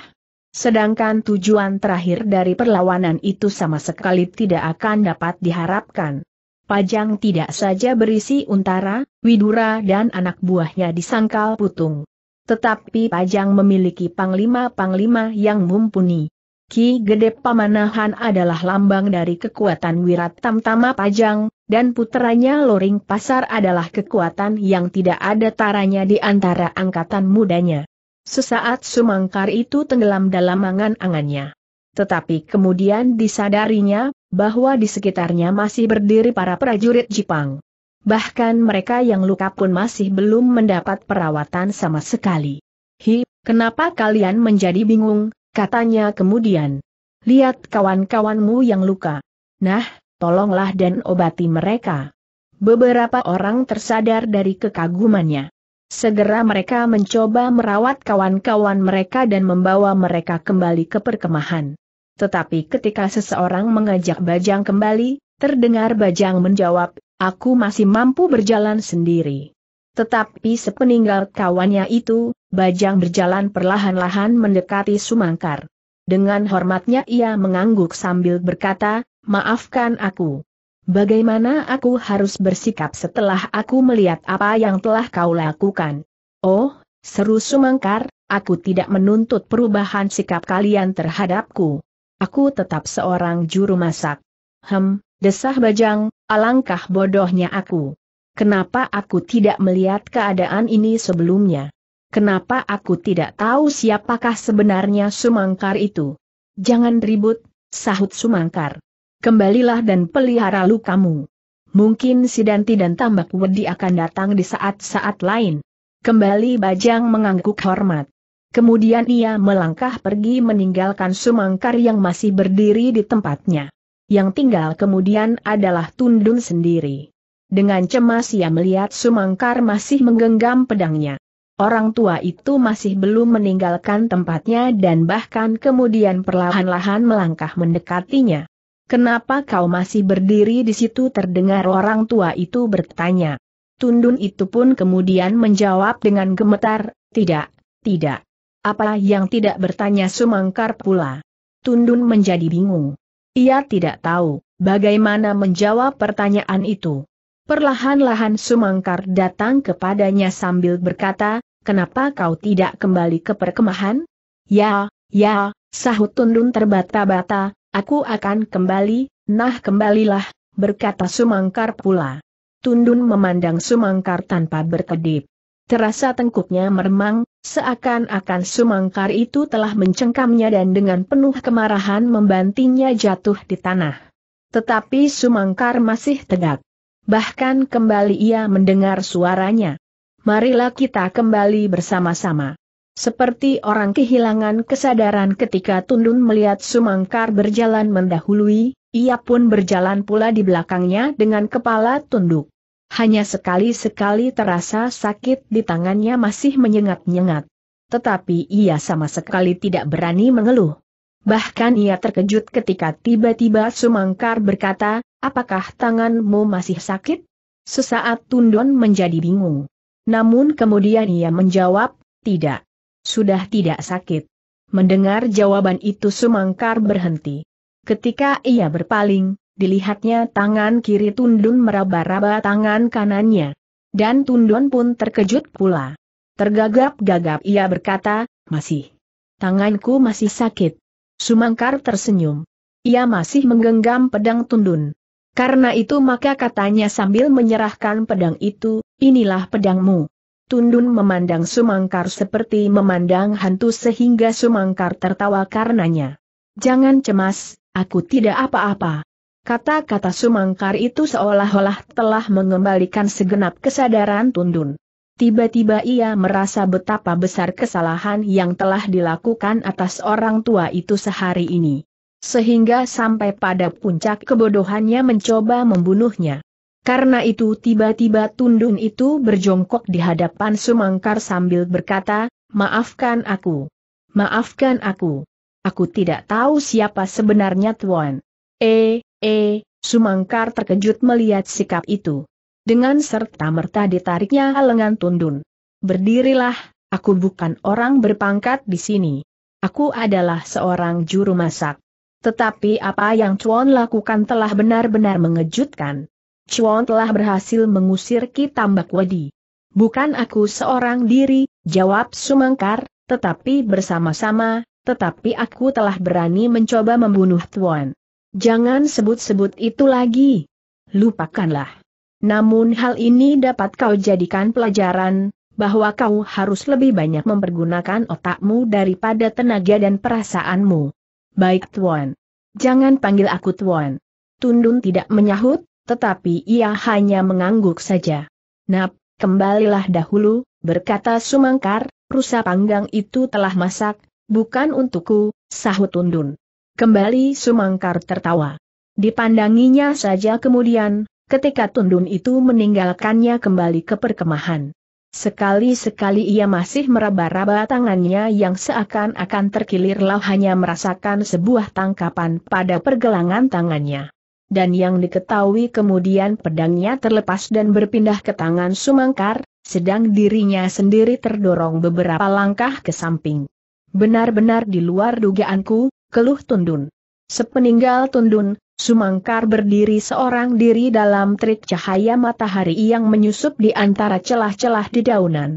Sedangkan tujuan terakhir dari perlawanan itu sama sekali tidak akan dapat diharapkan. Pajang tidak saja berisi Untara, Widura dan anak buahnya disangkal putung. Tetapi Pajang memiliki panglima-panglima yang mumpuni. Ki Gede Pamanahan adalah lambang dari kekuatan Wirat Tamtama Pajang, dan puteranya Loring Pasar adalah kekuatan yang tidak ada taranya di antara angkatan mudanya. Sesaat Sumangkar itu tenggelam dalam angan-angannya. Tetapi kemudian disadarinya, bahwa di sekitarnya masih berdiri para prajurit Jepang. Bahkan mereka yang luka pun masih belum mendapat perawatan sama sekali. Hi, kenapa kalian menjadi bingung, Katanya kemudian, lihat kawan-kawanmu yang luka. Nah, tolonglah dan obati mereka. Beberapa orang tersadar dari kekagumannya. Segera mereka mencoba merawat kawan-kawan mereka dan membawa mereka kembali ke perkemahan. Tetapi ketika seseorang mengajak Bajang kembali, terdengar Bajang menjawab, aku masih mampu berjalan sendiri. Tetapi sepeninggal kawannya itu, Bajang berjalan perlahan-lahan mendekati Sumangkar. Dengan hormatnya ia mengangguk sambil berkata, maafkan aku. Bagaimana aku harus bersikap setelah aku melihat apa yang telah kau lakukan? Oh, seru Sumangkar, aku tidak menuntut perubahan sikap kalian terhadapku. Aku tetap seorang juru masak. Hem, desah Bajang, alangkah bodohnya aku. Kenapa aku tidak melihat keadaan ini sebelumnya? Kenapa aku tidak tahu siapakah sebenarnya Sumangkar itu? Jangan ribut, sahut Sumangkar. Kembalilah dan pelihara lukamu. Mungkin Sidanti dan Tambak Wedi akan datang di saat-saat lain. Kembali Bajang mengangguk hormat. Kemudian ia melangkah pergi meninggalkan Sumangkar yang masih berdiri di tempatnya. Yang tinggal kemudian adalah Tundun sendiri. Dengan cemas ia melihat Sumangkar masih menggenggam pedangnya. Orang tua itu masih belum meninggalkan tempatnya dan bahkan kemudian perlahan-lahan melangkah mendekatinya. Kenapa kau masih berdiri di situ terdengar orang tua itu bertanya. Tundun itu pun kemudian menjawab dengan gemetar, tidak, tidak. Apa yang tidak bertanya Sumangkar pula. Tundun menjadi bingung. Ia tidak tahu bagaimana menjawab pertanyaan itu perlahan-lahan Sumangkar datang kepadanya sambil berkata, kenapa kau tidak kembali ke perkemahan? Ya, ya, sahut Tundun terbata-bata, aku akan kembali, nah kembalilah, berkata Sumangkar pula. Tundun memandang Sumangkar tanpa berkedip. Terasa tengkuknya meremang, seakan-akan Sumangkar itu telah mencengkamnya dan dengan penuh kemarahan membantingnya jatuh di tanah. Tetapi Sumangkar masih tegak. Bahkan kembali ia mendengar suaranya. Marilah kita kembali bersama-sama. Seperti orang kehilangan kesadaran ketika Tundun melihat Sumangkar berjalan mendahului, ia pun berjalan pula di belakangnya dengan kepala tunduk. Hanya sekali-sekali terasa sakit di tangannya masih menyengat-nyengat. Tetapi ia sama sekali tidak berani mengeluh. Bahkan ia terkejut ketika tiba-tiba Sumangkar berkata, Apakah tanganmu masih sakit? Sesaat Tundon menjadi bingung. Namun kemudian ia menjawab, tidak. Sudah tidak sakit. Mendengar jawaban itu Sumangkar berhenti. Ketika ia berpaling, dilihatnya tangan kiri Tundun meraba-raba tangan kanannya. Dan Tundun pun terkejut pula. Tergagap-gagap ia berkata, masih. Tanganku masih sakit. Sumangkar tersenyum. Ia masih menggenggam pedang Tundun. Karena itu maka katanya sambil menyerahkan pedang itu, inilah pedangmu. Tundun memandang Sumangkar seperti memandang hantu sehingga Sumangkar tertawa karenanya. Jangan cemas, aku tidak apa-apa. Kata-kata Sumangkar itu seolah-olah telah mengembalikan segenap kesadaran Tundun. Tiba-tiba ia merasa betapa besar kesalahan yang telah dilakukan atas orang tua itu sehari ini sehingga sampai pada puncak kebodohannya mencoba membunuhnya. Karena itu tiba-tiba Tundun itu berjongkok di hadapan Sumangkar sambil berkata, Maafkan aku. Maafkan aku. Aku tidak tahu siapa sebenarnya Tuan. Eh, eh, Sumangkar terkejut melihat sikap itu. Dengan serta-merta ditariknya lengan Tundun. Berdirilah, aku bukan orang berpangkat di sini. Aku adalah seorang juru masak. Tetapi apa yang Chuan lakukan telah benar-benar mengejutkan. Chuan telah berhasil mengusir Ki Tambak Wedi. Bukan aku seorang diri, jawab Sumangkar, tetapi bersama-sama, tetapi aku telah berani mencoba membunuh Tuan. Jangan sebut-sebut itu lagi. Lupakanlah. Namun hal ini dapat kau jadikan pelajaran, bahwa kau harus lebih banyak mempergunakan otakmu daripada tenaga dan perasaanmu. Baik Tuan. Jangan panggil aku Tuan. Tundun tidak menyahut, tetapi ia hanya mengangguk saja. Nap, kembalilah dahulu, berkata Sumangkar, rusa panggang itu telah masak, bukan untukku, sahut Tundun. Kembali Sumangkar tertawa. Dipandanginya saja kemudian, ketika Tundun itu meninggalkannya kembali ke perkemahan. Sekali-sekali ia masih meraba-raba tangannya yang seakan-akan terkilirlah hanya merasakan sebuah tangkapan pada pergelangan tangannya. Dan yang diketahui kemudian pedangnya terlepas dan berpindah ke tangan Sumangkar, sedang dirinya sendiri terdorong beberapa langkah ke samping. Benar-benar di luar dugaanku, keluh Tundun. Sepeninggal Tundun, Sumangkar berdiri seorang diri dalam trik cahaya matahari yang menyusup di antara celah-celah di daunan.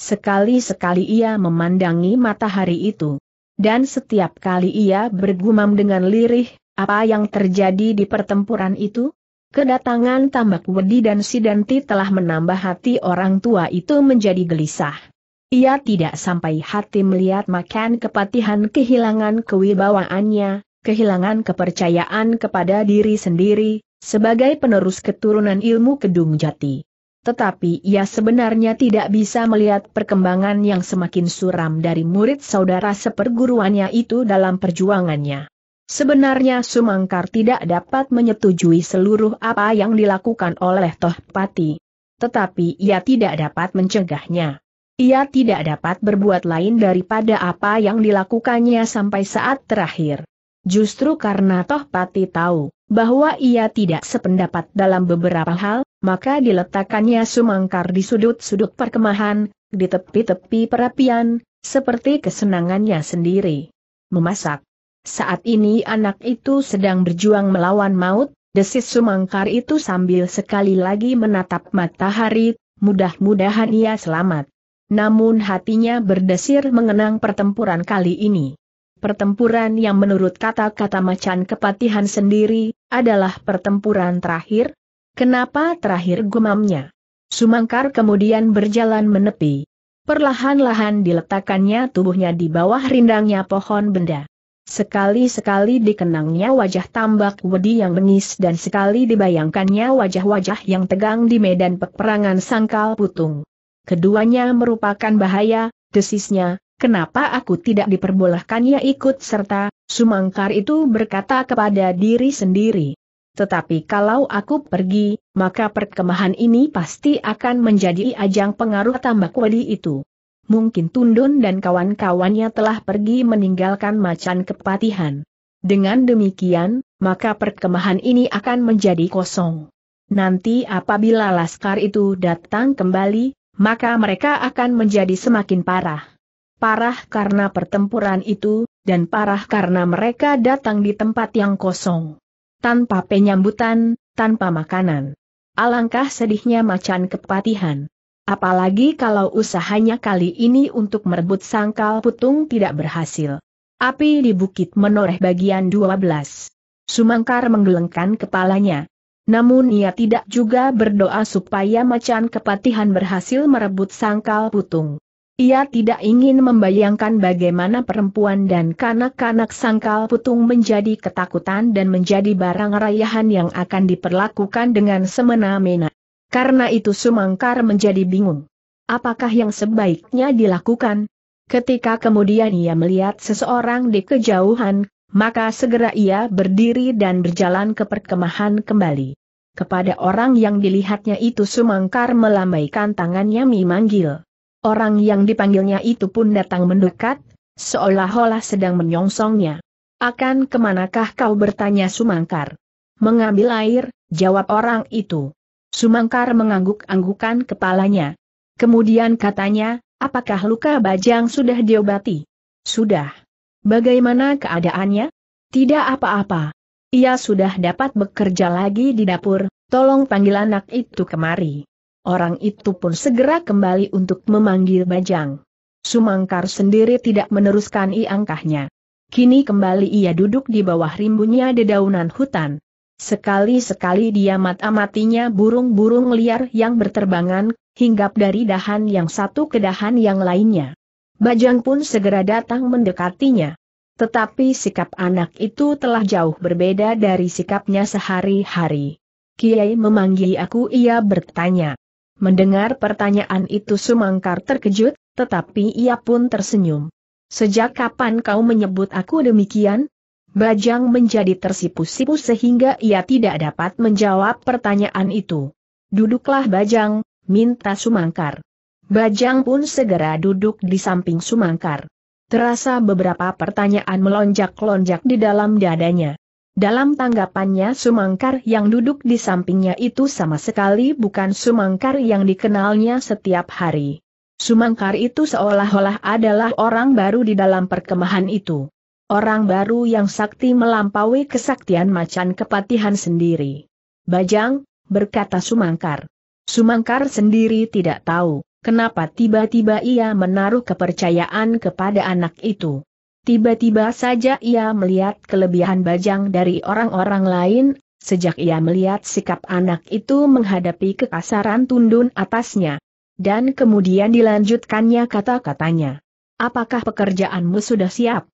Sekali-sekali ia memandangi matahari itu. Dan setiap kali ia bergumam dengan lirih, apa yang terjadi di pertempuran itu? Kedatangan tambak wedi dan sidanti telah menambah hati orang tua itu menjadi gelisah. Ia tidak sampai hati melihat makan kepatihan kehilangan kewibawaannya, kehilangan kepercayaan kepada diri sendiri, sebagai penerus keturunan ilmu Kedung Jati. Tetapi ia sebenarnya tidak bisa melihat perkembangan yang semakin suram dari murid saudara seperguruannya itu dalam perjuangannya. Sebenarnya Sumangkar tidak dapat menyetujui seluruh apa yang dilakukan oleh Tohpati. Tetapi ia tidak dapat mencegahnya. Ia tidak dapat berbuat lain daripada apa yang dilakukannya sampai saat terakhir. Justru karena Toh Pati tahu bahwa ia tidak sependapat dalam beberapa hal, maka diletakkannya sumangkar di sudut-sudut perkemahan, di tepi-tepi perapian, seperti kesenangannya sendiri. Memasak. Saat ini anak itu sedang berjuang melawan maut, desis sumangkar itu sambil sekali lagi menatap matahari, mudah-mudahan ia selamat. Namun hatinya berdesir mengenang pertempuran kali ini pertempuran yang menurut kata-kata macan kepatihan sendiri, adalah pertempuran terakhir? Kenapa terakhir gumamnya? Sumangkar kemudian berjalan menepi. Perlahan-lahan diletakkannya tubuhnya di bawah rindangnya pohon benda. Sekali-sekali dikenangnya wajah tambak wedi yang bengis dan sekali dibayangkannya wajah-wajah yang tegang di medan peperangan sangkal putung. Keduanya merupakan bahaya, desisnya, Kenapa aku tidak diperbolehkannya ikut serta, Sumangkar itu berkata kepada diri sendiri. Tetapi kalau aku pergi, maka perkemahan ini pasti akan menjadi ajang pengaruh tambak wadi itu. Mungkin Tundun dan kawan-kawannya telah pergi meninggalkan macan kepatihan. Dengan demikian, maka perkemahan ini akan menjadi kosong. Nanti apabila laskar itu datang kembali, maka mereka akan menjadi semakin parah parah karena pertempuran itu, dan parah karena mereka datang di tempat yang kosong. Tanpa penyambutan, tanpa makanan. Alangkah sedihnya macan kepatihan. Apalagi kalau usahanya kali ini untuk merebut sangkal putung tidak berhasil. Api di bukit menoreh bagian 12. Sumangkar menggelengkan kepalanya. Namun ia tidak juga berdoa supaya macan kepatihan berhasil merebut sangkal putung. Ia tidak ingin membayangkan bagaimana perempuan dan kanak-kanak sangkal putung menjadi ketakutan dan menjadi barang rayahan yang akan diperlakukan dengan semena-mena. Karena itu Sumangkar menjadi bingung. Apakah yang sebaiknya dilakukan? Ketika kemudian ia melihat seseorang di kejauhan, maka segera ia berdiri dan berjalan ke perkemahan kembali. Kepada orang yang dilihatnya itu Sumangkar melambaikan tangannya memanggil. Orang yang dipanggilnya itu pun datang mendekat, seolah-olah sedang menyongsongnya. Akan kemanakah kau bertanya Sumangkar? Mengambil air, jawab orang itu. Sumangkar mengangguk-anggukan kepalanya. Kemudian katanya, apakah luka bajang sudah diobati? Sudah. Bagaimana keadaannya? Tidak apa-apa. Ia sudah dapat bekerja lagi di dapur, tolong panggil anak itu kemari. Orang itu pun segera kembali untuk memanggil Bajang. Sumangkar sendiri tidak meneruskan iangkahnya. Kini kembali ia duduk di bawah rimbunnya dedaunan hutan. Sekali-sekali dia mata-matinya burung-burung liar yang berterbangan, hinggap dari dahan yang satu ke dahan yang lainnya. Bajang pun segera datang mendekatinya. Tetapi sikap anak itu telah jauh berbeda dari sikapnya sehari-hari. Kiai memanggil aku ia bertanya. Mendengar pertanyaan itu Sumangkar terkejut, tetapi ia pun tersenyum. Sejak kapan kau menyebut aku demikian? Bajang menjadi tersipu-sipu sehingga ia tidak dapat menjawab pertanyaan itu. Duduklah Bajang, minta Sumangkar. Bajang pun segera duduk di samping Sumangkar. Terasa beberapa pertanyaan melonjak-lonjak di dalam dadanya. Dalam tanggapannya Sumangkar yang duduk di sampingnya itu sama sekali bukan Sumangkar yang dikenalnya setiap hari. Sumangkar itu seolah-olah adalah orang baru di dalam perkemahan itu. Orang baru yang sakti melampaui kesaktian macan kepatihan sendiri. Bajang, berkata Sumangkar. Sumangkar sendiri tidak tahu, kenapa tiba-tiba ia menaruh kepercayaan kepada anak itu. Tiba-tiba saja ia melihat kelebihan bajang dari orang-orang lain, sejak ia melihat sikap anak itu menghadapi kekasaran tundun atasnya. Dan kemudian dilanjutkannya kata-katanya. Apakah pekerjaanmu sudah siap?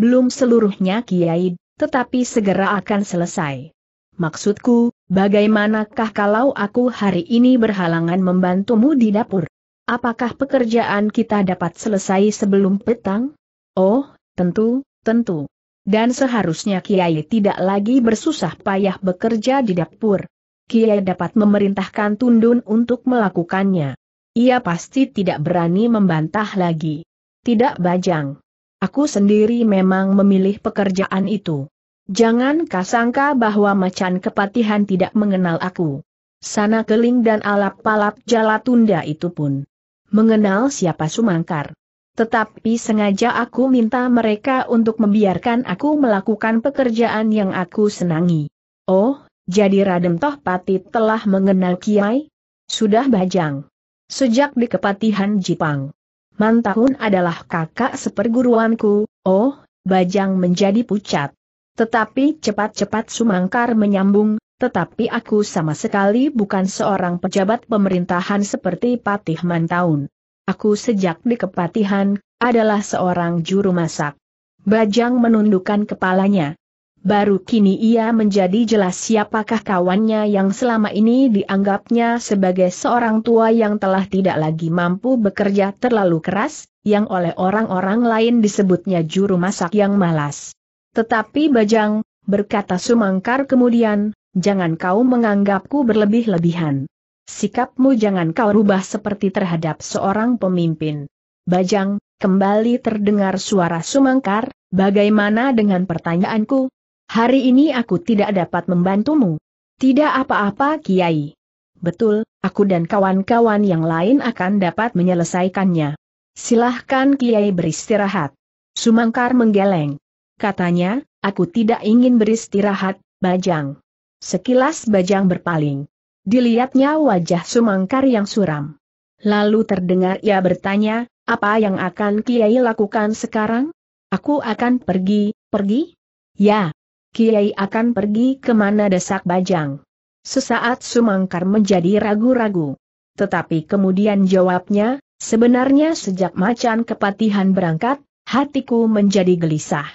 Belum seluruhnya Kiai, tetapi segera akan selesai. Maksudku, bagaimanakah kalau aku hari ini berhalangan membantumu di dapur? Apakah pekerjaan kita dapat selesai sebelum petang? Oh, Tentu, tentu. Dan seharusnya Kiai tidak lagi bersusah payah bekerja di dapur. Kiai dapat memerintahkan Tundun untuk melakukannya. Ia pasti tidak berani membantah lagi. Tidak bajang. Aku sendiri memang memilih pekerjaan itu. Jangan kasangka bahwa macan kepatihan tidak mengenal aku. Sana keling dan alap-palap jala tunda itu pun. Mengenal siapa sumangkar. Tetapi sengaja aku minta mereka untuk membiarkan aku melakukan pekerjaan yang aku senangi. Oh, jadi Raden Tohpati telah mengenal Kiai? Sudah bajang. Sejak di Kepatihan Jipang. Mantahun adalah kakak seperguruanku, oh, bajang menjadi pucat. Tetapi cepat-cepat Sumangkar menyambung, tetapi aku sama sekali bukan seorang pejabat pemerintahan seperti Patih Mantaun. Aku sejak di kepatihan, adalah seorang juru masak. Bajang menundukkan kepalanya. Baru kini ia menjadi jelas siapakah kawannya yang selama ini dianggapnya sebagai seorang tua yang telah tidak lagi mampu bekerja terlalu keras, yang oleh orang-orang lain disebutnya juru masak yang malas. Tetapi Bajang, berkata Sumangkar kemudian, jangan kau menganggapku berlebih-lebihan sikapmu jangan kau rubah seperti terhadap seorang pemimpin. Bajang, kembali terdengar suara sumangkar, bagaimana dengan pertanyaanku? Hari ini aku tidak dapat membantumu. Tidak apa-apa Kiai. Betul, aku dan kawan-kawan yang lain akan dapat menyelesaikannya. Silahkan Kiai beristirahat. Sumangkar menggeleng. Katanya, aku tidak ingin beristirahat, Bajang. Sekilas Bajang berpaling dilihatnya wajah Sumangkar yang suram. Lalu terdengar ia bertanya, apa yang akan Kiai lakukan sekarang? Aku akan pergi, pergi? Ya. Kiai akan pergi ke mana desak bajang? Sesaat Sumangkar menjadi ragu-ragu. Tetapi kemudian jawabnya, sebenarnya sejak macan kepatihan berangkat, hatiku menjadi gelisah.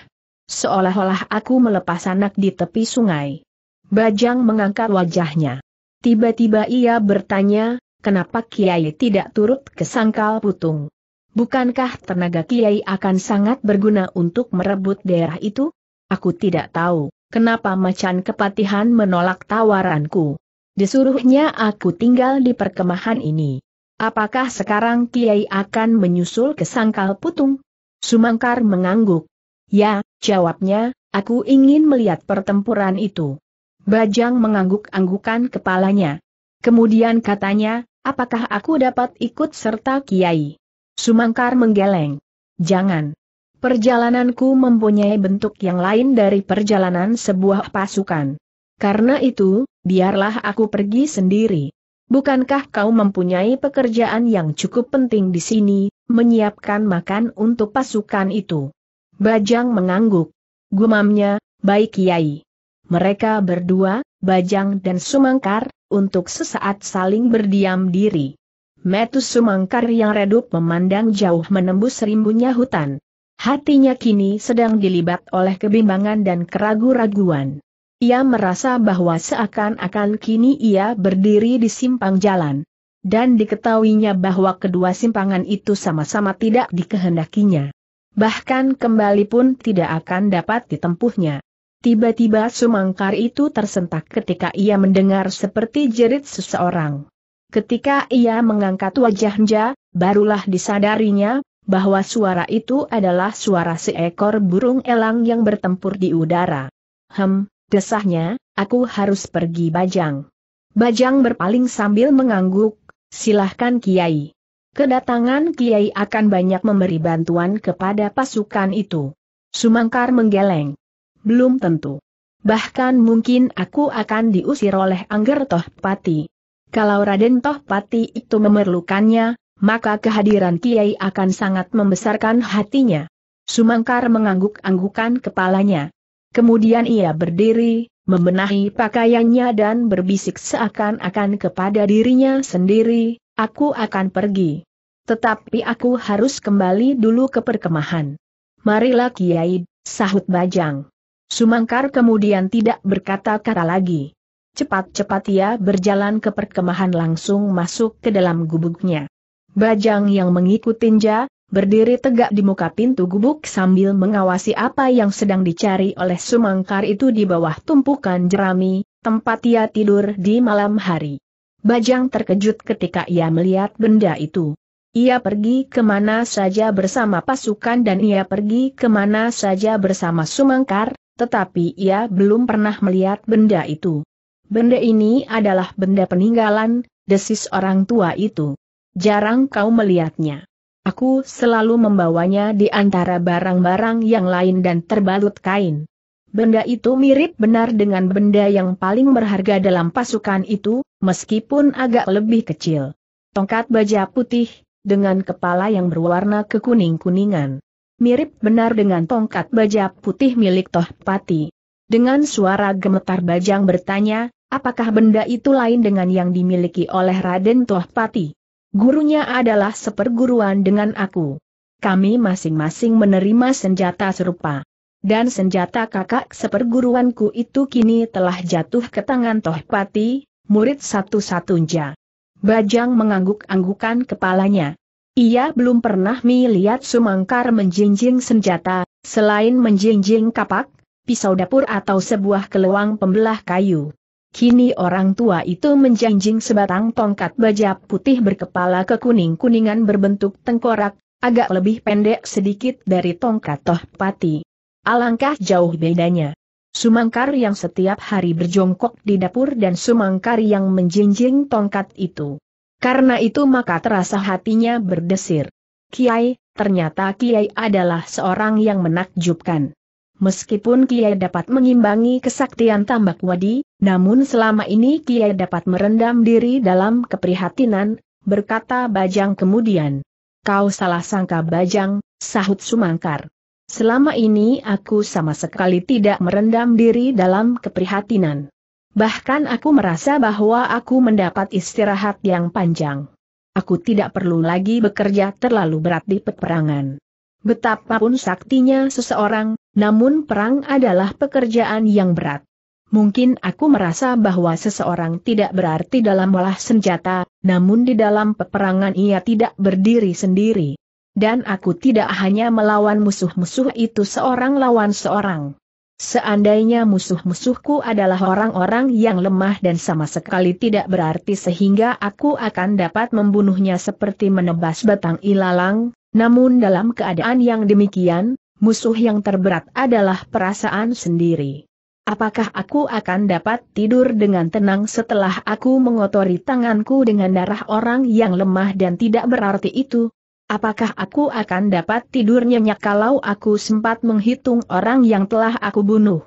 Seolah-olah aku melepas anak di tepi sungai. Bajang mengangkat wajahnya. Tiba-tiba ia bertanya, kenapa Kiai tidak turut ke Sangkal Putung? Bukankah tenaga Kiai akan sangat berguna untuk merebut daerah itu? Aku tidak tahu, kenapa macan kepatihan menolak tawaranku. Disuruhnya aku tinggal di perkemahan ini. Apakah sekarang Kiai akan menyusul ke Sangkal Putung? Sumangkar mengangguk. Ya, jawabnya, aku ingin melihat pertempuran itu. Bajang mengangguk-anggukan kepalanya. Kemudian katanya, apakah aku dapat ikut serta Kiai? Sumangkar menggeleng. Jangan. Perjalananku mempunyai bentuk yang lain dari perjalanan sebuah pasukan. Karena itu, biarlah aku pergi sendiri. Bukankah kau mempunyai pekerjaan yang cukup penting di sini, menyiapkan makan untuk pasukan itu? Bajang mengangguk. Gumamnya, baik Kiai mereka berdua, Bajang dan Sumangkar, untuk sesaat saling berdiam diri. Metus Sumangkar yang redup memandang jauh menembus rimbunnya hutan. Hatinya kini sedang dilibat oleh kebimbangan dan keragu-raguan. Ia merasa bahwa seakan-akan kini ia berdiri di simpang jalan. Dan diketahuinya bahwa kedua simpangan itu sama-sama tidak dikehendakinya. Bahkan kembali pun tidak akan dapat ditempuhnya. Tiba-tiba sumangkar itu tersentak ketika ia mendengar seperti jerit seseorang. Ketika ia mengangkat wajahnya, barulah disadarinya, bahwa suara itu adalah suara seekor burung elang yang bertempur di udara. Hem, desahnya, aku harus pergi Bajang. Bajang berpaling sambil mengangguk, silahkan Kiai. Kedatangan Kiai akan banyak memberi bantuan kepada pasukan itu. Sumangkar menggeleng belum tentu. Bahkan mungkin aku akan diusir oleh Angger Tohpati. Kalau Raden Tohpati itu memerlukannya, maka kehadiran Kiai akan sangat membesarkan hatinya. Sumangkar mengangguk-anggukan kepalanya. Kemudian ia berdiri, membenahi pakaiannya dan berbisik seakan-akan kepada dirinya sendiri, aku akan pergi. Tetapi aku harus kembali dulu ke perkemahan. Marilah Kiai, sahut Bajang. Sumangkar kemudian tidak berkata-kata lagi. Cepat-cepat ia berjalan ke perkemahan langsung masuk ke dalam gubuknya. Bajang yang mengikuti Nja, berdiri tegak di muka pintu gubuk sambil mengawasi apa yang sedang dicari oleh Sumangkar itu di bawah tumpukan jerami, tempat ia tidur di malam hari. Bajang terkejut ketika ia melihat benda itu. Ia pergi kemana saja bersama pasukan dan ia pergi kemana saja bersama Sumangkar, tetapi ia belum pernah melihat benda itu. Benda ini adalah benda peninggalan, desis orang tua itu. Jarang kau melihatnya. Aku selalu membawanya di antara barang-barang yang lain dan terbalut kain. Benda itu mirip benar dengan benda yang paling berharga dalam pasukan itu, meskipun agak lebih kecil. Tongkat baja putih, dengan kepala yang berwarna kekuning-kuningan. Mirip benar dengan tongkat baja putih milik Toh Pati. Dengan suara gemetar Bajang bertanya, apakah benda itu lain dengan yang dimiliki oleh Raden Toh Pati? Gurunya adalah seperguruan dengan aku. Kami masing-masing menerima senjata serupa dan senjata kakak seperguruanku itu kini telah jatuh ke tangan Tohpati, murid satu-satunya. Bajang mengangguk-anggukan kepalanya. Ia belum pernah melihat Sumangkar menjinjing senjata, selain menjinjing kapak, pisau dapur atau sebuah keluang pembelah kayu. Kini orang tua itu menjinjing sebatang tongkat baja putih berkepala kekuning-kuningan berbentuk tengkorak, agak lebih pendek sedikit dari tongkat toh pati. Alangkah jauh bedanya. Sumangkar yang setiap hari berjongkok di dapur dan Sumangkar yang menjinjing tongkat itu. Karena itu maka terasa hatinya berdesir. Kiai, ternyata Kiai adalah seorang yang menakjubkan. Meskipun Kiai dapat mengimbangi kesaktian tambak wadi, namun selama ini Kiai dapat merendam diri dalam keprihatinan, berkata Bajang kemudian. Kau salah sangka Bajang, sahut Sumangkar. Selama ini aku sama sekali tidak merendam diri dalam keprihatinan. Bahkan aku merasa bahwa aku mendapat istirahat yang panjang. Aku tidak perlu lagi bekerja terlalu berat di peperangan. Betapapun saktinya seseorang, namun perang adalah pekerjaan yang berat. Mungkin aku merasa bahwa seseorang tidak berarti dalam olah senjata, namun di dalam peperangan ia tidak berdiri sendiri. Dan aku tidak hanya melawan musuh-musuh itu seorang lawan seorang. Seandainya musuh-musuhku adalah orang-orang yang lemah dan sama sekali tidak berarti sehingga aku akan dapat membunuhnya seperti menebas batang ilalang, namun dalam keadaan yang demikian, musuh yang terberat adalah perasaan sendiri. Apakah aku akan dapat tidur dengan tenang setelah aku mengotori tanganku dengan darah orang yang lemah dan tidak berarti itu? Apakah aku akan dapat tidur nyenyak kalau aku sempat menghitung orang yang telah aku bunuh?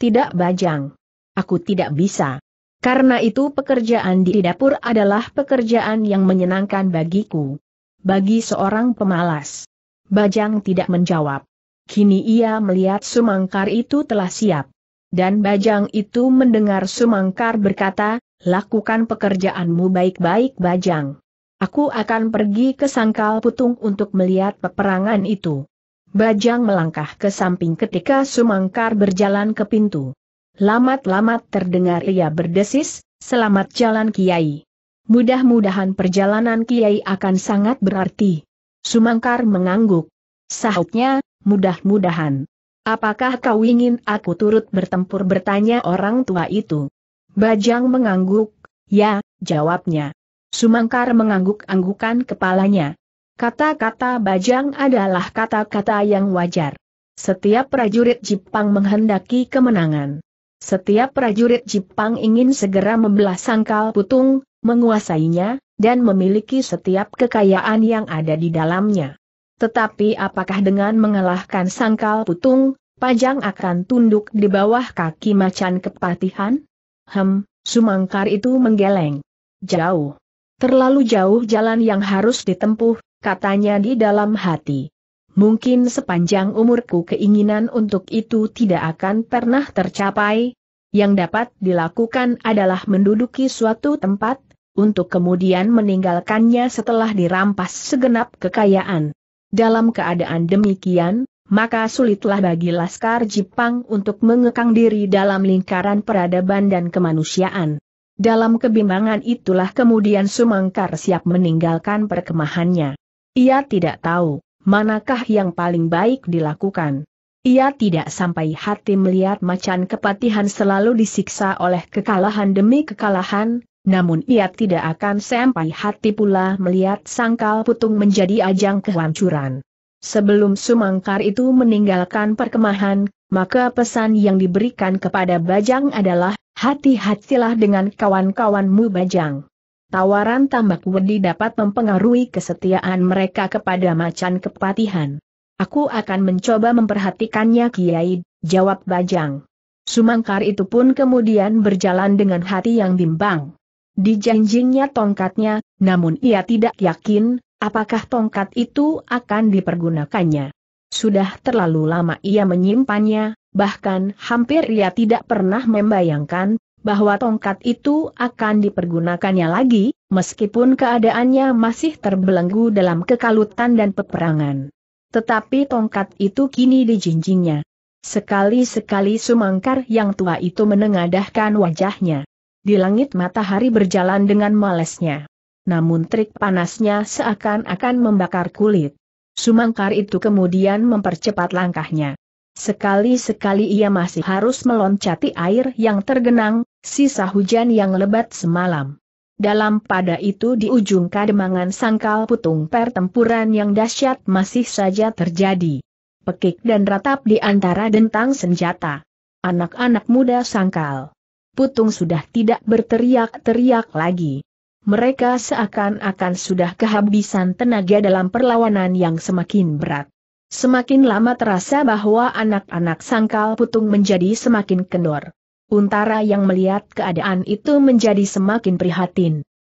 Tidak bajang. Aku tidak bisa. Karena itu pekerjaan di dapur adalah pekerjaan yang menyenangkan bagiku. Bagi seorang pemalas. Bajang tidak menjawab. Kini ia melihat Sumangkar itu telah siap. Dan Bajang itu mendengar Sumangkar berkata, lakukan pekerjaanmu baik-baik Bajang. Aku akan pergi ke sangkal putung untuk melihat peperangan itu. Bajang melangkah ke samping ketika Sumangkar berjalan ke pintu. Lamat-lamat terdengar ia berdesis, selamat jalan Kiai. Mudah-mudahan perjalanan Kiai akan sangat berarti. Sumangkar mengangguk. Sahutnya, mudah-mudahan. Apakah kau ingin aku turut bertempur bertanya orang tua itu? Bajang mengangguk, ya, jawabnya. Sumangkar mengangguk-anggukan kepalanya. Kata-kata bajang adalah kata-kata yang wajar. Setiap prajurit Jepang menghendaki kemenangan. Setiap prajurit Jepang ingin segera membelah sangkal putung, menguasainya, dan memiliki setiap kekayaan yang ada di dalamnya. Tetapi apakah dengan mengalahkan sangkal putung, Pajang akan tunduk di bawah kaki macan kepatihan? Hem, Sumangkar itu menggeleng. Jauh. Terlalu jauh jalan yang harus ditempuh, katanya di dalam hati. Mungkin sepanjang umurku keinginan untuk itu tidak akan pernah tercapai. Yang dapat dilakukan adalah menduduki suatu tempat, untuk kemudian meninggalkannya setelah dirampas segenap kekayaan. Dalam keadaan demikian, maka sulitlah bagi Laskar Jepang untuk mengekang diri dalam lingkaran peradaban dan kemanusiaan. Dalam kebimbangan itulah kemudian Sumangkar siap meninggalkan perkemahannya. Ia tidak tahu, manakah yang paling baik dilakukan. Ia tidak sampai hati melihat macan kepatihan selalu disiksa oleh kekalahan demi kekalahan, namun ia tidak akan sampai hati pula melihat sangkal putung menjadi ajang kehancuran. Sebelum Sumangkar itu meninggalkan perkemahan, maka pesan yang diberikan kepada Bajang adalah, hati-hatilah dengan kawan-kawanmu Bajang. Tawaran tambak wedi dapat mempengaruhi kesetiaan mereka kepada macan kepatihan. Aku akan mencoba memperhatikannya Kiai, jawab Bajang. Sumangkar itu pun kemudian berjalan dengan hati yang bimbang. Dijanjinya tongkatnya, namun ia tidak yakin, Apakah tongkat itu akan dipergunakannya? Sudah terlalu lama ia menyimpannya, bahkan hampir ia tidak pernah membayangkan bahwa tongkat itu akan dipergunakannya lagi, meskipun keadaannya masih terbelenggu dalam kekalutan dan peperangan. Tetapi tongkat itu kini dijinjingnya. Sekali-sekali Sumangkar yang tua itu menengadahkan wajahnya. Di langit matahari berjalan dengan malesnya namun trik panasnya seakan-akan membakar kulit. Sumangkar itu kemudian mempercepat langkahnya. Sekali-sekali ia masih harus meloncati air yang tergenang, sisa hujan yang lebat semalam. Dalam pada itu di ujung kademangan sangkal putung pertempuran yang dahsyat masih saja terjadi. Pekik dan ratap di antara dentang senjata. Anak-anak muda sangkal. Putung sudah tidak berteriak-teriak lagi mereka seakan-akan sudah kehabisan tenaga dalam perlawanan yang semakin berat. Semakin lama terasa bahwa anak-anak sangkal putung menjadi semakin kendor. Untara yang melihat keadaan itu menjadi semakin prihatin.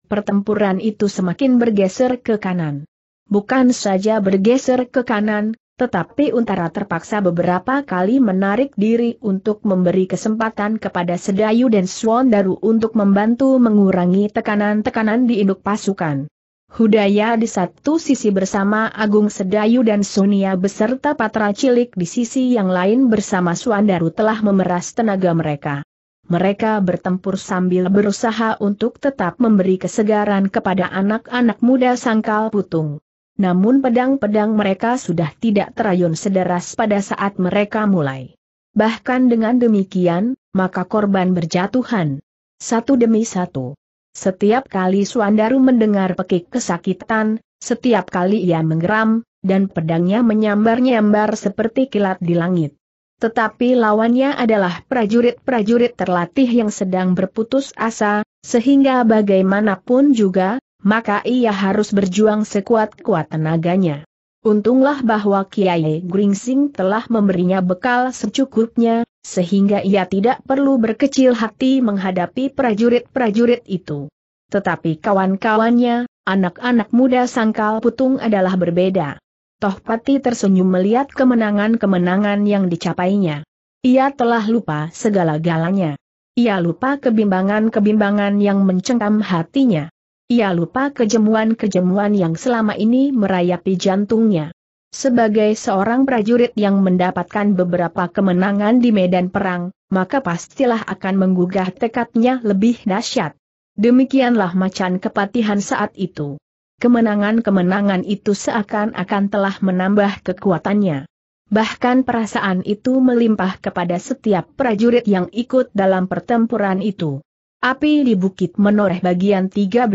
Pertempuran itu semakin bergeser ke kanan. Bukan saja bergeser ke kanan, tetapi Untara terpaksa beberapa kali menarik diri untuk memberi kesempatan kepada Sedayu dan Swandaru untuk membantu mengurangi tekanan-tekanan di induk pasukan. Hudaya di satu sisi bersama Agung Sedayu dan Sonia beserta Patra Cilik di sisi yang lain bersama Suandaru telah memeras tenaga mereka. Mereka bertempur sambil berusaha untuk tetap memberi kesegaran kepada anak-anak muda sangkal putung namun pedang-pedang mereka sudah tidak terayun sederas pada saat mereka mulai. Bahkan dengan demikian, maka korban berjatuhan. Satu demi satu. Setiap kali Suandaru mendengar pekik kesakitan, setiap kali ia menggeram, dan pedangnya menyambar-nyambar seperti kilat di langit. Tetapi lawannya adalah prajurit-prajurit terlatih yang sedang berputus asa, sehingga bagaimanapun juga, maka ia harus berjuang sekuat-kuat tenaganya. Untunglah bahwa Kiai Gringsing telah memberinya bekal secukupnya, sehingga ia tidak perlu berkecil hati menghadapi prajurit-prajurit itu. Tetapi kawan-kawannya, anak-anak muda sangkal putung adalah berbeda. Tohpati tersenyum melihat kemenangan-kemenangan yang dicapainya. Ia telah lupa segala-galanya. Ia lupa kebimbangan-kebimbangan yang mencengkam hatinya. Ia lupa kejemuan-kejemuan yang selama ini merayapi jantungnya. Sebagai seorang prajurit yang mendapatkan beberapa kemenangan di medan perang, maka pastilah akan menggugah tekadnya lebih dahsyat. Demikianlah macan kepatihan saat itu. Kemenangan-kemenangan itu seakan-akan telah menambah kekuatannya. Bahkan perasaan itu melimpah kepada setiap prajurit yang ikut dalam pertempuran itu. Api di Bukit Menoreh bagian 13.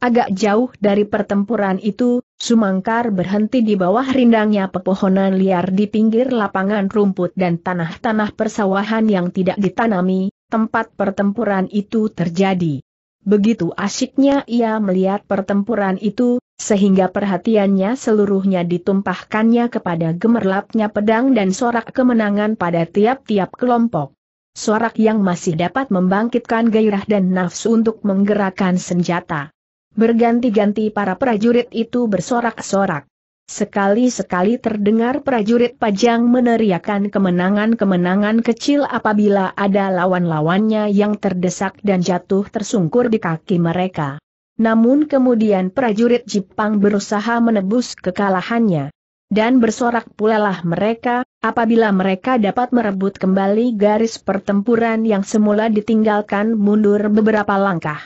Agak jauh dari pertempuran itu, Sumangkar berhenti di bawah rindangnya pepohonan liar di pinggir lapangan rumput dan tanah-tanah persawahan yang tidak ditanami, tempat pertempuran itu terjadi. Begitu asyiknya ia melihat pertempuran itu, sehingga perhatiannya seluruhnya ditumpahkannya kepada gemerlapnya pedang dan sorak kemenangan pada tiap-tiap kelompok sorak yang masih dapat membangkitkan gairah dan nafsu untuk menggerakkan senjata. Berganti-ganti para prajurit itu bersorak-sorak. Sekali-sekali terdengar prajurit pajang meneriakan kemenangan-kemenangan kecil apabila ada lawan-lawannya yang terdesak dan jatuh tersungkur di kaki mereka. Namun kemudian prajurit Jepang berusaha menebus kekalahannya. Dan bersorak pulalah mereka, apabila mereka dapat merebut kembali garis pertempuran yang semula ditinggalkan mundur beberapa langkah.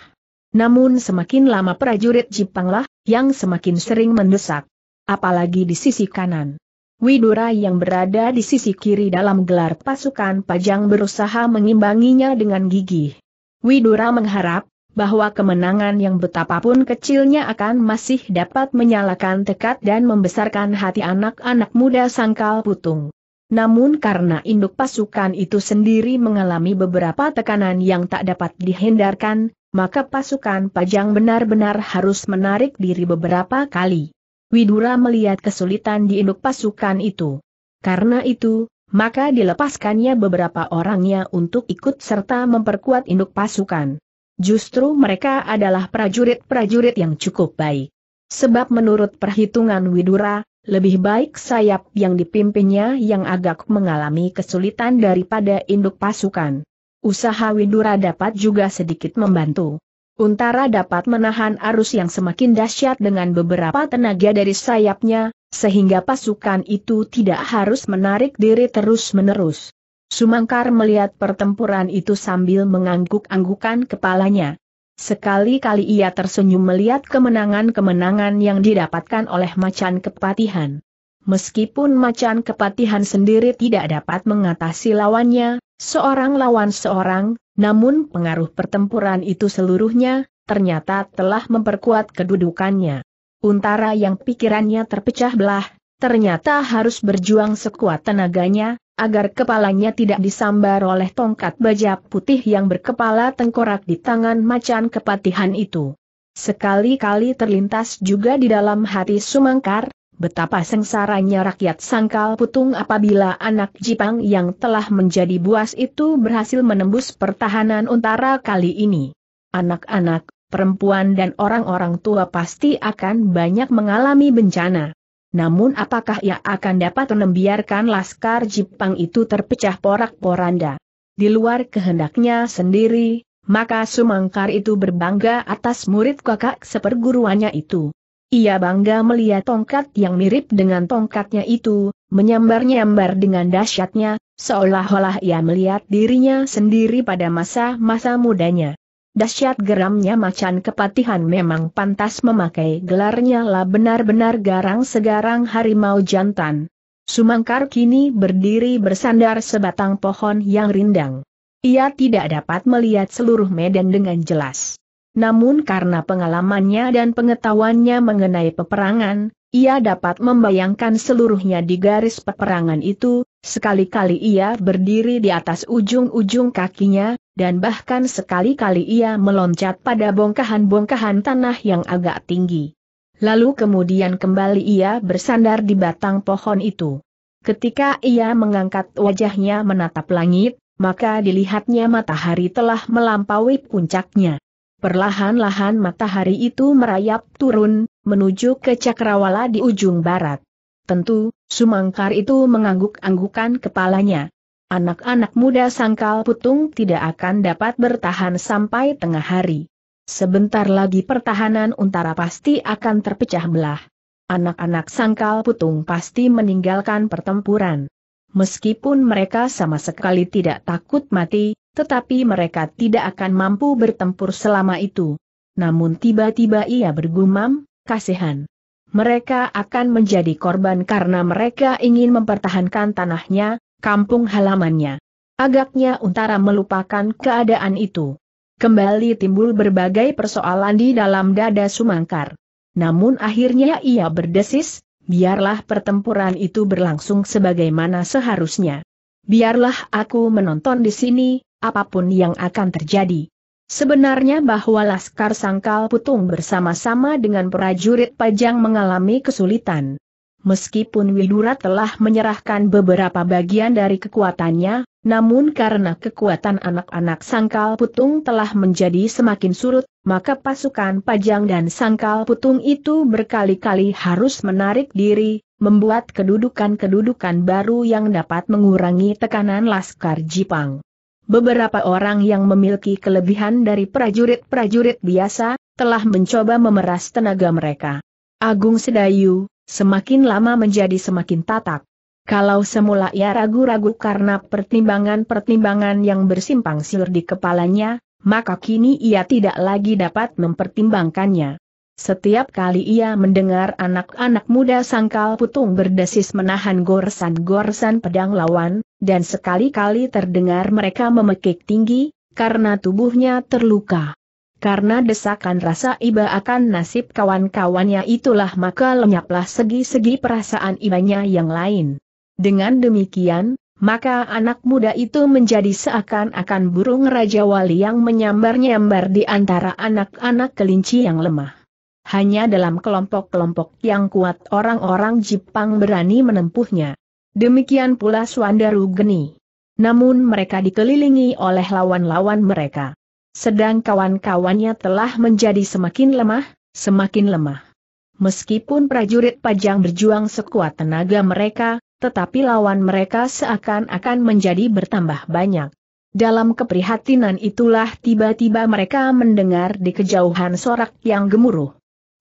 Namun semakin lama prajurit Jipanglah, yang semakin sering mendesak. Apalagi di sisi kanan. Widura yang berada di sisi kiri dalam gelar pasukan pajang berusaha mengimbanginya dengan gigih. Widura mengharap, bahwa kemenangan yang betapapun kecilnya akan masih dapat menyalakan tekad dan membesarkan hati anak-anak muda sangkal putung. Namun karena induk pasukan itu sendiri mengalami beberapa tekanan yang tak dapat dihindarkan, maka pasukan pajang benar-benar harus menarik diri beberapa kali. Widura melihat kesulitan di induk pasukan itu. Karena itu, maka dilepaskannya beberapa orangnya untuk ikut serta memperkuat induk pasukan. Justru mereka adalah prajurit-prajurit yang cukup baik. Sebab menurut perhitungan Widura, lebih baik sayap yang dipimpinnya yang agak mengalami kesulitan daripada induk pasukan. Usaha Widura dapat juga sedikit membantu. Untara dapat menahan arus yang semakin dahsyat dengan beberapa tenaga dari sayapnya, sehingga pasukan itu tidak harus menarik diri terus-menerus. Sumangkar melihat pertempuran itu sambil mengangguk-anggukan kepalanya. Sekali-kali ia tersenyum melihat kemenangan-kemenangan yang didapatkan oleh macan kepatihan. Meskipun macan kepatihan sendiri tidak dapat mengatasi lawannya, seorang lawan seorang, namun pengaruh pertempuran itu seluruhnya, ternyata telah memperkuat kedudukannya. Untara yang pikirannya terpecah belah, ternyata harus berjuang sekuat tenaganya, agar kepalanya tidak disambar oleh tongkat baja putih yang berkepala tengkorak di tangan macan kepatihan itu. Sekali-kali terlintas juga di dalam hati Sumangkar, betapa sengsaranya rakyat sangkal putung apabila anak Jipang yang telah menjadi buas itu berhasil menembus pertahanan Untara kali ini. Anak-anak, perempuan dan orang-orang tua pasti akan banyak mengalami bencana. Namun apakah ia akan dapat membiarkan Laskar Jepang itu terpecah porak-poranda? Di luar kehendaknya sendiri, maka Sumangkar itu berbangga atas murid kakak seperguruannya itu. Ia bangga melihat tongkat yang mirip dengan tongkatnya itu, menyambar-nyambar dengan dahsyatnya, seolah-olah ia melihat dirinya sendiri pada masa-masa mudanya. Dasyat geramnya macan kepatihan memang pantas memakai gelarnya lah benar-benar garang segarang harimau jantan. Sumangkar kini berdiri bersandar sebatang pohon yang rindang. Ia tidak dapat melihat seluruh medan dengan jelas. Namun karena pengalamannya dan pengetahuannya mengenai peperangan, ia dapat membayangkan seluruhnya di garis peperangan itu, sekali-kali ia berdiri di atas ujung-ujung kakinya, dan bahkan sekali-kali ia meloncat pada bongkahan-bongkahan tanah yang agak tinggi. Lalu kemudian kembali ia bersandar di batang pohon itu. Ketika ia mengangkat wajahnya menatap langit, maka dilihatnya matahari telah melampaui puncaknya. Perlahan-lahan matahari itu merayap turun, menuju ke Cakrawala di ujung barat. Tentu, Sumangkar itu mengangguk-anggukan kepalanya. Anak-anak muda sangkal putung tidak akan dapat bertahan sampai tengah hari. Sebentar lagi pertahanan Untara pasti akan terpecah belah. Anak-anak sangkal putung pasti meninggalkan pertempuran. Meskipun mereka sama sekali tidak takut mati, tetapi mereka tidak akan mampu bertempur selama itu. Namun tiba-tiba ia bergumam, kasihan. Mereka akan menjadi korban karena mereka ingin mempertahankan tanahnya, kampung halamannya. Agaknya Untara melupakan keadaan itu. Kembali timbul berbagai persoalan di dalam dada Sumangkar. Namun akhirnya ia berdesis, biarlah pertempuran itu berlangsung sebagaimana seharusnya. Biarlah aku menonton di sini, apapun yang akan terjadi. Sebenarnya bahwa Laskar Sangkal Putung bersama-sama dengan prajurit Pajang mengalami kesulitan. Meskipun Widura telah menyerahkan beberapa bagian dari kekuatannya, namun karena kekuatan anak-anak Sangkal Putung telah menjadi semakin surut, maka pasukan Pajang dan Sangkal Putung itu berkali-kali harus menarik diri, membuat kedudukan-kedudukan baru yang dapat mengurangi tekanan Laskar Jipang. Beberapa orang yang memiliki kelebihan dari prajurit-prajurit biasa, telah mencoba memeras tenaga mereka. Agung Sedayu, semakin lama menjadi semakin tatak. Kalau semula ia ragu-ragu karena pertimbangan-pertimbangan yang bersimpang siur di kepalanya, maka kini ia tidak lagi dapat mempertimbangkannya. Setiap kali ia mendengar anak-anak muda sangkal putung berdesis menahan gorsan-gorsan pedang lawan, dan sekali-kali terdengar mereka memekik tinggi, karena tubuhnya terluka. Karena desakan rasa iba akan nasib kawan-kawannya itulah maka lenyaplah segi-segi perasaan ibanya yang lain. Dengan demikian, maka anak muda itu menjadi seakan-akan burung Raja Wali yang menyambar-nyambar di antara anak-anak kelinci yang lemah hanya dalam kelompok-kelompok yang kuat orang-orang Jepang berani menempuhnya. Demikian pula Swandaru Geni. Namun mereka dikelilingi oleh lawan-lawan mereka. Sedang kawan-kawannya telah menjadi semakin lemah, semakin lemah. Meskipun prajurit pajang berjuang sekuat tenaga mereka, tetapi lawan mereka seakan-akan menjadi bertambah banyak. Dalam keprihatinan itulah tiba-tiba mereka mendengar di kejauhan sorak yang gemuruh.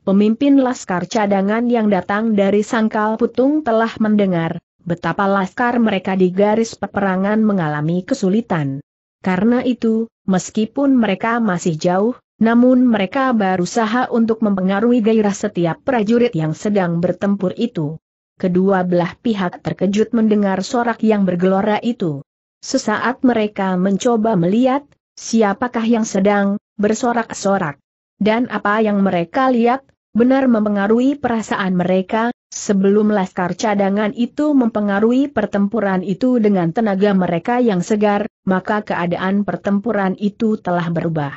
Pemimpin laskar cadangan yang datang dari Sangkal Putung telah mendengar betapa laskar mereka di garis peperangan mengalami kesulitan. Karena itu, meskipun mereka masih jauh, namun mereka berusaha untuk mempengaruhi gairah setiap prajurit yang sedang bertempur itu. Kedua belah pihak terkejut mendengar sorak yang bergelora itu. Sesaat mereka mencoba melihat, siapakah yang sedang bersorak-sorak. Dan apa yang mereka lihat, benar mempengaruhi perasaan mereka, sebelum laskar cadangan itu mempengaruhi pertempuran itu dengan tenaga mereka yang segar, maka keadaan pertempuran itu telah berubah.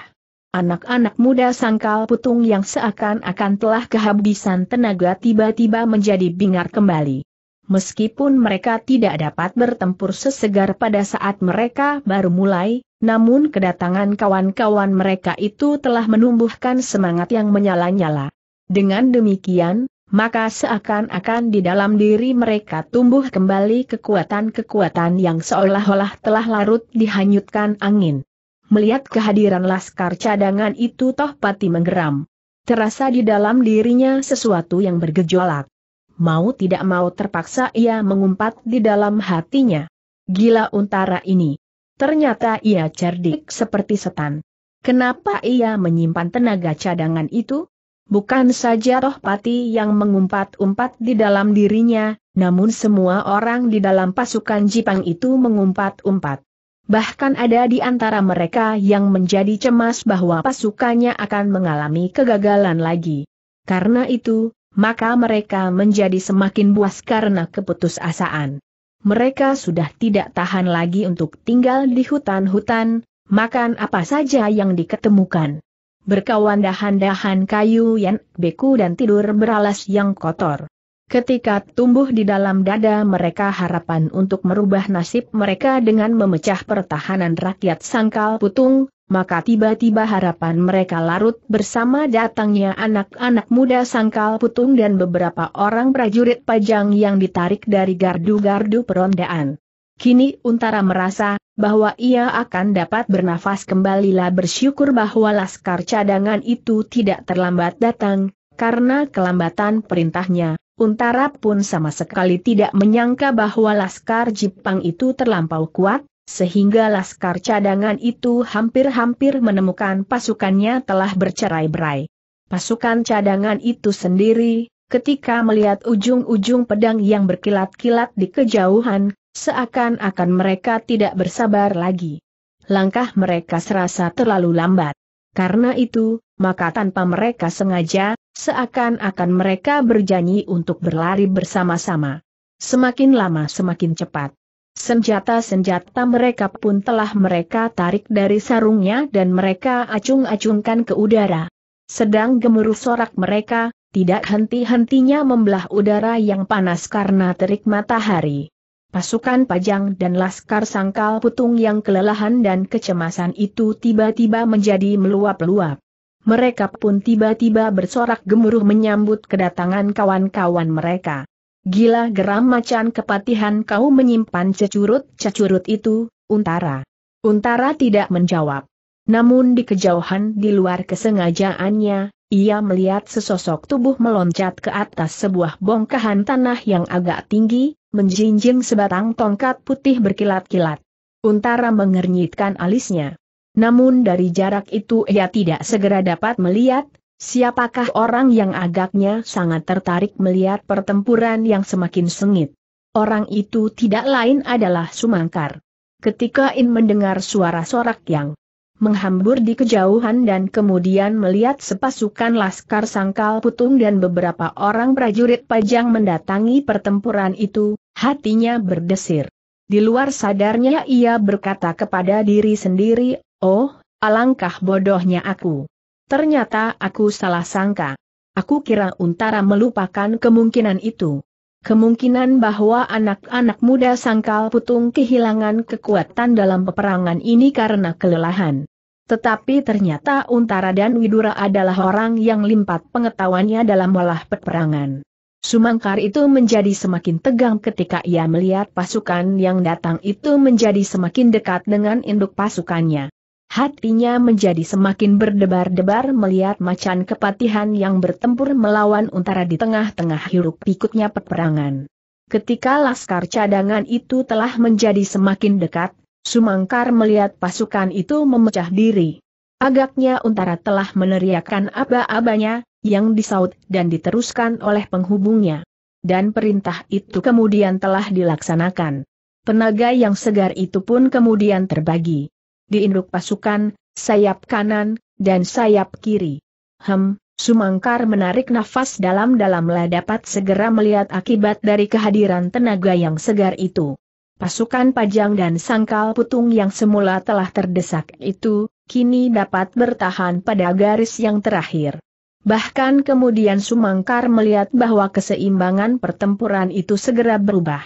Anak-anak muda sangkal putung yang seakan-akan telah kehabisan tenaga tiba-tiba menjadi bingar kembali. Meskipun mereka tidak dapat bertempur sesegar pada saat mereka baru mulai, namun kedatangan kawan-kawan mereka itu telah menumbuhkan semangat yang menyala-nyala. Dengan demikian, maka seakan-akan di dalam diri mereka tumbuh kembali kekuatan-kekuatan yang seolah-olah telah larut dihanyutkan angin. Melihat kehadiran laskar cadangan itu toh pati menggeram. Terasa di dalam dirinya sesuatu yang bergejolak. Mau tidak mau terpaksa ia mengumpat di dalam hatinya. Gila untara ini. Ternyata ia cerdik seperti setan. Kenapa ia menyimpan tenaga cadangan itu? Bukan saja Rohpati yang mengumpat-umpat di dalam dirinya, namun semua orang di dalam pasukan Jipang itu mengumpat-umpat. Bahkan ada di antara mereka yang menjadi cemas bahwa pasukannya akan mengalami kegagalan lagi. Karena itu, maka mereka menjadi semakin buas karena keputusasaan. Mereka sudah tidak tahan lagi untuk tinggal di hutan-hutan, makan apa saja yang diketemukan berkawan dahan-dahan kayu yang beku dan tidur beralas yang kotor. Ketika tumbuh di dalam dada mereka harapan untuk merubah nasib mereka dengan memecah pertahanan rakyat sangkal putung, maka tiba-tiba harapan mereka larut bersama datangnya anak-anak muda sangkal putung dan beberapa orang prajurit pajang yang ditarik dari gardu-gardu perondaan. Kini Untara merasa bahwa ia akan dapat bernafas kembali lah bersyukur bahwa laskar cadangan itu tidak terlambat datang, karena kelambatan perintahnya. Untara pun sama sekali tidak menyangka bahwa laskar Jepang itu terlampau kuat, sehingga laskar cadangan itu hampir-hampir menemukan pasukannya telah bercerai-berai. Pasukan cadangan itu sendiri, ketika melihat ujung-ujung pedang yang berkilat-kilat di kejauhan, seakan-akan mereka tidak bersabar lagi. Langkah mereka serasa terlalu lambat. Karena itu, maka tanpa mereka sengaja, seakan-akan mereka berjanji untuk berlari bersama-sama. Semakin lama semakin cepat. Senjata-senjata mereka pun telah mereka tarik dari sarungnya dan mereka acung-acungkan ke udara. Sedang gemuruh sorak mereka, tidak henti-hentinya membelah udara yang panas karena terik matahari. Pasukan pajang dan laskar sangkal putung yang kelelahan dan kecemasan itu tiba-tiba menjadi meluap-luap. Mereka pun tiba-tiba bersorak gemuruh menyambut kedatangan kawan-kawan mereka. Gila geram macan kepatihan kau menyimpan cecurut-cecurut itu, untara. Untara tidak menjawab. Namun di kejauhan di luar kesengajaannya, ia melihat sesosok tubuh meloncat ke atas sebuah bongkahan tanah yang agak tinggi, menjinjing sebatang tongkat putih berkilat-kilat. Untara mengernyitkan alisnya. Namun dari jarak itu ia tidak segera dapat melihat, siapakah orang yang agaknya sangat tertarik melihat pertempuran yang semakin sengit. Orang itu tidak lain adalah Sumangkar. Ketika In mendengar suara sorak yang menghambur di kejauhan dan kemudian melihat sepasukan Laskar Sangkal Putung dan beberapa orang prajurit pajang mendatangi pertempuran itu, hatinya berdesir. Di luar sadarnya ia berkata kepada diri sendiri, Oh, alangkah bodohnya aku. Ternyata aku salah sangka. Aku kira Untara melupakan kemungkinan itu. Kemungkinan bahwa anak-anak muda sangkal putung kehilangan kekuatan dalam peperangan ini karena kelelahan. Tetapi ternyata Untara dan Widura adalah orang yang limpat pengetahuannya dalam olah peperangan. Sumangkar itu menjadi semakin tegang ketika ia melihat pasukan yang datang itu menjadi semakin dekat dengan induk pasukannya. Hatinya menjadi semakin berdebar-debar melihat macan kepatihan yang bertempur melawan untara di tengah-tengah hiruk pikuknya peperangan. Ketika laskar cadangan itu telah menjadi semakin dekat, Sumangkar melihat pasukan itu memecah diri. Agaknya untara telah meneriakkan aba-abanya, yang disaut dan diteruskan oleh penghubungnya. Dan perintah itu kemudian telah dilaksanakan. Tenaga yang segar itu pun kemudian terbagi diinduk pasukan, sayap kanan, dan sayap kiri. Hem, Sumangkar menarik nafas dalam-dalamlah dapat segera melihat akibat dari kehadiran tenaga yang segar itu. Pasukan Pajang dan Sangkal Putung yang semula telah terdesak itu, kini dapat bertahan pada garis yang terakhir. Bahkan kemudian Sumangkar melihat bahwa keseimbangan pertempuran itu segera berubah.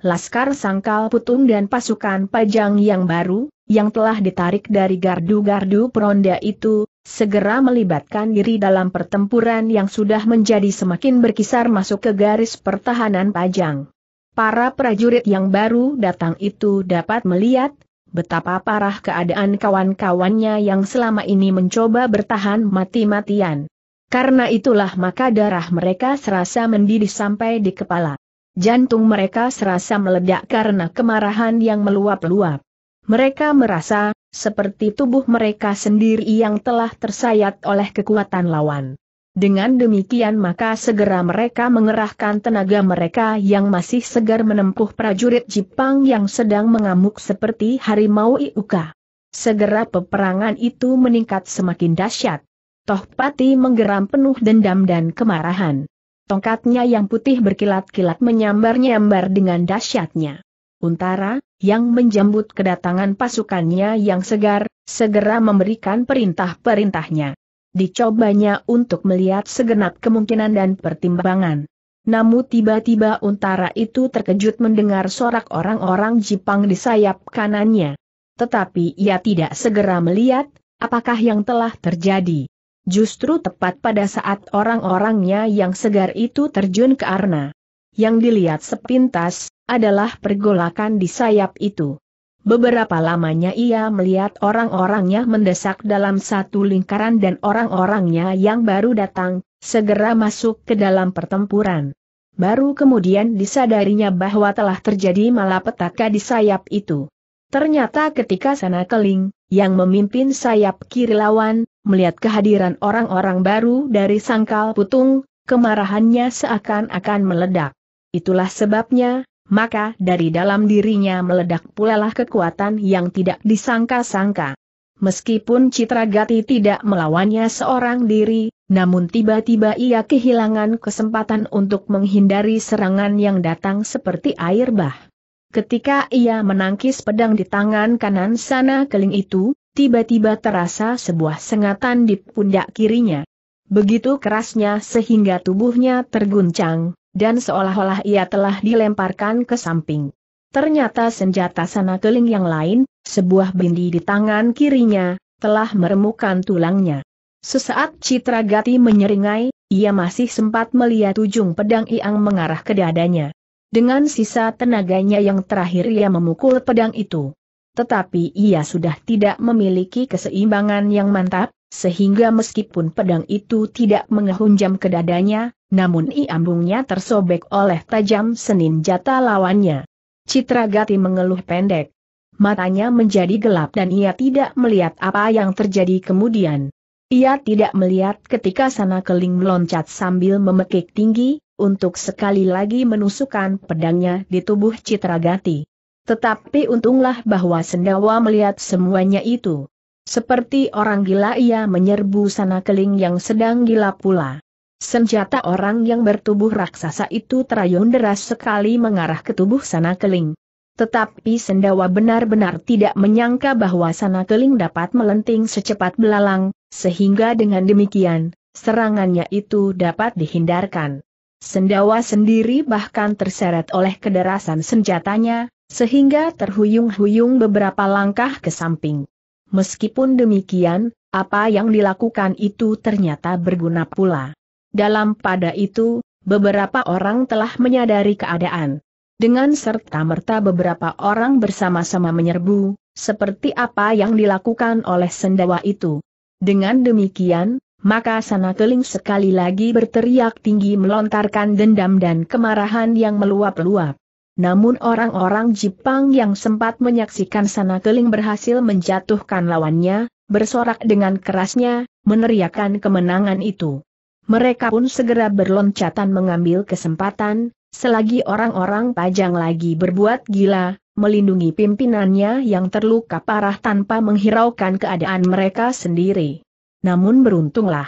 Laskar Sangkal Putung dan pasukan Pajang yang baru, yang telah ditarik dari gardu-gardu peronda itu, segera melibatkan diri dalam pertempuran yang sudah menjadi semakin berkisar masuk ke garis pertahanan Pajang. Para prajurit yang baru datang itu dapat melihat betapa parah keadaan kawan-kawannya yang selama ini mencoba bertahan mati-matian. Karena itulah maka darah mereka serasa mendidih sampai di kepala. Jantung mereka serasa meledak karena kemarahan yang meluap-luap. Mereka merasa, seperti tubuh mereka sendiri yang telah tersayat oleh kekuatan lawan. Dengan demikian maka segera mereka mengerahkan tenaga mereka yang masih segar menempuh prajurit Jepang yang sedang mengamuk seperti harimau Iuka. Segera peperangan itu meningkat semakin dahsyat. Tohpati menggeram penuh dendam dan kemarahan. Tongkatnya yang putih berkilat-kilat menyambar-nyambar dengan dahsyatnya. Untara, yang menjemput kedatangan pasukannya yang segar, segera memberikan perintah-perintahnya. Dicobanya untuk melihat segenap kemungkinan dan pertimbangan. Namun tiba-tiba untara itu terkejut mendengar sorak orang-orang Jepang di sayap kanannya. Tetapi ia tidak segera melihat, apakah yang telah terjadi. Justru tepat pada saat orang-orangnya yang segar itu terjun ke arna. Yang dilihat sepintas, adalah pergolakan di sayap itu. Beberapa lamanya ia melihat orang-orangnya mendesak dalam satu lingkaran dan orang-orangnya yang baru datang, segera masuk ke dalam pertempuran. Baru kemudian disadarinya bahwa telah terjadi malapetaka di sayap itu. Ternyata ketika sana keling, yang memimpin sayap kiri lawan, melihat kehadiran orang-orang baru dari sangkal putung, kemarahannya seakan-akan meledak. Itulah sebabnya, maka dari dalam dirinya meledak pulalah kekuatan yang tidak disangka-sangka. Meskipun Citra Gati tidak melawannya seorang diri, namun tiba-tiba ia kehilangan kesempatan untuk menghindari serangan yang datang seperti air bah. Ketika ia menangkis pedang di tangan kanan sana keling itu, tiba-tiba terasa sebuah sengatan di pundak kirinya. Begitu kerasnya sehingga tubuhnya terguncang, dan seolah-olah ia telah dilemparkan ke samping. Ternyata senjata sana keling yang lain, sebuah bindi di tangan kirinya, telah meremukan tulangnya. Sesaat Citra Gati menyeringai, ia masih sempat melihat ujung pedang Iang mengarah ke dadanya. Dengan sisa tenaganya yang terakhir ia memukul pedang itu. Tetapi ia sudah tidak memiliki keseimbangan yang mantap, sehingga meskipun pedang itu tidak mengehunjam ke dadanya, namun iambungnya tersobek oleh tajam senin jata lawannya. Citra Gati mengeluh pendek. Matanya menjadi gelap dan ia tidak melihat apa yang terjadi kemudian. Ia tidak melihat ketika sana keling meloncat sambil memekik tinggi, untuk sekali lagi menusukkan pedangnya di tubuh Citra Gati. Tetapi untunglah bahwa Sendawa melihat semuanya itu. Seperti orang gila ia menyerbu sana keling yang sedang gila pula. Senjata orang yang bertubuh raksasa itu terayun deras sekali mengarah ke tubuh sana keling. Tetapi Sendawa benar-benar tidak menyangka bahwa sana keling dapat melenting secepat belalang, sehingga dengan demikian, serangannya itu dapat dihindarkan. Sendawa sendiri bahkan terseret oleh kederasan senjatanya, sehingga terhuyung-huyung beberapa langkah ke samping. Meskipun demikian, apa yang dilakukan itu ternyata berguna pula. Dalam pada itu, beberapa orang telah menyadari keadaan. Dengan serta-merta beberapa orang bersama-sama menyerbu, seperti apa yang dilakukan oleh sendawa itu. Dengan demikian, maka Sana Keling sekali lagi berteriak tinggi melontarkan dendam dan kemarahan yang meluap-luap. Namun orang-orang Jepang yang sempat menyaksikan Sana Keling berhasil menjatuhkan lawannya, bersorak dengan kerasnya, meneriakan kemenangan itu. Mereka pun segera berloncatan mengambil kesempatan, selagi orang-orang pajang lagi berbuat gila, melindungi pimpinannya yang terluka parah tanpa menghiraukan keadaan mereka sendiri. Namun beruntunglah.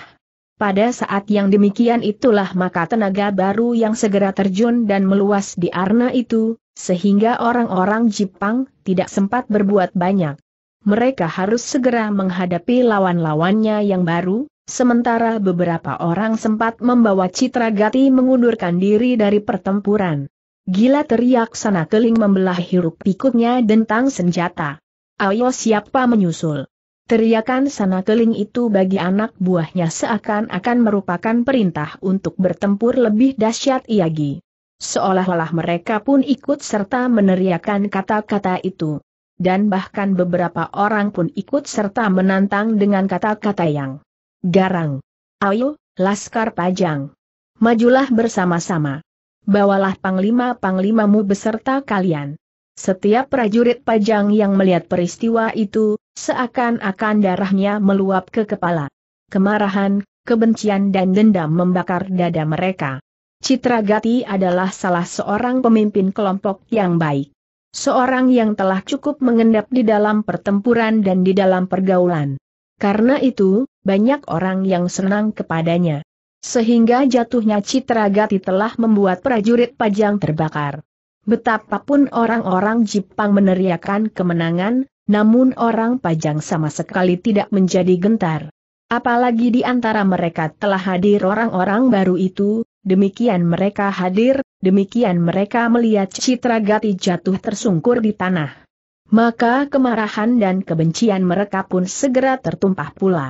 Pada saat yang demikian itulah maka tenaga baru yang segera terjun dan meluas di arna itu, sehingga orang-orang Jepang tidak sempat berbuat banyak. Mereka harus segera menghadapi lawan-lawannya yang baru, Sementara beberapa orang sempat membawa Citra Gati mengundurkan diri dari pertempuran. Gila teriak sana keling membelah hiruk pikuknya dentang senjata. Ayo siapa menyusul. Teriakan sana keling itu bagi anak buahnya seakan-akan merupakan perintah untuk bertempur lebih dahsyat iagi. Seolah-olah mereka pun ikut serta meneriakan kata-kata itu. Dan bahkan beberapa orang pun ikut serta menantang dengan kata-kata yang garang. Ayo, laskar pajang. Majulah bersama-sama. Bawalah panglima-panglimamu beserta kalian. Setiap prajurit pajang yang melihat peristiwa itu, seakan-akan darahnya meluap ke kepala. Kemarahan, kebencian dan dendam membakar dada mereka. Citra Gati adalah salah seorang pemimpin kelompok yang baik. Seorang yang telah cukup mengendap di dalam pertempuran dan di dalam pergaulan. Karena itu, banyak orang yang senang kepadanya. Sehingga jatuhnya Citra Gati telah membuat prajurit pajang terbakar. Betapapun orang-orang Jepang meneriakan kemenangan, namun orang pajang sama sekali tidak menjadi gentar. Apalagi di antara mereka telah hadir orang-orang baru itu, demikian mereka hadir, demikian mereka melihat Citra Gati jatuh tersungkur di tanah. Maka kemarahan dan kebencian mereka pun segera tertumpah pula.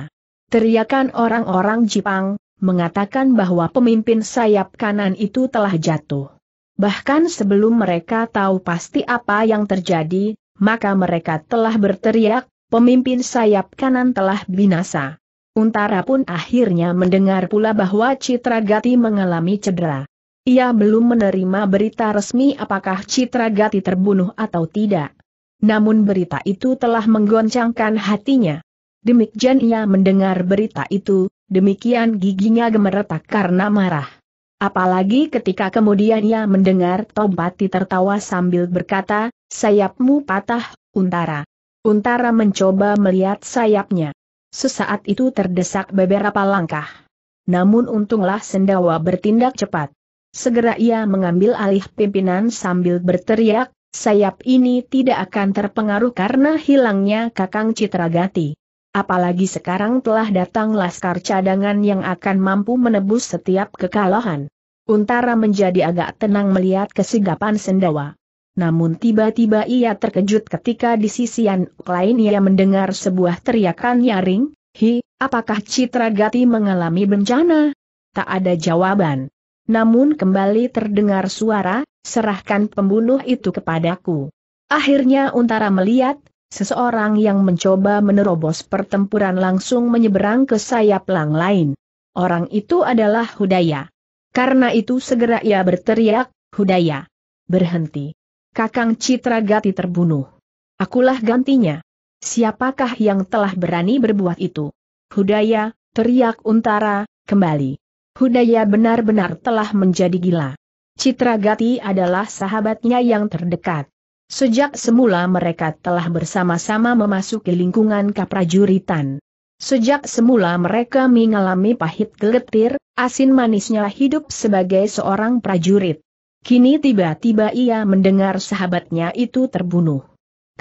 Teriakan orang-orang Jepang, mengatakan bahwa pemimpin sayap kanan itu telah jatuh. Bahkan sebelum mereka tahu pasti apa yang terjadi, maka mereka telah berteriak, pemimpin sayap kanan telah binasa. Untara pun akhirnya mendengar pula bahwa Citra Gati mengalami cedera. Ia belum menerima berita resmi apakah Citra Gati terbunuh atau tidak. Namun berita itu telah menggoncangkan hatinya. Demikian ia mendengar berita itu, demikian giginya gemeretak karena marah. Apalagi ketika kemudian ia mendengar Tompati tertawa sambil berkata, sayapmu patah, Untara. Untara mencoba melihat sayapnya. Sesaat itu terdesak beberapa langkah. Namun untunglah sendawa bertindak cepat. Segera ia mengambil alih pimpinan sambil berteriak, sayap ini tidak akan terpengaruh karena hilangnya Kakang Citragati apalagi sekarang telah datang laskar cadangan yang akan mampu menebus setiap kekalahan. Untara menjadi agak tenang melihat kesigapan sendawa. Namun tiba-tiba ia terkejut ketika di sisi yang lain ia mendengar sebuah teriakan nyaring, Hi, apakah Citra Gati mengalami bencana? Tak ada jawaban. Namun kembali terdengar suara, serahkan pembunuh itu kepadaku. Akhirnya Untara melihat, Seseorang yang mencoba menerobos pertempuran langsung menyeberang ke sayap lang lain. Orang itu adalah Hudaya. Karena itu segera ia berteriak, Hudaya. Berhenti. Kakang Citra Gati terbunuh. Akulah gantinya. Siapakah yang telah berani berbuat itu? Hudaya, teriak Untara, kembali. Hudaya benar-benar telah menjadi gila. Citra Gati adalah sahabatnya yang terdekat. Sejak semula mereka telah bersama-sama memasuki lingkungan kaprajuritan. Sejak semula mereka mengalami pahit geletir, asin manisnya hidup sebagai seorang prajurit. Kini tiba-tiba ia mendengar sahabatnya itu terbunuh.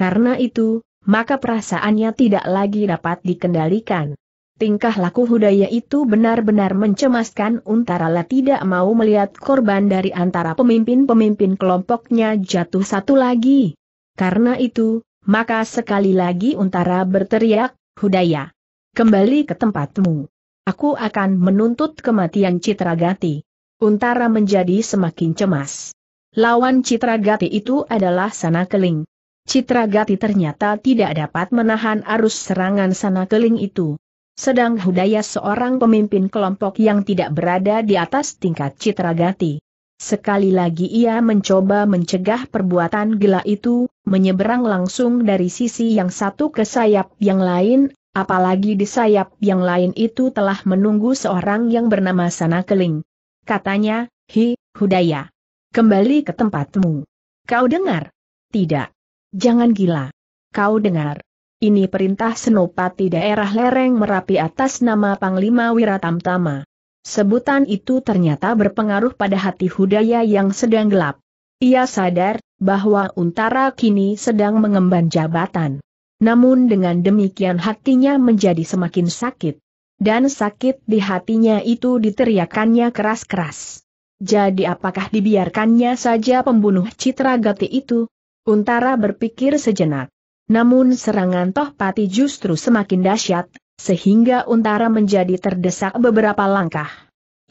Karena itu, maka perasaannya tidak lagi dapat dikendalikan. Tingkah laku Hudaya itu benar-benar mencemaskan Untarala tidak mau melihat korban dari antara pemimpin-pemimpin kelompoknya jatuh satu lagi. Karena itu, maka sekali lagi Untara berteriak, Hudaya, kembali ke tempatmu. Aku akan menuntut kematian Citragati. Untara menjadi semakin cemas. Lawan Citragati itu adalah Sana Sanakeling. Citragati ternyata tidak dapat menahan arus serangan Sana Keling itu sedang Hudaya seorang pemimpin kelompok yang tidak berada di atas tingkat citragati. Sekali lagi ia mencoba mencegah perbuatan gila itu, menyeberang langsung dari sisi yang satu ke sayap yang lain, apalagi di sayap yang lain itu telah menunggu seorang yang bernama Sana Keling. Katanya, Hi, Hudaya. Kembali ke tempatmu. Kau dengar? Tidak. Jangan gila. Kau dengar. Ini perintah Senopati daerah lereng Merapi atas nama Panglima Wiratamtama. Sebutan itu ternyata berpengaruh pada hati Hudaya yang sedang gelap. Ia sadar bahwa Untara kini sedang mengemban jabatan. Namun dengan demikian hatinya menjadi semakin sakit. Dan sakit di hatinya itu diteriakannya keras-keras. Jadi apakah dibiarkannya saja pembunuh Citra Gati itu? Untara berpikir sejenak. Namun serangan Tohpati justru semakin dahsyat, sehingga Untara menjadi terdesak beberapa langkah.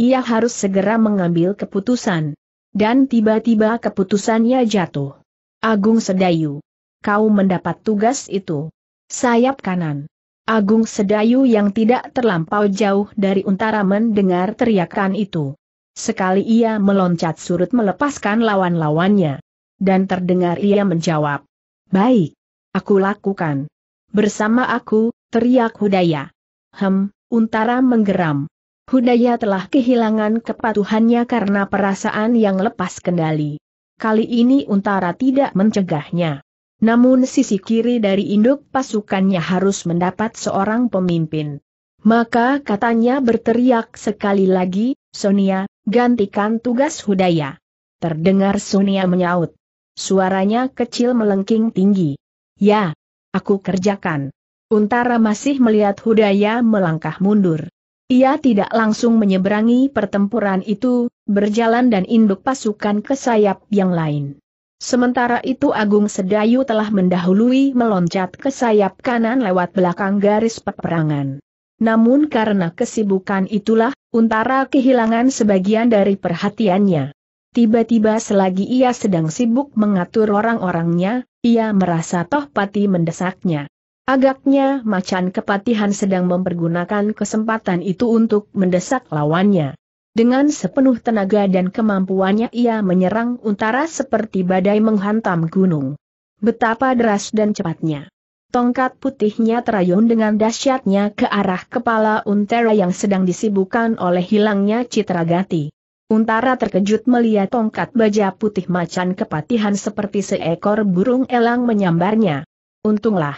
Ia harus segera mengambil keputusan. Dan tiba-tiba keputusannya jatuh. Agung Sedayu. Kau mendapat tugas itu. Sayap kanan. Agung Sedayu yang tidak terlampau jauh dari Untara mendengar teriakan itu. Sekali ia meloncat surut melepaskan lawan-lawannya. Dan terdengar ia menjawab. Baik aku lakukan. Bersama aku, teriak Hudaya. Hem, Untara menggeram. Hudaya telah kehilangan kepatuhannya karena perasaan yang lepas kendali. Kali ini Untara tidak mencegahnya. Namun sisi kiri dari induk pasukannya harus mendapat seorang pemimpin. Maka katanya berteriak sekali lagi, Sonia, gantikan tugas Hudaya. Terdengar Sonia menyaut. Suaranya kecil melengking tinggi. Ya, aku kerjakan. Untara masih melihat Hudaya melangkah mundur. Ia tidak langsung menyeberangi pertempuran itu, berjalan dan induk pasukan ke sayap yang lain. Sementara itu Agung Sedayu telah mendahului meloncat ke sayap kanan lewat belakang garis peperangan. Namun karena kesibukan itulah, Untara kehilangan sebagian dari perhatiannya. Tiba-tiba selagi ia sedang sibuk mengatur orang-orangnya, ia merasa Tohpati mendesaknya. Agaknya macan kepatihan sedang mempergunakan kesempatan itu untuk mendesak lawannya. Dengan sepenuh tenaga dan kemampuannya ia menyerang untara seperti badai menghantam gunung. Betapa deras dan cepatnya. Tongkat putihnya terayun dengan dahsyatnya ke arah kepala untara yang sedang disibukkan oleh hilangnya citra gati. Untara terkejut melihat tongkat baja putih macan kepatihan seperti seekor burung elang menyambarnya. Untunglah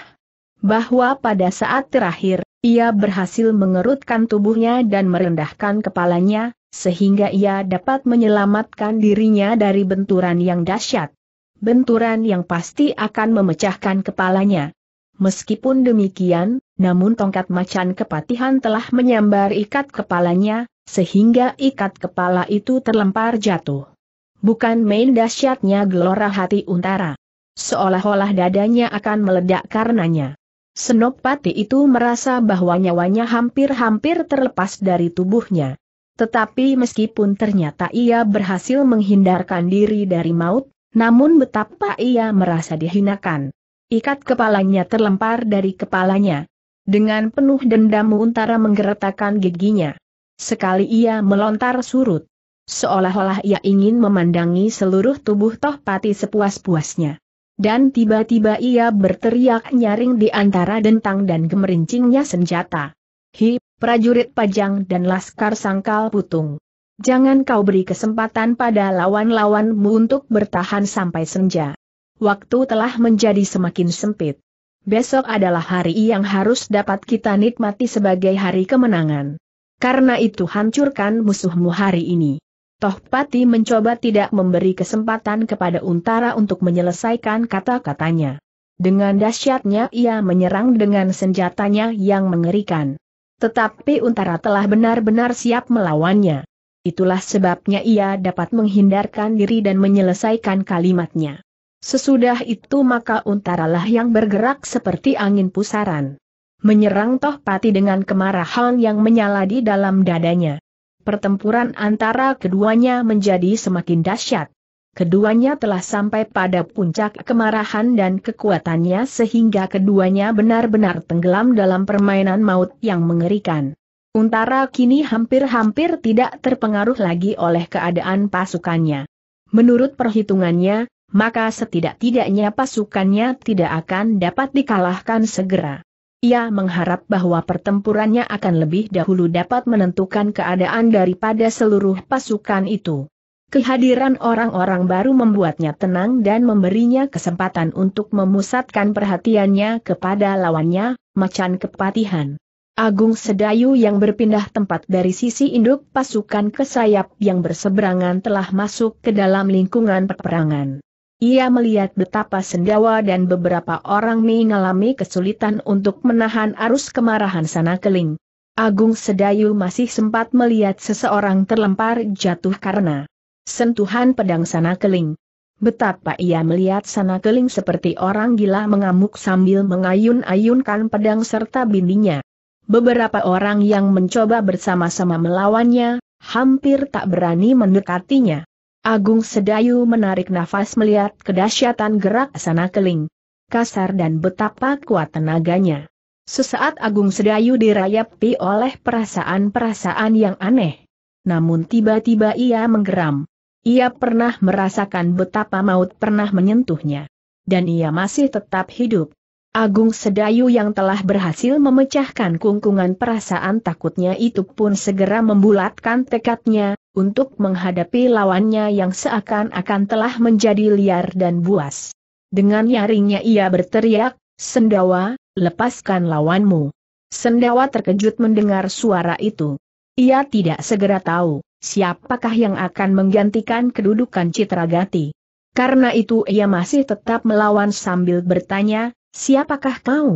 bahwa pada saat terakhir, ia berhasil mengerutkan tubuhnya dan merendahkan kepalanya, sehingga ia dapat menyelamatkan dirinya dari benturan yang dahsyat. Benturan yang pasti akan memecahkan kepalanya. Meskipun demikian, namun tongkat macan kepatihan telah menyambar ikat kepalanya, sehingga ikat kepala itu terlempar jatuh. Bukan main dahsyatnya gelora hati Untara. Seolah-olah dadanya akan meledak karenanya. Senopati itu merasa bahwa nyawanya hampir-hampir terlepas dari tubuhnya. Tetapi meskipun ternyata ia berhasil menghindarkan diri dari maut, namun betapa ia merasa dihinakan. Ikat kepalanya terlempar dari kepalanya. Dengan penuh dendam Untara menggeretakkan giginya. Sekali ia melontar surut. Seolah-olah ia ingin memandangi seluruh tubuh toh sepuas-puasnya. Dan tiba-tiba ia berteriak nyaring di antara dentang dan gemerincingnya senjata. Hi, prajurit pajang dan laskar sangkal putung. Jangan kau beri kesempatan pada lawan-lawanmu untuk bertahan sampai senja. Waktu telah menjadi semakin sempit. Besok adalah hari yang harus dapat kita nikmati sebagai hari kemenangan. Karena itu hancurkan musuhmu hari ini. Tohpati mencoba tidak memberi kesempatan kepada Untara untuk menyelesaikan kata-katanya. Dengan dahsyatnya ia menyerang dengan senjatanya yang mengerikan. Tetapi Untara telah benar-benar siap melawannya. Itulah sebabnya ia dapat menghindarkan diri dan menyelesaikan kalimatnya. Sesudah itu maka Untaralah yang bergerak seperti angin pusaran menyerang Tohpati dengan kemarahan yang menyala di dalam dadanya. Pertempuran antara keduanya menjadi semakin dahsyat. Keduanya telah sampai pada puncak kemarahan dan kekuatannya sehingga keduanya benar-benar tenggelam dalam permainan maut yang mengerikan. Untara kini hampir-hampir tidak terpengaruh lagi oleh keadaan pasukannya. Menurut perhitungannya, maka setidak-tidaknya pasukannya tidak akan dapat dikalahkan segera. Ia mengharap bahwa pertempurannya akan lebih dahulu dapat menentukan keadaan daripada seluruh pasukan itu. Kehadiran orang-orang baru membuatnya tenang dan memberinya kesempatan untuk memusatkan perhatiannya kepada lawannya, macan kepatihan. Agung Sedayu yang berpindah tempat dari sisi induk pasukan ke sayap yang berseberangan telah masuk ke dalam lingkungan peperangan. Ia melihat betapa sendawa dan beberapa orang mengalami kesulitan untuk menahan arus kemarahan sana keling. Agung Sedayu masih sempat melihat seseorang terlempar jatuh karena sentuhan pedang sana keling. Betapa ia melihat sana keling seperti orang gila mengamuk sambil mengayun-ayunkan pedang serta bindinya. Beberapa orang yang mencoba bersama-sama melawannya, hampir tak berani mendekatinya. Agung Sedayu menarik nafas melihat kedahsyatan gerak sana keling. Kasar dan betapa kuat tenaganya. Sesaat Agung Sedayu dirayapi oleh perasaan-perasaan yang aneh. Namun tiba-tiba ia menggeram. Ia pernah merasakan betapa maut pernah menyentuhnya. Dan ia masih tetap hidup. Agung Sedayu yang telah berhasil memecahkan kungkungan perasaan takutnya itu pun segera membulatkan tekadnya, untuk menghadapi lawannya yang seakan-akan telah menjadi liar dan buas. Dengan nyaringnya ia berteriak, Sendawa, lepaskan lawanmu. Sendawa terkejut mendengar suara itu. Ia tidak segera tahu, siapakah yang akan menggantikan kedudukan Citragati. Karena itu ia masih tetap melawan sambil bertanya, siapakah kau?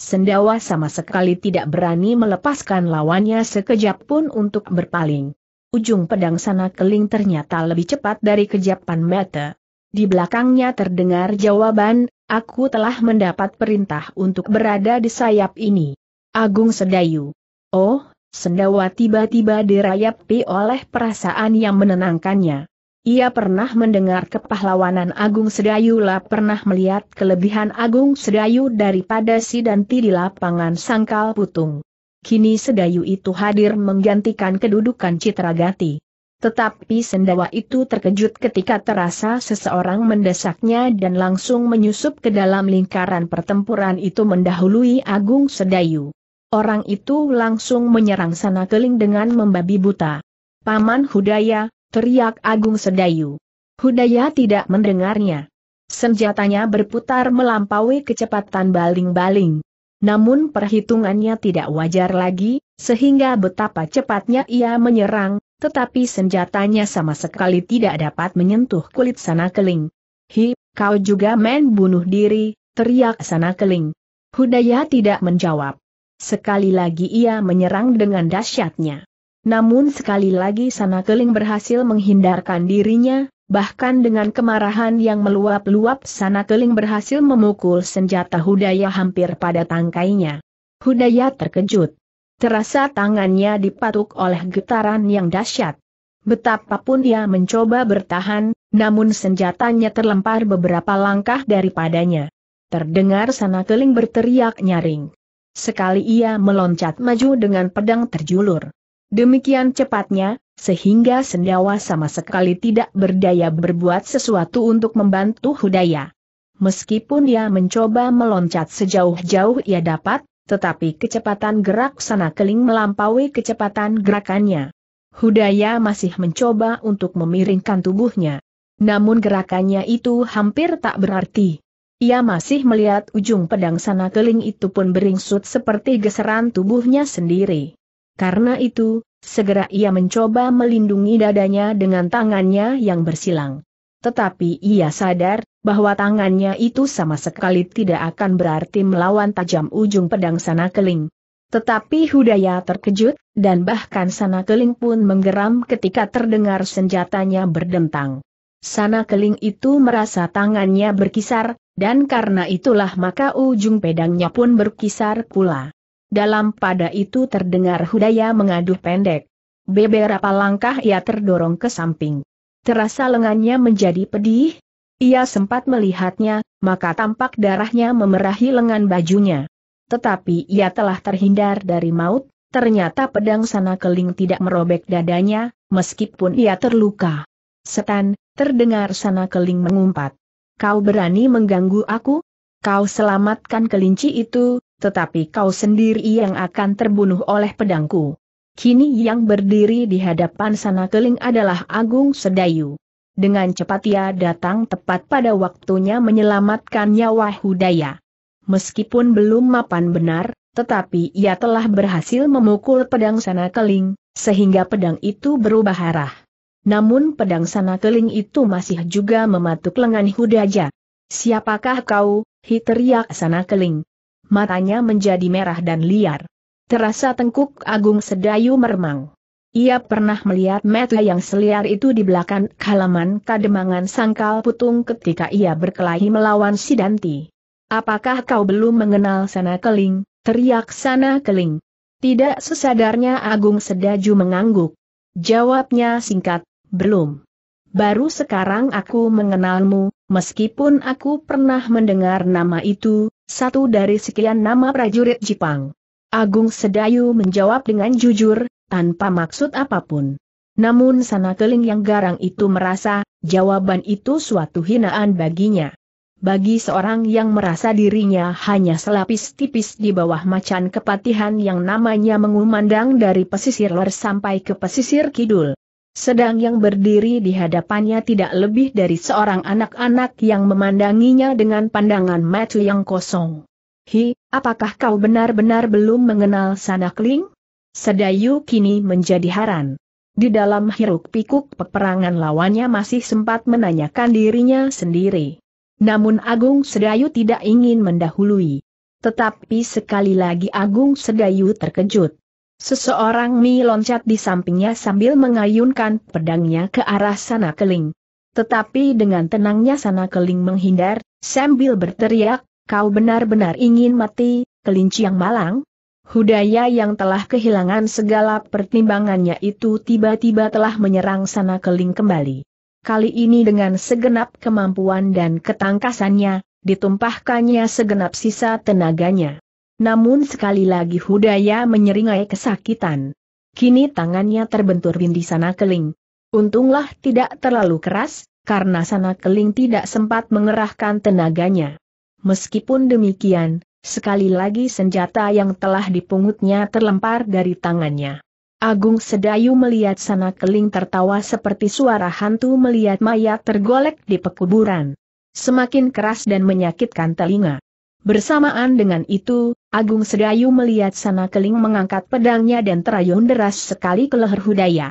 Sendawa sama sekali tidak berani melepaskan lawannya sekejap pun untuk berpaling ujung pedang sana keling ternyata lebih cepat dari kejapan mata. Di belakangnya terdengar jawaban, aku telah mendapat perintah untuk berada di sayap ini. Agung Sedayu. Oh, Sendawa tiba-tiba dirayapi oleh perasaan yang menenangkannya. Ia pernah mendengar kepahlawanan Agung Sedayu, lah pernah melihat kelebihan Agung Sedayu daripada si Danti di lapangan Sangkal Putung kini Sedayu itu hadir menggantikan kedudukan Citragati. Tetapi sendawa itu terkejut ketika terasa seseorang mendesaknya dan langsung menyusup ke dalam lingkaran pertempuran itu mendahului Agung Sedayu. Orang itu langsung menyerang sana keling dengan membabi buta. Paman Hudaya, teriak Agung Sedayu. Hudaya tidak mendengarnya. Senjatanya berputar melampaui kecepatan baling-baling. Namun perhitungannya tidak wajar lagi, sehingga betapa cepatnya ia menyerang, tetapi senjatanya sama sekali tidak dapat menyentuh kulit sana keling. Hi, kau juga main bunuh diri, teriak sana keling. Hudaya tidak menjawab. Sekali lagi ia menyerang dengan dahsyatnya. Namun sekali lagi sana keling berhasil menghindarkan dirinya, Bahkan dengan kemarahan yang meluap-luap sana keling berhasil memukul senjata Hudaya hampir pada tangkainya. Hudaya terkejut. Terasa tangannya dipatuk oleh getaran yang dahsyat. Betapapun ia mencoba bertahan, namun senjatanya terlempar beberapa langkah daripadanya. Terdengar sana keling berteriak nyaring. Sekali ia meloncat maju dengan pedang terjulur. Demikian cepatnya, sehingga sendawa sama sekali tidak berdaya berbuat sesuatu untuk membantu Hudaya. Meskipun ia mencoba meloncat sejauh-jauh ia dapat, tetapi kecepatan gerak sana keling melampaui kecepatan gerakannya. Hudaya masih mencoba untuk memiringkan tubuhnya. Namun gerakannya itu hampir tak berarti. Ia masih melihat ujung pedang sana keling itu pun beringsut seperti geseran tubuhnya sendiri. Karena itu, segera ia mencoba melindungi dadanya dengan tangannya yang bersilang. Tetapi ia sadar bahwa tangannya itu sama sekali tidak akan berarti melawan tajam ujung pedang sana keling. Tetapi Hudaya terkejut, dan bahkan sana keling pun menggeram ketika terdengar senjatanya berdentang. Sana keling itu merasa tangannya berkisar, dan karena itulah maka ujung pedangnya pun berkisar pula. Dalam pada itu terdengar Hudaya mengaduh pendek. Beberapa langkah ia terdorong ke samping. Terasa lengannya menjadi pedih. Ia sempat melihatnya, maka tampak darahnya memerahi lengan bajunya. Tetapi ia telah terhindar dari maut, ternyata pedang sana keling tidak merobek dadanya, meskipun ia terluka. Setan, terdengar sana keling mengumpat. Kau berani mengganggu aku? Kau selamatkan kelinci itu, tetapi kau sendiri yang akan terbunuh oleh pedangku. Kini yang berdiri di hadapan sana keling adalah Agung Sedayu. Dengan cepat ia datang tepat pada waktunya menyelamatkan nyawa Hudaya. Meskipun belum mapan benar, tetapi ia telah berhasil memukul pedang sana keling, sehingga pedang itu berubah arah. Namun pedang sana keling itu masih juga mematuk lengan Hudaja. Siapakah kau, hi sana keling matanya menjadi merah dan liar. Terasa tengkuk Agung Sedayu meremang. Ia pernah melihat mata yang seliar itu di belakang halaman kademangan sangkal putung ketika ia berkelahi melawan Sidanti. Apakah kau belum mengenal sana keling? Teriak sana keling. Tidak sesadarnya Agung Sedayu mengangguk. Jawabnya singkat, belum. Baru sekarang aku mengenalmu, meskipun aku pernah mendengar nama itu, satu dari sekian nama prajurit Jepang. Agung Sedayu menjawab dengan jujur, tanpa maksud apapun. Namun sana keling yang garang itu merasa, jawaban itu suatu hinaan baginya. Bagi seorang yang merasa dirinya hanya selapis tipis di bawah macan kepatihan yang namanya mengumandang dari pesisir lor sampai ke pesisir kidul. Sedang yang berdiri di hadapannya tidak lebih dari seorang anak-anak yang memandanginya dengan pandangan mata yang kosong. Hi, apakah kau benar-benar belum mengenal Sanakling? Sedayu kini menjadi haran. Di dalam hiruk-pikuk peperangan lawannya masih sempat menanyakan dirinya sendiri. Namun Agung Sedayu tidak ingin mendahului. Tetapi sekali lagi Agung Sedayu terkejut. Seseorang Mi loncat di sampingnya sambil mengayunkan pedangnya ke arah sana keling. Tetapi dengan tenangnya sana keling menghindar, sambil berteriak, kau benar-benar ingin mati, kelinci yang malang? Hudaya yang telah kehilangan segala pertimbangannya itu tiba-tiba telah menyerang sana keling kembali. Kali ini dengan segenap kemampuan dan ketangkasannya, ditumpahkannya segenap sisa tenaganya. Namun sekali lagi Hudaya menyeringai kesakitan. Kini tangannya terbentur di sana keling. Untunglah tidak terlalu keras, karena sana keling tidak sempat mengerahkan tenaganya. Meskipun demikian, sekali lagi senjata yang telah dipungutnya terlempar dari tangannya. Agung Sedayu melihat sana keling tertawa seperti suara hantu melihat mayat tergolek di pekuburan. Semakin keras dan menyakitkan telinga. Bersamaan dengan itu, Agung Sedayu melihat sana keling mengangkat pedangnya dan terayun deras sekali ke leher Hudaya.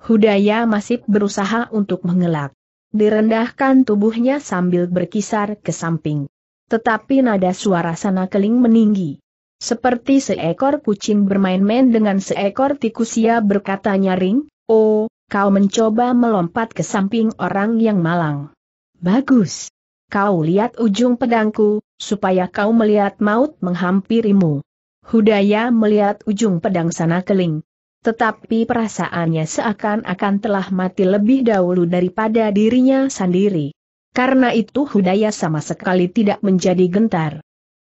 Hudaya masih berusaha untuk mengelak. Direndahkan tubuhnya sambil berkisar ke samping. Tetapi nada suara sana keling meninggi. Seperti seekor kucing bermain-main dengan seekor tikusia berkata nyaring, Oh, kau mencoba melompat ke samping orang yang malang. Bagus. Kau lihat ujung pedangku, supaya kau melihat maut menghampirimu. Hudaya melihat ujung pedang sana keling. Tetapi perasaannya seakan-akan telah mati lebih dahulu daripada dirinya sendiri. Karena itu Hudaya sama sekali tidak menjadi gentar.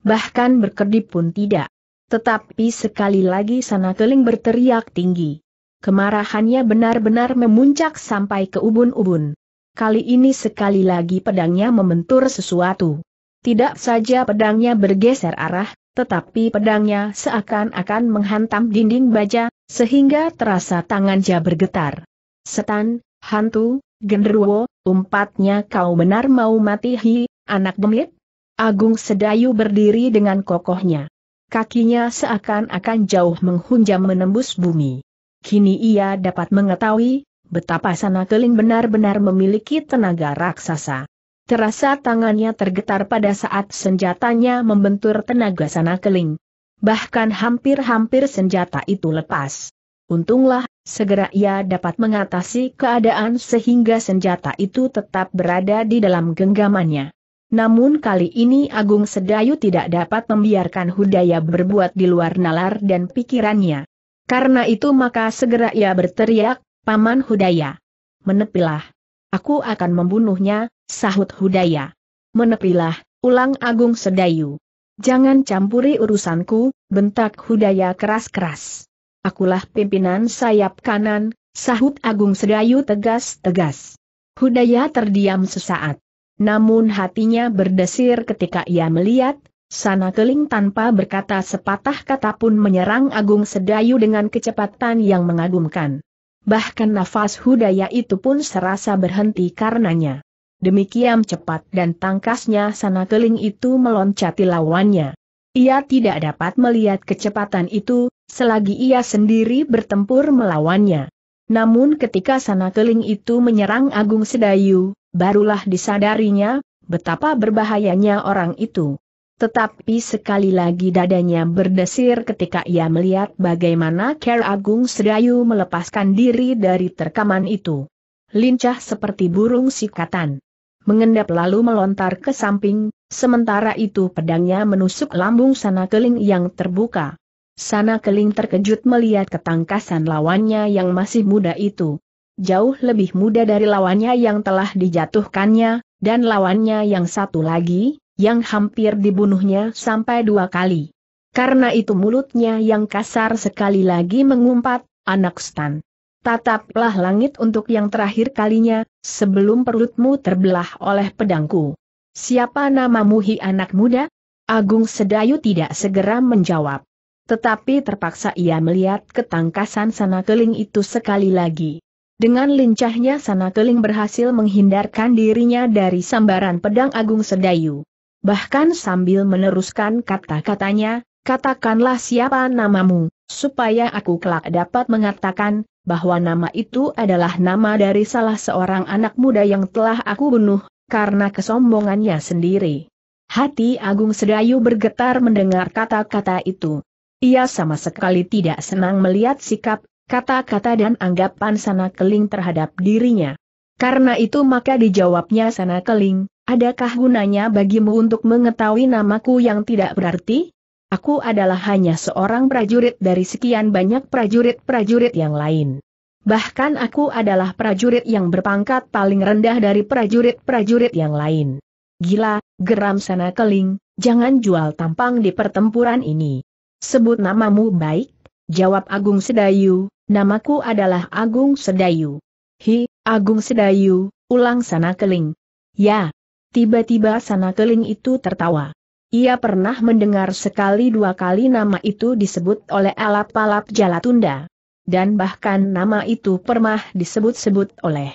Bahkan berkedip pun tidak. Tetapi sekali lagi sana keling berteriak tinggi. Kemarahannya benar-benar memuncak sampai ke ubun-ubun. Kali ini sekali lagi pedangnya membentur sesuatu. Tidak saja pedangnya bergeser arah, tetapi pedangnya seakan-akan menghantam dinding baja, sehingga terasa tangannya bergetar. Setan, hantu, genderuwo, umpatnya kau benar mau mati hi, anak demit? Agung Sedayu berdiri dengan kokohnya. Kakinya seakan-akan jauh menghunjam menembus bumi. Kini ia dapat mengetahui betapa sana keling benar-benar memiliki tenaga raksasa. Terasa tangannya tergetar pada saat senjatanya membentur tenaga sana keling. Bahkan hampir-hampir senjata itu lepas. Untunglah, segera ia dapat mengatasi keadaan sehingga senjata itu tetap berada di dalam genggamannya. Namun kali ini Agung Sedayu tidak dapat membiarkan Hudaya berbuat di luar nalar dan pikirannya. Karena itu maka segera ia berteriak, Paman Hudaya. Menepilah. Aku akan membunuhnya, sahut Hudaya. Menepilah, ulang Agung Sedayu. Jangan campuri urusanku, bentak Hudaya keras-keras. Akulah pimpinan sayap kanan, sahut Agung Sedayu tegas-tegas. Hudaya terdiam sesaat. Namun hatinya berdesir ketika ia melihat, Sana Keling tanpa berkata sepatah kata pun menyerang Agung Sedayu dengan kecepatan yang mengagumkan. Bahkan nafas Hudaya itu pun serasa berhenti karenanya demikian cepat dan tangkasnya sana keling itu meloncati lawannya. Ia tidak dapat melihat kecepatan itu, selagi ia sendiri bertempur melawannya. Namun ketika sana keling itu menyerang Agung Sedayu, barulah disadarinya, betapa berbahayanya orang itu. Tetapi sekali lagi dadanya berdesir ketika ia melihat bagaimana Ker Agung Sedayu melepaskan diri dari terkaman itu. Lincah seperti burung sikatan mengendap lalu melontar ke samping, sementara itu pedangnya menusuk lambung sana keling yang terbuka. Sana keling terkejut melihat ketangkasan lawannya yang masih muda itu. Jauh lebih muda dari lawannya yang telah dijatuhkannya, dan lawannya yang satu lagi, yang hampir dibunuhnya sampai dua kali. Karena itu mulutnya yang kasar sekali lagi mengumpat, anak stan tataplah langit untuk yang terakhir kalinya, sebelum perutmu terbelah oleh pedangku. Siapa namamu hi anak muda? Agung Sedayu tidak segera menjawab. Tetapi terpaksa ia melihat ketangkasan sana keling itu sekali lagi. Dengan lincahnya sana keling berhasil menghindarkan dirinya dari sambaran pedang Agung Sedayu. Bahkan sambil meneruskan kata-katanya, Katakanlah siapa namamu, supaya aku kelak dapat mengatakan, bahwa nama itu adalah nama dari salah seorang anak muda yang telah aku bunuh, karena kesombongannya sendiri. Hati Agung Sedayu bergetar mendengar kata-kata itu. Ia sama sekali tidak senang melihat sikap, kata-kata dan anggapan sana keling terhadap dirinya. Karena itu maka dijawabnya sana keling, adakah gunanya bagimu untuk mengetahui namaku yang tidak berarti? Aku adalah hanya seorang prajurit dari sekian banyak prajurit-prajurit yang lain. Bahkan aku adalah prajurit yang berpangkat paling rendah dari prajurit-prajurit yang lain. Gila, geram sana keling, jangan jual tampang di pertempuran ini. Sebut namamu baik, jawab Agung Sedayu, namaku adalah Agung Sedayu. Hi, Agung Sedayu, ulang sana keling. Ya. Tiba-tiba sana keling itu tertawa. Ia pernah mendengar sekali dua kali nama itu disebut oleh alap-alap Jalatunda. Dan bahkan nama itu pernah disebut-sebut oleh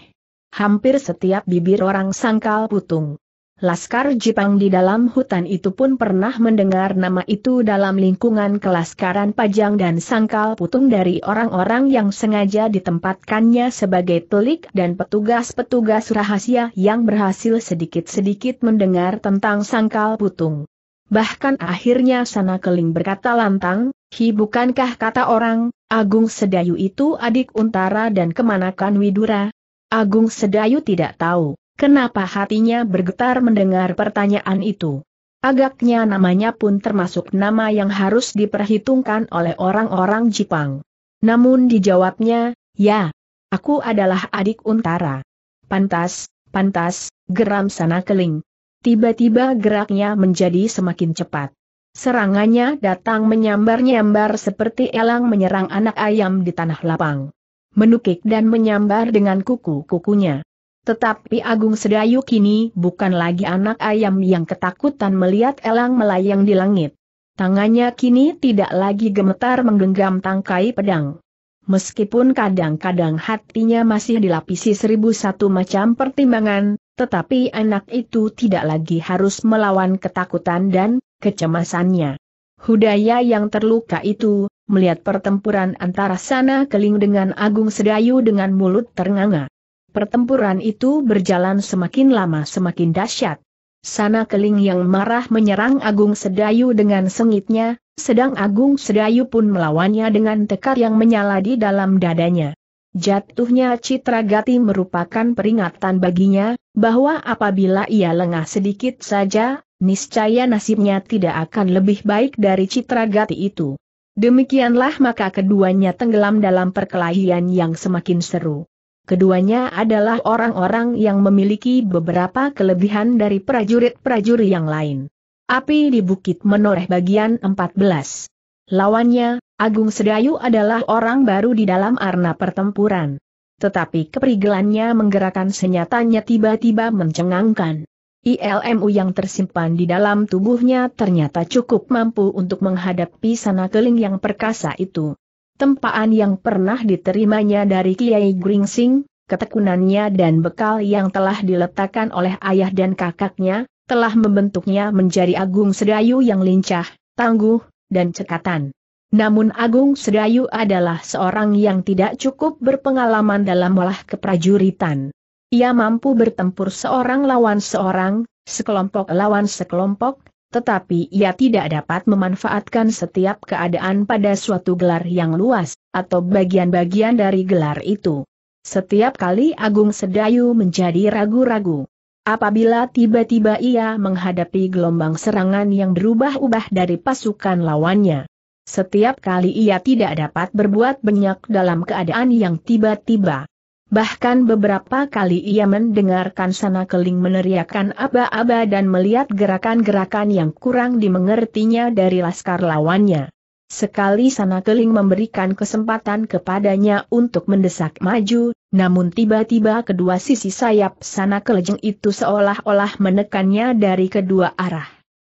hampir setiap bibir orang sangkal putung. Laskar Jepang di dalam hutan itu pun pernah mendengar nama itu dalam lingkungan kelaskaran Pajang dan Sangkal Putung dari orang-orang yang sengaja ditempatkannya sebagai telik dan petugas-petugas rahasia yang berhasil sedikit-sedikit mendengar tentang Sangkal Putung. Bahkan akhirnya sana keling berkata lantang, Hi bukankah kata orang, Agung Sedayu itu adik Untara dan kemanakan Widura? Agung Sedayu tidak tahu, kenapa hatinya bergetar mendengar pertanyaan itu. Agaknya namanya pun termasuk nama yang harus diperhitungkan oleh orang-orang Jepang. Namun dijawabnya, ya, aku adalah adik Untara. Pantas, pantas, geram sana keling, Tiba-tiba geraknya menjadi semakin cepat. Serangannya datang menyambar-nyambar seperti elang menyerang anak ayam di tanah lapang. Menukik dan menyambar dengan kuku-kukunya. Tetapi Agung Sedayu kini bukan lagi anak ayam yang ketakutan melihat elang melayang di langit. Tangannya kini tidak lagi gemetar menggenggam tangkai pedang. Meskipun kadang-kadang hatinya masih dilapisi seribu satu macam pertimbangan, tetapi anak itu tidak lagi harus melawan ketakutan dan kecemasannya. Hudaya yang terluka itu, melihat pertempuran antara sana keling dengan Agung Sedayu dengan mulut ternganga. Pertempuran itu berjalan semakin lama semakin dahsyat. Sana keling yang marah menyerang Agung Sedayu dengan sengitnya, sedang Agung Sedayu pun melawannya dengan tekad yang menyala di dalam dadanya. Jatuhnya Citra Gati merupakan peringatan baginya, bahwa apabila ia lengah sedikit saja, niscaya nasibnya tidak akan lebih baik dari Citra Gati itu. Demikianlah maka keduanya tenggelam dalam perkelahian yang semakin seru. Keduanya adalah orang-orang yang memiliki beberapa kelebihan dari prajurit-prajurit yang lain. Api di Bukit Menoreh bagian 14. Lawannya, Agung Sedayu adalah orang baru di dalam arena pertempuran. Tetapi keperigelannya menggerakkan senyatanya tiba-tiba mencengangkan. ILMU yang tersimpan di dalam tubuhnya ternyata cukup mampu untuk menghadapi sana keling yang perkasa itu. Tempaan yang pernah diterimanya dari Kiai Gringsing, ketekunannya dan bekal yang telah diletakkan oleh ayah dan kakaknya, telah membentuknya menjadi Agung Sedayu yang lincah, tangguh, dan cekatan. Namun Agung Sedayu adalah seorang yang tidak cukup berpengalaman dalam olah keprajuritan. Ia mampu bertempur seorang lawan seorang, sekelompok lawan sekelompok, tetapi ia tidak dapat memanfaatkan setiap keadaan pada suatu gelar yang luas, atau bagian-bagian dari gelar itu. Setiap kali Agung Sedayu menjadi ragu-ragu, Apabila tiba-tiba ia menghadapi gelombang serangan yang berubah-ubah dari pasukan lawannya. Setiap kali ia tidak dapat berbuat banyak dalam keadaan yang tiba-tiba. Bahkan beberapa kali ia mendengarkan sana keling meneriakan aba-aba dan melihat gerakan-gerakan yang kurang dimengertinya dari laskar lawannya. Sekali sana keling memberikan kesempatan kepadanya untuk mendesak maju, namun tiba-tiba kedua sisi sayap sana kelejeng itu seolah-olah menekannya dari kedua arah.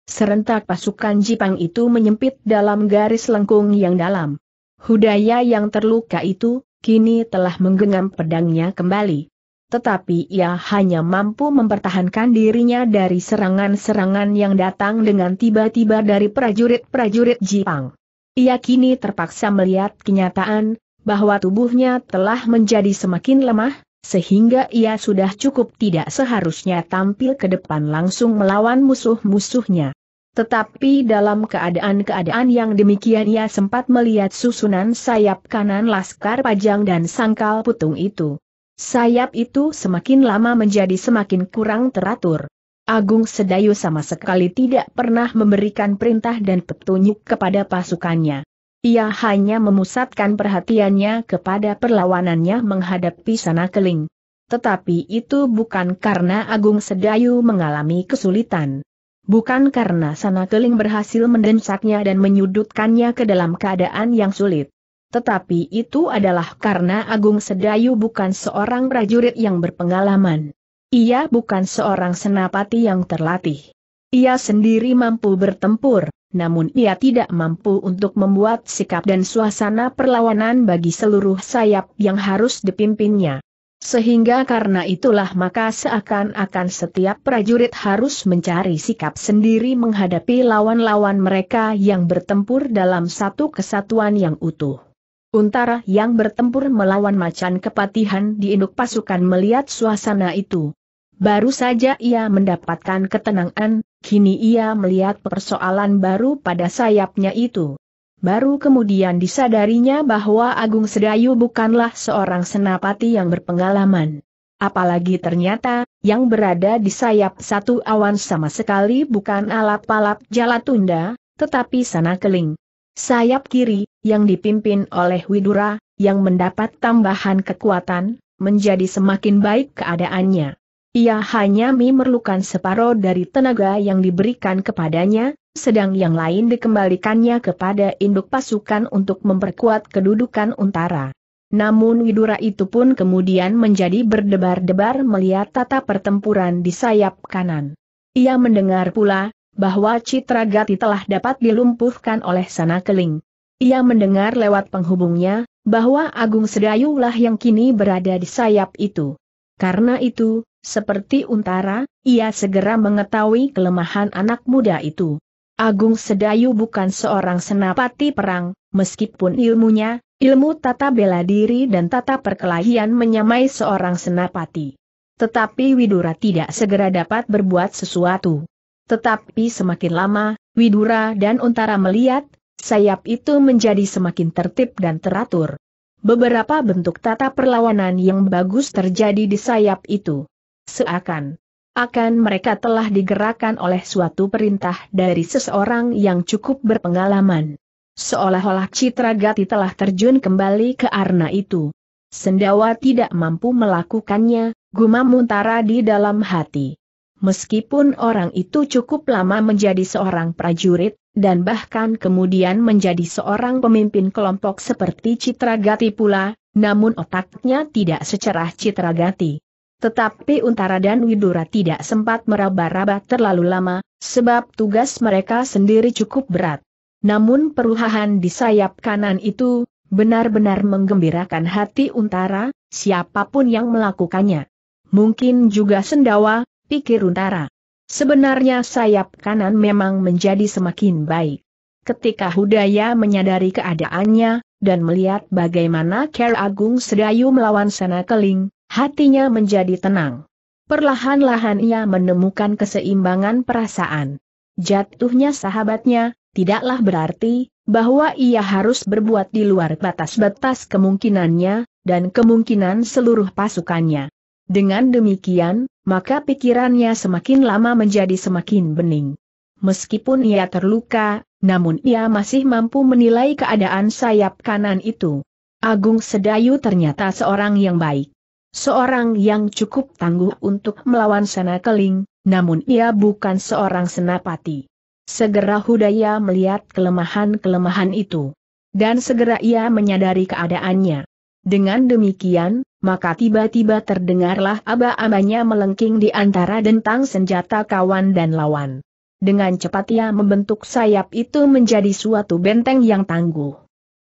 Serentak pasukan Jipang itu menyempit dalam garis lengkung yang dalam. Hudaya yang terluka itu, kini telah menggenggam pedangnya kembali. Tetapi ia hanya mampu mempertahankan dirinya dari serangan-serangan yang datang dengan tiba-tiba dari prajurit-prajurit Jipang. Ia kini terpaksa melihat kenyataan, bahwa tubuhnya telah menjadi semakin lemah, sehingga ia sudah cukup tidak seharusnya tampil ke depan langsung melawan musuh-musuhnya. Tetapi dalam keadaan-keadaan yang demikian ia sempat melihat susunan sayap kanan laskar pajang dan sangkal putung itu. Sayap itu semakin lama menjadi semakin kurang teratur. Agung Sedayu sama sekali tidak pernah memberikan perintah dan petunjuk kepada pasukannya. Ia hanya memusatkan perhatiannya kepada perlawanannya menghadapi sana keling. Tetapi itu bukan karena Agung Sedayu mengalami kesulitan. Bukan karena sana keling berhasil mendensaknya dan menyudutkannya ke dalam keadaan yang sulit. Tetapi itu adalah karena Agung Sedayu bukan seorang prajurit yang berpengalaman. Ia bukan seorang senapati yang terlatih. Ia sendiri mampu bertempur, namun ia tidak mampu untuk membuat sikap dan suasana perlawanan bagi seluruh sayap yang harus dipimpinnya. Sehingga karena itulah maka seakan-akan setiap prajurit harus mencari sikap sendiri menghadapi lawan-lawan mereka yang bertempur dalam satu kesatuan yang utuh. Untara yang bertempur melawan macan kepatihan di induk pasukan melihat suasana itu, Baru saja ia mendapatkan ketenangan, kini ia melihat persoalan baru pada sayapnya itu. Baru kemudian disadarinya bahwa Agung Sedayu bukanlah seorang senapati yang berpengalaman. Apalagi ternyata, yang berada di sayap satu awan sama sekali bukan alap-alap Jalatunda, tetapi sana keling. Sayap kiri, yang dipimpin oleh Widura, yang mendapat tambahan kekuatan, menjadi semakin baik keadaannya. Ia hanya memerlukan separuh dari tenaga yang diberikan kepadanya, sedang yang lain dikembalikannya kepada induk pasukan untuk memperkuat kedudukan untara. Namun Widura itu pun kemudian menjadi berdebar-debar melihat tata pertempuran di sayap kanan. Ia mendengar pula, bahwa Citra Gati telah dapat dilumpuhkan oleh Sana Keling. Ia mendengar lewat penghubungnya, bahwa Agung Sedayu lah yang kini berada di sayap itu. Karena itu, seperti untara, ia segera mengetahui kelemahan anak muda itu. Agung Sedayu bukan seorang senapati perang, meskipun ilmunya, ilmu tata bela diri dan tata perkelahian menyamai seorang senapati. Tetapi Widura tidak segera dapat berbuat sesuatu. Tetapi semakin lama, Widura dan Untara melihat, sayap itu menjadi semakin tertib dan teratur. Beberapa bentuk tata perlawanan yang bagus terjadi di sayap itu. Seakan. Akan mereka telah digerakkan oleh suatu perintah dari seseorang yang cukup berpengalaman. Seolah-olah Citra Gati telah terjun kembali ke arna itu. Sendawa tidak mampu melakukannya, gumam Muntara di dalam hati. Meskipun orang itu cukup lama menjadi seorang prajurit, dan bahkan kemudian menjadi seorang pemimpin kelompok seperti Citra Gati pula, namun otaknya tidak secerah Gati. Tetapi Untara dan Widura tidak sempat meraba-raba terlalu lama, sebab tugas mereka sendiri cukup berat. Namun peruhahan di sayap kanan itu, benar-benar menggembirakan hati Untara, siapapun yang melakukannya. Mungkin juga sendawa, pikir Untara. Sebenarnya sayap kanan memang menjadi semakin baik. Ketika Hudaya menyadari keadaannya, dan melihat bagaimana Ker Agung Sedayu melawan Sana Keling, Hatinya menjadi tenang. Perlahan-lahan ia menemukan keseimbangan perasaan. Jatuhnya sahabatnya, tidaklah berarti bahwa ia harus berbuat di luar batas-batas kemungkinannya, dan kemungkinan seluruh pasukannya. Dengan demikian, maka pikirannya semakin lama menjadi semakin bening. Meskipun ia terluka, namun ia masih mampu menilai keadaan sayap kanan itu. Agung Sedayu ternyata seorang yang baik. Seorang yang cukup tangguh untuk melawan Sena Keling, namun ia bukan seorang senapati. Segera Hudaya melihat kelemahan-kelemahan itu. Dan segera ia menyadari keadaannya. Dengan demikian, maka tiba-tiba terdengarlah aba-abanya melengking di antara dentang senjata kawan dan lawan. Dengan cepat ia membentuk sayap itu menjadi suatu benteng yang tangguh.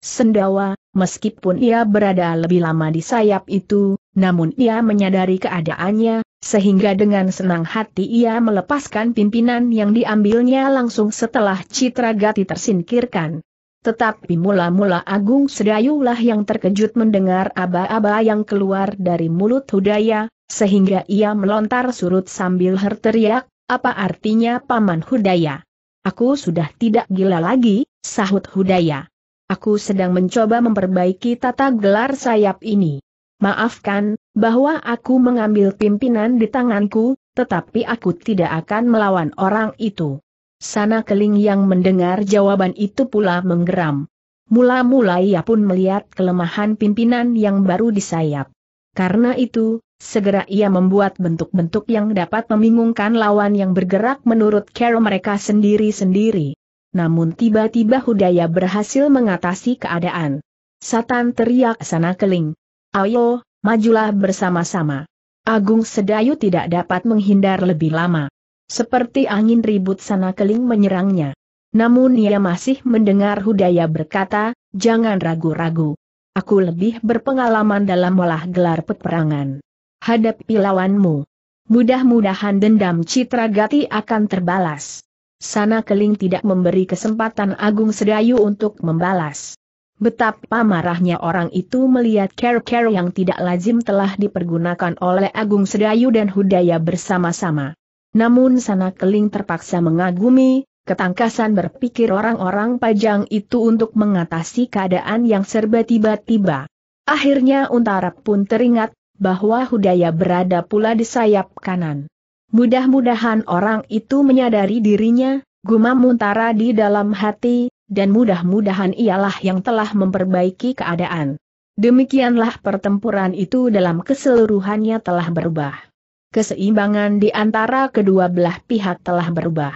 Sendawa, meskipun ia berada lebih lama di sayap itu, namun ia menyadari keadaannya, sehingga dengan senang hati ia melepaskan pimpinan yang diambilnya langsung setelah Citra Gati tersingkirkan. Tetapi mula-mula Agung Sedayulah yang terkejut mendengar aba-aba yang keluar dari mulut Hudaya, sehingga ia melontar surut sambil herteriak, apa artinya Paman Hudaya? Aku sudah tidak gila lagi, sahut Hudaya. Aku sedang mencoba memperbaiki tata gelar sayap ini. Maafkan, bahwa aku mengambil pimpinan di tanganku, tetapi aku tidak akan melawan orang itu. Sana Keling yang mendengar jawaban itu pula menggeram. Mula-mula ia pun melihat kelemahan pimpinan yang baru disayap. Karena itu, segera ia membuat bentuk-bentuk yang dapat membingungkan lawan yang bergerak menurut cara mereka sendiri-sendiri namun tiba-tiba Hudaya berhasil mengatasi keadaan. Satan teriak sana keling. Ayo, majulah bersama-sama. Agung Sedayu tidak dapat menghindar lebih lama. Seperti angin ribut sana keling menyerangnya. Namun ia masih mendengar Hudaya berkata, jangan ragu-ragu. Aku lebih berpengalaman dalam olah gelar peperangan. Hadapi lawanmu. Mudah-mudahan dendam citra gati akan terbalas. Sana Keling tidak memberi kesempatan Agung Sedayu untuk membalas. Betapa marahnya orang itu melihat care-care yang tidak lazim telah dipergunakan oleh Agung Sedayu dan Hudaya bersama-sama. Namun Sana Keling terpaksa mengagumi, ketangkasan berpikir orang-orang pajang itu untuk mengatasi keadaan yang serba tiba-tiba. Akhirnya Untara pun teringat, bahwa Hudaya berada pula di sayap kanan. Mudah-mudahan orang itu menyadari dirinya, gumam Muntara di dalam hati, dan mudah-mudahan ialah yang telah memperbaiki keadaan. Demikianlah pertempuran itu dalam keseluruhannya telah berubah. Keseimbangan di antara kedua belah pihak telah berubah.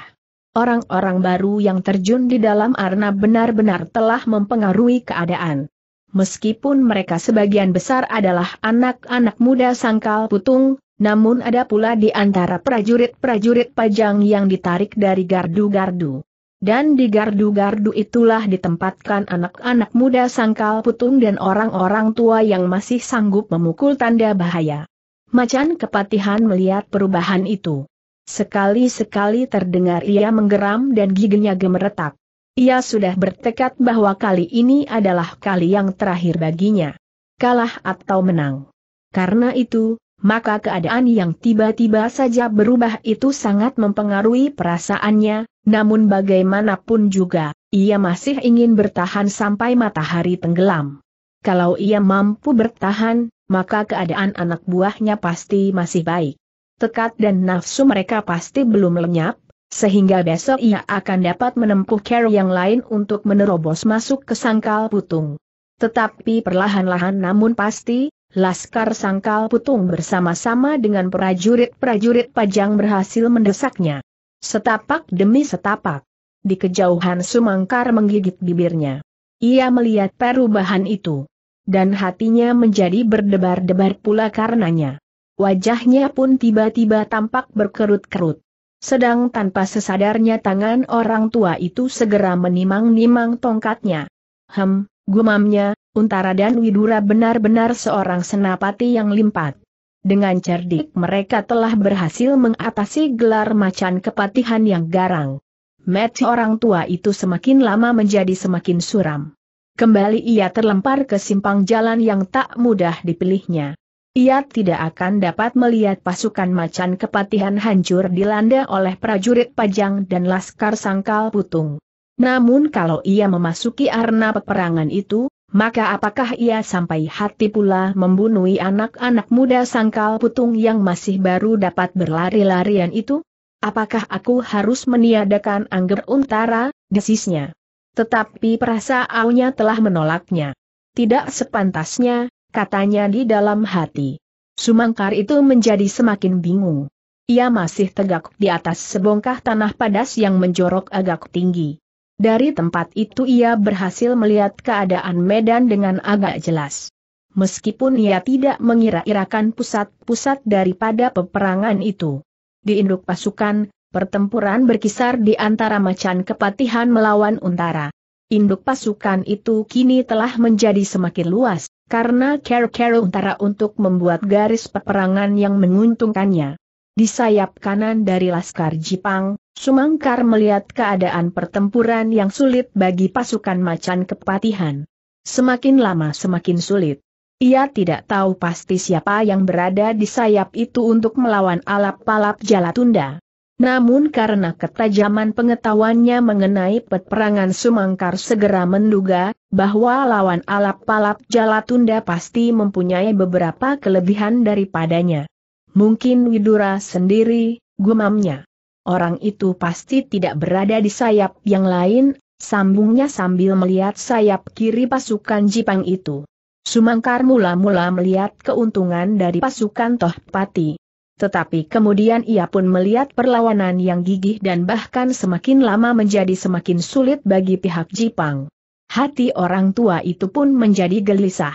Orang-orang baru yang terjun di dalam arena benar-benar telah mempengaruhi keadaan. Meskipun mereka sebagian besar adalah anak-anak muda sangkal putung, namun ada pula di antara prajurit-prajurit pajang yang ditarik dari gardu-gardu. Dan di gardu-gardu itulah ditempatkan anak-anak muda sangkal putung dan orang-orang tua yang masih sanggup memukul tanda bahaya. Macan kepatihan melihat perubahan itu. Sekali-sekali terdengar ia menggeram dan giginya gemeretak. Ia sudah bertekad bahwa kali ini adalah kali yang terakhir baginya. Kalah atau menang. Karena itu, maka keadaan yang tiba-tiba saja berubah itu sangat mempengaruhi perasaannya, namun bagaimanapun juga, ia masih ingin bertahan sampai matahari tenggelam. Kalau ia mampu bertahan, maka keadaan anak buahnya pasti masih baik. Tekad dan nafsu mereka pasti belum lenyap, sehingga besok ia akan dapat menempuh care yang lain untuk menerobos masuk ke sangkal putung. Tetapi perlahan-lahan namun pasti, Laskar Sangkal Putung bersama-sama dengan prajurit-prajurit Pajang berhasil mendesaknya. Setapak demi setapak. Di kejauhan Sumangkar menggigit bibirnya. Ia melihat perubahan itu. Dan hatinya menjadi berdebar-debar pula karenanya. Wajahnya pun tiba-tiba tampak berkerut-kerut. Sedang tanpa sesadarnya tangan orang tua itu segera menimang-nimang tongkatnya. Hem, gumamnya, Untara dan Widura benar-benar seorang senapati yang limpat. Dengan cerdik mereka telah berhasil mengatasi gelar macan kepatihan yang garang. Met orang tua itu semakin lama menjadi semakin suram. Kembali ia terlempar ke simpang jalan yang tak mudah dipilihnya. Ia tidak akan dapat melihat pasukan macan kepatihan hancur dilanda oleh prajurit pajang dan laskar sangkal putung. Namun kalau ia memasuki arena peperangan itu, maka apakah ia sampai hati pula membunuh anak-anak muda sangkal putung yang masih baru dapat berlari-larian itu? Apakah aku harus meniadakan angger untara, desisnya? Tetapi perasa perasaannya telah menolaknya. Tidak sepantasnya, katanya di dalam hati. Sumangkar itu menjadi semakin bingung. Ia masih tegak di atas sebongkah tanah padas yang menjorok agak tinggi. Dari tempat itu ia berhasil melihat keadaan medan dengan agak jelas. Meskipun ia tidak mengira-irakan pusat-pusat daripada peperangan itu. Di induk pasukan, pertempuran berkisar di antara macan kepatihan melawan untara. Induk pasukan itu kini telah menjadi semakin luas, karena care-care untara untuk membuat garis peperangan yang menguntungkannya. Di sayap kanan dari Laskar Jipang, Sumangkar melihat keadaan pertempuran yang sulit bagi pasukan macan kepatihan. Semakin lama semakin sulit. Ia tidak tahu pasti siapa yang berada di sayap itu untuk melawan alap-alap Jalatunda. Namun karena ketajaman pengetahuannya mengenai peperangan Sumangkar segera menduga, bahwa lawan alap-alap Jalatunda pasti mempunyai beberapa kelebihan daripadanya. Mungkin Widura sendiri, gumamnya orang itu pasti tidak berada di sayap yang lain, sambungnya sambil melihat sayap kiri pasukan Jipang itu. Sumangkar mula-mula melihat keuntungan dari pasukan Tohpati. Tetapi kemudian ia pun melihat perlawanan yang gigih dan bahkan semakin lama menjadi semakin sulit bagi pihak Jipang. Hati orang tua itu pun menjadi gelisah.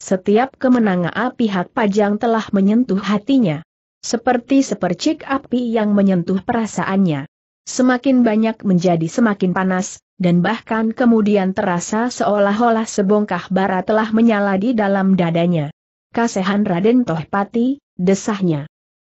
Setiap kemenangan pihak Pajang telah menyentuh hatinya. Seperti sepercik api yang menyentuh perasaannya. Semakin banyak menjadi semakin panas, dan bahkan kemudian terasa seolah-olah sebongkah bara telah menyala di dalam dadanya. Kasehan Raden Tohpati, desahnya.